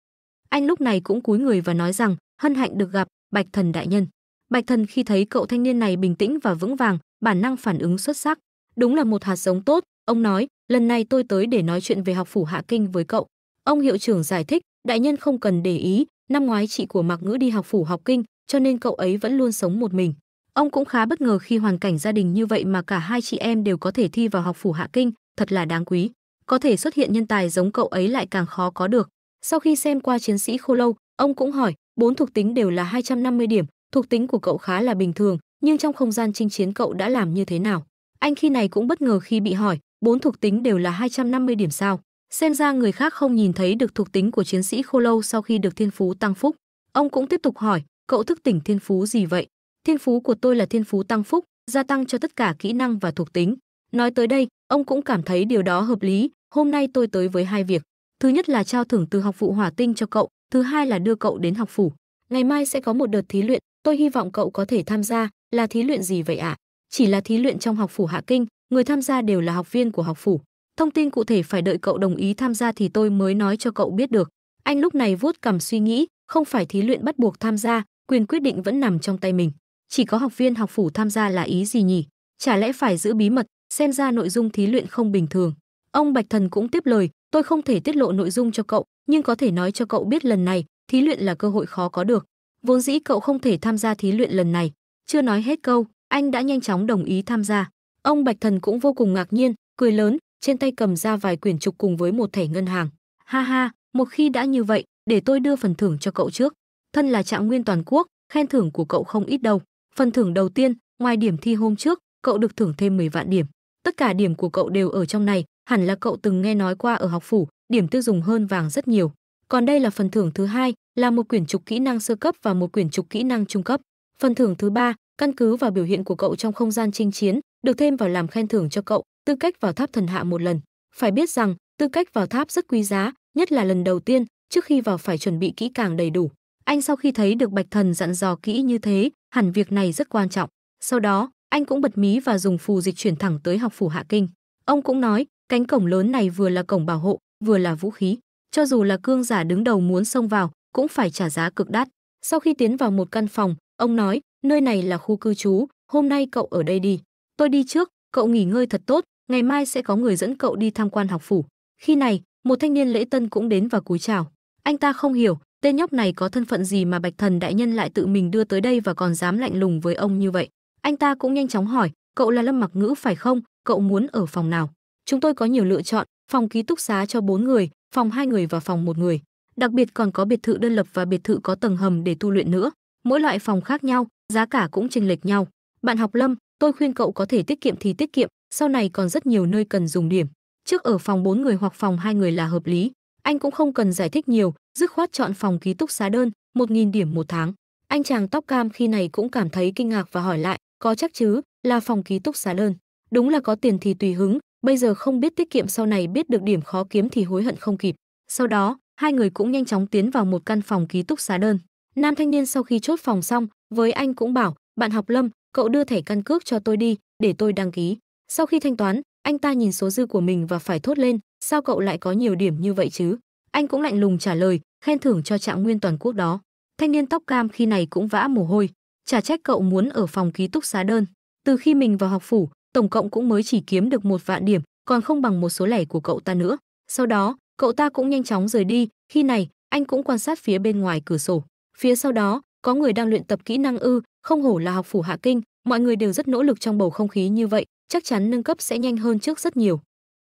Anh lúc này cũng cúi người và nói rằng, hân hạnh được gặp, Bạch Thần đại nhân. Bạch Thần khi thấy cậu thanh niên này bình tĩnh và vững vàng, bản năng phản ứng xuất sắc, đúng là một hạt giống tốt, ông nói, lần này tôi tới để nói chuyện về học phủ Hạ Kinh với cậu. Ông hiệu trưởng giải thích, đại nhân không cần để ý năm ngoái chị của mạc ngữ đi học phủ học kinh cho nên cậu ấy vẫn luôn sống một mình ông cũng khá bất ngờ khi hoàn cảnh gia đình như vậy mà cả hai chị em đều có thể thi vào học phủ hạ kinh thật là đáng quý có thể xuất hiện nhân tài giống cậu ấy lại càng khó có được sau khi xem qua chiến sĩ khô lâu ông cũng hỏi bốn thuộc tính đều là 250 điểm thuộc tính của cậu khá là bình thường nhưng trong không gian chinh chiến cậu đã làm như thế nào anh khi này cũng bất ngờ khi bị hỏi bốn thuộc tính đều là 250 điểm sao Xem ra người khác không nhìn thấy được thuộc tính của chiến sĩ khô lâu sau khi được thiên phú tăng phúc. Ông cũng tiếp tục hỏi, cậu thức tỉnh thiên phú gì vậy? Thiên phú của tôi là thiên phú tăng phúc, gia tăng cho tất cả kỹ năng và thuộc tính. Nói tới đây, ông cũng cảm thấy điều đó hợp lý. Hôm nay tôi tới với hai việc. Thứ nhất là trao thưởng từ học vụ hỏa tinh cho cậu, thứ hai là đưa cậu đến học phủ. Ngày mai sẽ có một đợt thí luyện, tôi hy vọng cậu có thể tham gia. Là thí luyện gì vậy ạ? Chỉ là thí luyện trong học phủ Hạ Kinh, người tham gia đều là học viên của học phủ. Thông tin cụ thể phải đợi cậu đồng ý tham gia thì tôi mới nói cho cậu biết được. Anh lúc này vuốt cằm suy nghĩ, không phải thí luyện bắt buộc tham gia, quyền quyết định vẫn nằm trong tay mình. Chỉ có học viên học phủ tham gia là ý gì nhỉ? Chả lẽ phải giữ bí mật, xem ra nội dung thí luyện không bình thường. Ông Bạch Thần cũng tiếp lời, tôi không thể tiết lộ nội dung cho cậu, nhưng có thể nói cho cậu biết lần này, thí luyện là cơ hội khó có được. Vốn dĩ cậu không thể tham gia thí luyện lần này. Chưa nói hết câu, anh đã nhanh chóng đồng ý tham gia. Ông Bạch Thần cũng vô cùng ngạc nhiên, cười lớn, trên tay cầm ra vài quyển trục cùng với một thẻ ngân hàng. Ha ha, một khi đã như vậy, để tôi đưa phần thưởng cho cậu trước. Thân là trạng nguyên toàn quốc, khen thưởng của cậu không ít đâu. Phần thưởng đầu tiên, ngoài điểm thi hôm trước, cậu được thưởng thêm 10 vạn điểm. Tất cả điểm của cậu đều ở trong này, hẳn là cậu từng nghe nói qua ở học phủ, điểm tiêu dùng hơn vàng rất nhiều. Còn đây là phần thưởng thứ hai, là một quyển trục kỹ năng sơ cấp và một quyển trục kỹ năng trung cấp. Phần thưởng thứ ba, căn cứ vào biểu hiện của cậu trong không gian chinh chiến, được thêm vào làm khen thưởng cho cậu, tư cách vào tháp thần hạ một lần. Phải biết rằng, tư cách vào tháp rất quý giá, nhất là lần đầu tiên, trước khi vào phải chuẩn bị kỹ càng đầy đủ. Anh sau khi thấy được Bạch Thần dặn dò kỹ như thế, hẳn việc này rất quan trọng. Sau đó, anh cũng bật mí và dùng phù dịch chuyển thẳng tới học phủ Hạ Kinh. Ông cũng nói, cánh cổng lớn này vừa là cổng bảo hộ, vừa là vũ khí, cho dù là cương giả đứng đầu muốn xông vào, cũng phải trả giá cực đắt. Sau khi tiến vào một căn phòng, ông nói, nơi này là khu cư trú, hôm nay cậu ở đây đi. Tôi đi trước, cậu nghỉ ngơi thật tốt, ngày mai sẽ có người dẫn cậu đi tham quan học phủ. Khi này, một thanh niên lễ tân cũng đến và cúi chào. Anh ta không hiểu, tên nhóc này có thân phận gì mà Bạch Thần đại nhân lại tự mình đưa tới đây và còn dám lạnh lùng với ông như vậy. Anh ta cũng nhanh chóng hỏi, cậu là Lâm Mặc Ngữ phải không? Cậu muốn ở phòng nào? Chúng tôi có nhiều lựa chọn, phòng ký túc xá cho 4 người, phòng 2 người và phòng 1 người. Đặc biệt còn có biệt thự đơn lập và biệt thự có tầng hầm để tu luyện nữa. Mỗi loại phòng khác nhau, giá cả cũng chênh lệch nhau. Bạn học Lâm, tôi khuyên cậu có thể tiết kiệm thì tiết kiệm, sau này còn rất nhiều nơi cần dùng điểm. Trước ở phòng 4 người hoặc phòng 2 người là hợp lý, anh cũng không cần giải thích nhiều, dứt khoát chọn phòng ký túc xá đơn, 1000 điểm một tháng. Anh chàng tóc cam khi này cũng cảm thấy kinh ngạc và hỏi lại, có chắc chứ, là phòng ký túc xá đơn. Đúng là có tiền thì tùy hứng, bây giờ không biết tiết kiệm sau này biết được điểm khó kiếm thì hối hận không kịp. Sau đó, hai người cũng nhanh chóng tiến vào một căn phòng ký túc xá đơn. Nam thanh niên sau khi chốt phòng xong, với anh cũng bảo, bạn học Lâm, cậu đưa thẻ căn cước cho tôi đi, để tôi đăng ký. Sau khi thanh toán, anh ta nhìn số dư của mình và phải thốt lên, sao cậu lại có nhiều điểm như vậy chứ? Anh cũng lạnh lùng trả lời, khen thưởng cho trạng nguyên toàn quốc đó. Thanh niên tóc cam khi này cũng vã mồ hôi, trả trách cậu muốn ở phòng ký túc xá đơn. Từ khi mình vào học phủ, tổng cộng cũng mới chỉ kiếm được một vạn điểm, còn không bằng một số lẻ của cậu ta nữa. Sau đó, cậu ta cũng nhanh chóng rời đi, khi này, anh cũng quan sát phía bên ngoài cửa sổ. Phía sau đó, có người đang luyện tập kỹ năng ư, không hổ là học phủ hạ kinh, mọi người đều rất nỗ lực trong bầu không khí như vậy, chắc chắn nâng cấp sẽ nhanh hơn trước rất nhiều.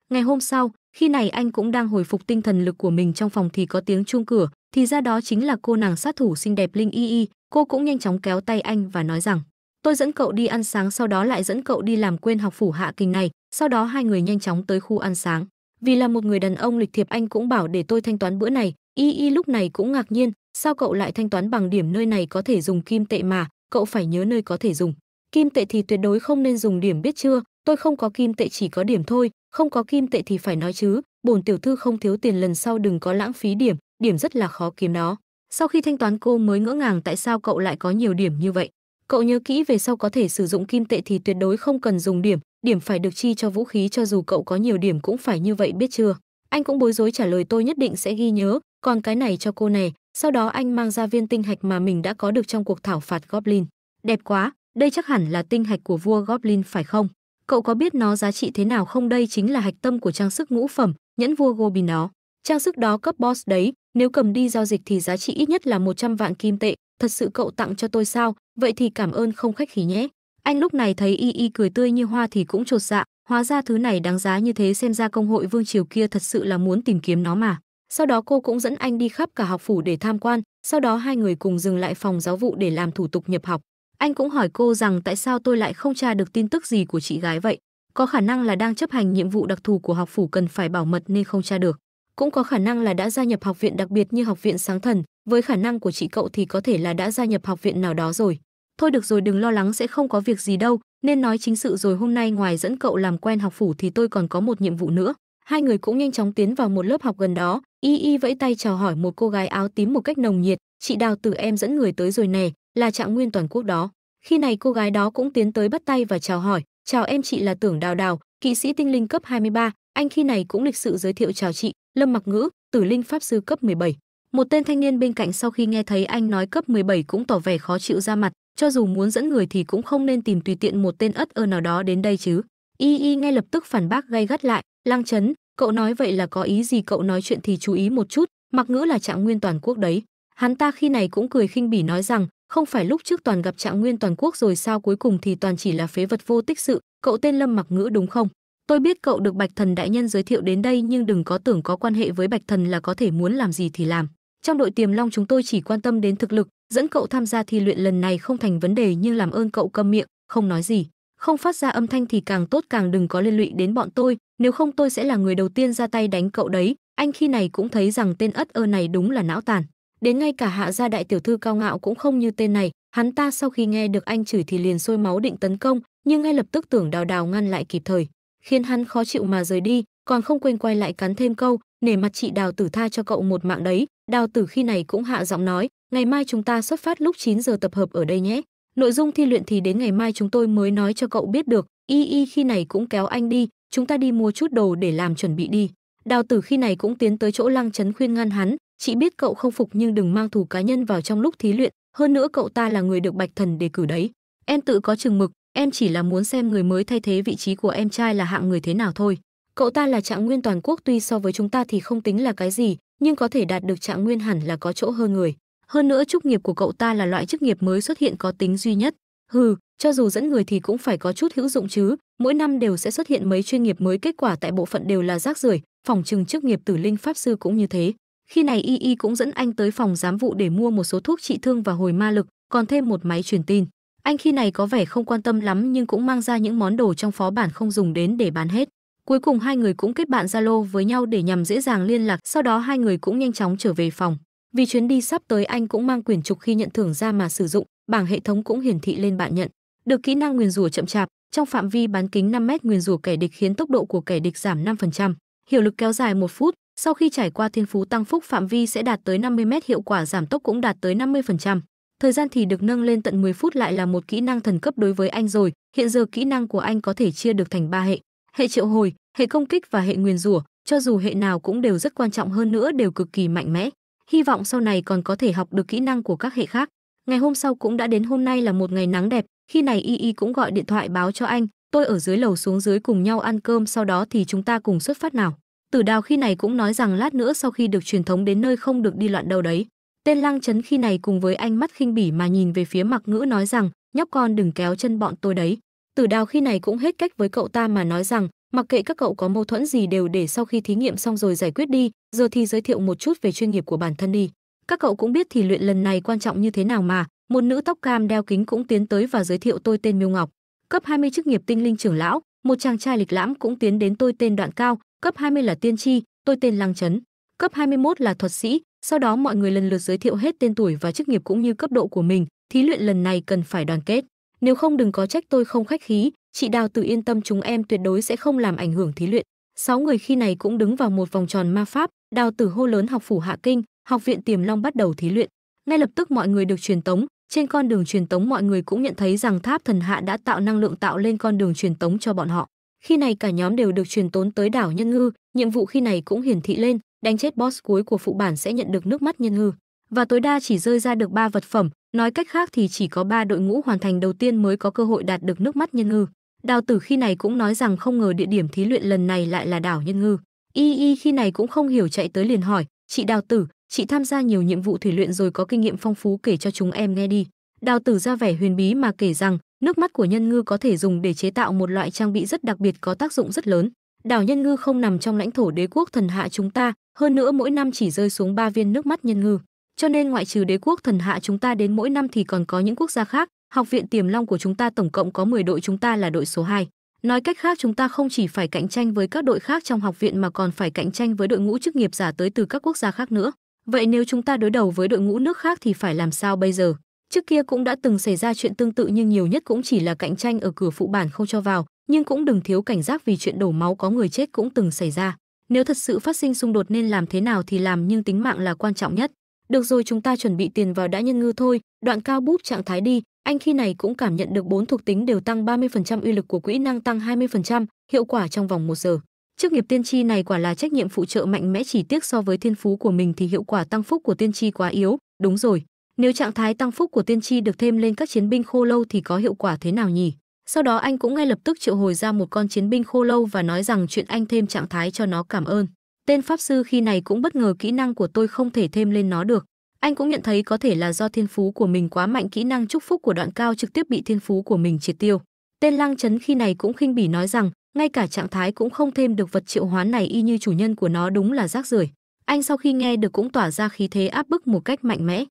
Ngày hôm sau, khi này anh cũng đang hồi phục tinh thần lực của mình trong phòng thì có tiếng chuông cửa, thì ra đó chính là cô nàng sát thủ xinh đẹp Linh Y Y, cô cũng nhanh chóng kéo tay anh và nói rằng: "Tôi dẫn cậu đi ăn sáng sau đó lại dẫn cậu đi làm quên học phủ hạ kinh này." Sau đó hai người nhanh chóng tới khu ăn sáng. Vì là một người đàn ông lịch thiệp anh cũng bảo để tôi thanh toán bữa này, Y Y lúc này cũng ngạc nhiên, sao cậu lại thanh toán bằng điểm nơi này có thể dùng kim tệ mà, cậu phải nhớ nơi có thể dùng. Kim tệ thì tuyệt đối không nên dùng điểm biết chưa, tôi không có kim tệ chỉ có điểm thôi không có kim tệ thì phải nói chứ bổn tiểu thư không thiếu tiền lần sau đừng có lãng phí điểm điểm rất là khó kiếm đó sau khi thanh toán cô mới ngỡ ngàng tại sao cậu lại có nhiều điểm như vậy cậu nhớ kỹ về sau có thể sử dụng kim tệ thì tuyệt đối không cần dùng điểm điểm phải được chi cho vũ khí cho dù cậu có nhiều điểm cũng phải như vậy biết chưa anh cũng bối rối trả lời tôi nhất định sẽ ghi nhớ còn cái này cho cô này sau đó anh mang ra viên tinh hạch mà mình đã có được trong cuộc thảo phạt goblin đẹp quá đây chắc hẳn là tinh hạch của vua goblin phải không Cậu có biết nó giá trị thế nào không đây chính là hạch tâm của trang sức ngũ phẩm, nhẫn vua gobi nó Trang sức đó cấp boss đấy, nếu cầm đi giao dịch thì giá trị ít nhất là 100 vạn kim tệ, thật sự cậu tặng cho tôi sao, vậy thì cảm ơn không khách khí nhé. Anh lúc này thấy Y Y cười tươi như hoa thì cũng trột dạ, hóa ra thứ này đáng giá như thế xem ra công hội vương triều kia thật sự là muốn tìm kiếm nó mà. Sau đó cô cũng dẫn anh đi khắp cả học phủ để tham quan, sau đó hai người cùng dừng lại phòng giáo vụ để làm thủ tục nhập học. Anh cũng hỏi cô rằng tại sao tôi lại không tra được tin tức gì của chị gái vậy? Có khả năng là đang chấp hành nhiệm vụ đặc thù của học phủ cần phải bảo mật nên không tra được. Cũng có khả năng là đã gia nhập học viện đặc biệt như học viện sáng thần, với khả năng của chị cậu thì có thể là đã gia nhập học viện nào đó rồi. Thôi được rồi đừng lo lắng sẽ không có việc gì đâu, nên nói chính sự rồi hôm nay ngoài dẫn cậu làm quen học phủ thì tôi còn có một nhiệm vụ nữa. Hai người cũng nhanh chóng tiến vào một lớp học gần đó, Y Y vẫy tay chào hỏi một cô gái áo tím một cách nồng nhiệt, chị Đào Tử em dẫn người tới rồi nè, là trạng nguyên toàn quốc đó. Khi này cô gái đó cũng tiến tới bắt tay và chào hỏi, "Chào em chị là Tưởng Đào Đào, kỵ sĩ tinh linh cấp 23." Anh khi này cũng lịch sự giới thiệu chào chị, Lâm Mặc Ngữ, Tử linh pháp sư cấp 17. Một tên thanh niên bên cạnh sau khi nghe thấy anh nói cấp 17 cũng tỏ vẻ khó chịu ra mặt, cho dù muốn dẫn người thì cũng không nên tìm tùy tiện một tên ất ơ nào đó đến đây chứ. Y Y ngay lập tức phản bác gay gắt lại, "Lang Chấn, cậu nói vậy là có ý gì cậu nói chuyện thì chú ý một chút, Mặc Ngữ là trạng nguyên toàn quốc đấy." Hắn ta khi này cũng cười khinh bỉ nói rằng, không phải lúc trước toàn gặp trạng nguyên toàn quốc rồi sao cuối cùng thì toàn chỉ là phế vật vô tích sự, cậu tên Lâm Mặc Ngữ đúng không? Tôi biết cậu được Bạch Thần đại nhân giới thiệu đến đây nhưng đừng có tưởng có quan hệ với Bạch Thần là có thể muốn làm gì thì làm. Trong đội Tiềm Long chúng tôi chỉ quan tâm đến thực lực, dẫn cậu tham gia thi luyện lần này không thành vấn đề nhưng làm ơn cậu câm miệng, không nói gì. Không phát ra âm thanh thì càng tốt càng đừng có liên lụy đến bọn tôi, nếu không tôi sẽ là người đầu tiên ra tay đánh cậu đấy. Anh khi này cũng thấy rằng tên ất ơ này đúng là não tàn đến ngay cả hạ gia đại tiểu thư cao ngạo cũng không như tên này hắn ta sau khi nghe được anh chửi thì liền sôi máu định tấn công nhưng ngay lập tức tưởng đào đào ngăn lại kịp thời khiến hắn khó chịu mà rời đi còn không quên quay lại cắn thêm câu nể mặt chị đào tử tha cho cậu một mạng đấy đào tử khi này cũng hạ giọng nói ngày mai chúng ta xuất phát lúc 9 giờ tập hợp ở đây nhé nội dung thi luyện thì đến ngày mai chúng tôi mới nói cho cậu biết được y y khi này cũng kéo anh đi chúng ta đi mua chút đồ để làm chuẩn bị đi đào tử khi này cũng tiến tới chỗ lăng trấn khuyên ngăn hắn chị biết cậu không phục nhưng đừng mang thù cá nhân vào trong lúc thí luyện, hơn nữa cậu ta là người được Bạch Thần đề cử đấy. Em tự có chừng mực, em chỉ là muốn xem người mới thay thế vị trí của em trai là hạng người thế nào thôi. Cậu ta là trạng nguyên toàn quốc tuy so với chúng ta thì không tính là cái gì, nhưng có thể đạt được trạng nguyên hẳn là có chỗ hơn người. Hơn nữa chức nghiệp của cậu ta là loại chức nghiệp mới xuất hiện có tính duy nhất. Hừ, cho dù dẫn người thì cũng phải có chút hữu dụng chứ, mỗi năm đều sẽ xuất hiện mấy chuyên nghiệp mới kết quả tại bộ phận đều là rác rưởi, phòng trừng chức nghiệp tử linh pháp sư cũng như thế. Khi này Y Y cũng dẫn anh tới phòng giám vụ để mua một số thuốc trị thương và hồi ma lực, còn thêm một máy truyền tin. Anh khi này có vẻ không quan tâm lắm nhưng cũng mang ra những món đồ trong phó bản không dùng đến để bán hết. Cuối cùng hai người cũng kết bạn Zalo với nhau để nhằm dễ dàng liên lạc, sau đó hai người cũng nhanh chóng trở về phòng. Vì chuyến đi sắp tới anh cũng mang quyển trục khi nhận thưởng ra mà sử dụng, bảng hệ thống cũng hiển thị lên bạn nhận. Được kỹ năng nguyền rủa chậm chạp, trong phạm vi bán kính 5 mét nguyền rủa kẻ địch khiến tốc độ của kẻ địch giảm 5%, hiệu lực kéo dài 1 phút, sau khi trải qua thiên phú tăng phúc phạm vi sẽ đạt tới 50 m hiệu quả giảm tốc cũng đạt tới 50%. Thời gian thì được nâng lên tận 10 phút lại là một kỹ năng thần cấp đối với anh rồi. Hiện giờ kỹ năng của anh có thể chia được thành 3 hệ, hệ triệu hồi, hệ công kích và hệ nguyền rủa, cho dù hệ nào cũng đều rất quan trọng hơn nữa đều cực kỳ mạnh mẽ. Hy vọng sau này còn có thể học được kỹ năng của các hệ khác. Ngày hôm sau cũng đã đến hôm nay là một ngày nắng đẹp, khi này Y Y cũng gọi điện thoại báo cho anh, tôi ở dưới lầu xuống dưới cùng nhau ăn cơm sau đó thì chúng ta cùng xuất phát nào. Tử Đào khi này cũng nói rằng lát nữa sau khi được truyền thống đến nơi không được đi loạn đâu đấy. Tên Lăng Chấn khi này cùng với ánh mắt khinh bỉ mà nhìn về phía Mạc Ngữ nói rằng, nhóc con đừng kéo chân bọn tôi đấy. Tử Đào khi này cũng hết cách với cậu ta mà nói rằng, mặc kệ các cậu có mâu thuẫn gì đều để sau khi thí nghiệm xong rồi giải quyết đi, giờ thì giới thiệu một chút về chuyên nghiệp của bản thân đi. Các cậu cũng biết thì luyện lần này quan trọng như thế nào mà, một nữ tóc cam đeo kính cũng tiến tới và giới thiệu tôi tên Miêu Ngọc, cấp 20 chức nghiệp tinh linh trưởng lão, một chàng trai lịch lãm cũng tiến đến tôi tên Đoạn Cao, cấp 20 là tiên tri, tôi tên Lăng Chấn, cấp 21 là thuật sĩ, sau đó mọi người lần lượt giới thiệu hết tên tuổi và chức nghiệp cũng như cấp độ của mình, thí luyện lần này cần phải đoàn kết, nếu không đừng có trách tôi không khách khí, chị Đào tự yên tâm chúng em tuyệt đối sẽ không làm ảnh hưởng thí luyện. Sáu người khi này cũng đứng vào một vòng tròn ma pháp, Đào Tử hô lớn học phủ Hạ Kinh, học viện Tiềm Long bắt đầu thí luyện. Ngay lập tức mọi người được truyền tống, trên con đường truyền tống mọi người cũng nhận thấy rằng Tháp Thần Hạ đã tạo năng lượng tạo lên con đường truyền tống cho bọn họ. Khi này cả nhóm đều được truyền tốn tới đảo Nhân Ngư, nhiệm vụ khi này cũng hiển thị lên, đánh chết boss cuối của phụ bản sẽ nhận được nước mắt Nhân Ngư và tối đa chỉ rơi ra được 3 vật phẩm, nói cách khác thì chỉ có 3 đội ngũ hoàn thành đầu tiên mới có cơ hội đạt được nước mắt Nhân Ngư. Đào Tử khi này cũng nói rằng không ngờ địa điểm thí luyện lần này lại là đảo Nhân Ngư. Y Y khi này cũng không hiểu chạy tới liền hỏi, "Chị Đào Tử, chị tham gia nhiều nhiệm vụ thủy luyện rồi có kinh nghiệm phong phú kể cho chúng em nghe đi." Đào Tử ra vẻ huyền bí mà kể rằng, Nước mắt của nhân ngư có thể dùng để chế tạo một loại trang bị rất đặc biệt có tác dụng rất lớn. Đảo nhân ngư không nằm trong lãnh thổ đế quốc thần hạ chúng ta, hơn nữa mỗi năm chỉ rơi xuống 3 viên nước mắt nhân ngư. Cho nên ngoại trừ đế quốc thần hạ chúng ta đến mỗi năm thì còn có những quốc gia khác, học viện Tiềm Long của chúng ta tổng cộng có 10 đội chúng ta là đội số 2. Nói cách khác chúng ta không chỉ phải cạnh tranh với các đội khác trong học viện mà còn phải cạnh tranh với đội ngũ chức nghiệp giả tới từ các quốc gia khác nữa. Vậy nếu chúng ta đối đầu với đội ngũ nước khác thì phải làm sao bây giờ? Trước kia cũng đã từng xảy ra chuyện tương tự nhưng nhiều nhất cũng chỉ là cạnh tranh ở cửa phụ bản không cho vào, nhưng cũng đừng thiếu cảnh giác vì chuyện đổ máu có người chết cũng từng xảy ra. Nếu thật sự phát sinh xung đột nên làm thế nào thì làm nhưng tính mạng là quan trọng nhất. Được rồi chúng ta chuẩn bị tiền vào đã nhân ngư thôi, đoạn cao bút trạng thái đi, anh khi này cũng cảm nhận được bốn thuộc tính đều tăng 30% uy lực của quỹ năng tăng 20%, hiệu quả trong vòng một giờ. Chức nghiệp tiên tri này quả là trách nhiệm phụ trợ mạnh mẽ chỉ tiếc so với thiên phú của mình thì hiệu quả tăng phúc của tiên tri quá yếu, đúng rồi, nếu trạng thái tăng phúc của tiên tri được thêm lên các chiến binh khô lâu thì có hiệu quả thế nào nhỉ? Sau đó anh cũng ngay lập tức triệu hồi ra một con chiến binh khô lâu và nói rằng chuyện anh thêm trạng thái cho nó cảm ơn. Tên pháp sư khi này cũng bất ngờ kỹ năng của tôi không thể thêm lên nó được. Anh cũng nhận thấy có thể là do thiên phú của mình quá mạnh kỹ năng chúc phúc của đoạn cao trực tiếp bị thiên phú của mình triệt tiêu. Tên lang chấn khi này cũng khinh bỉ nói rằng ngay cả trạng thái cũng không thêm được vật triệu hoán này y như chủ nhân của nó đúng là rác rưởi. Anh sau khi nghe được cũng tỏa ra khí thế áp bức một cách mạnh mẽ.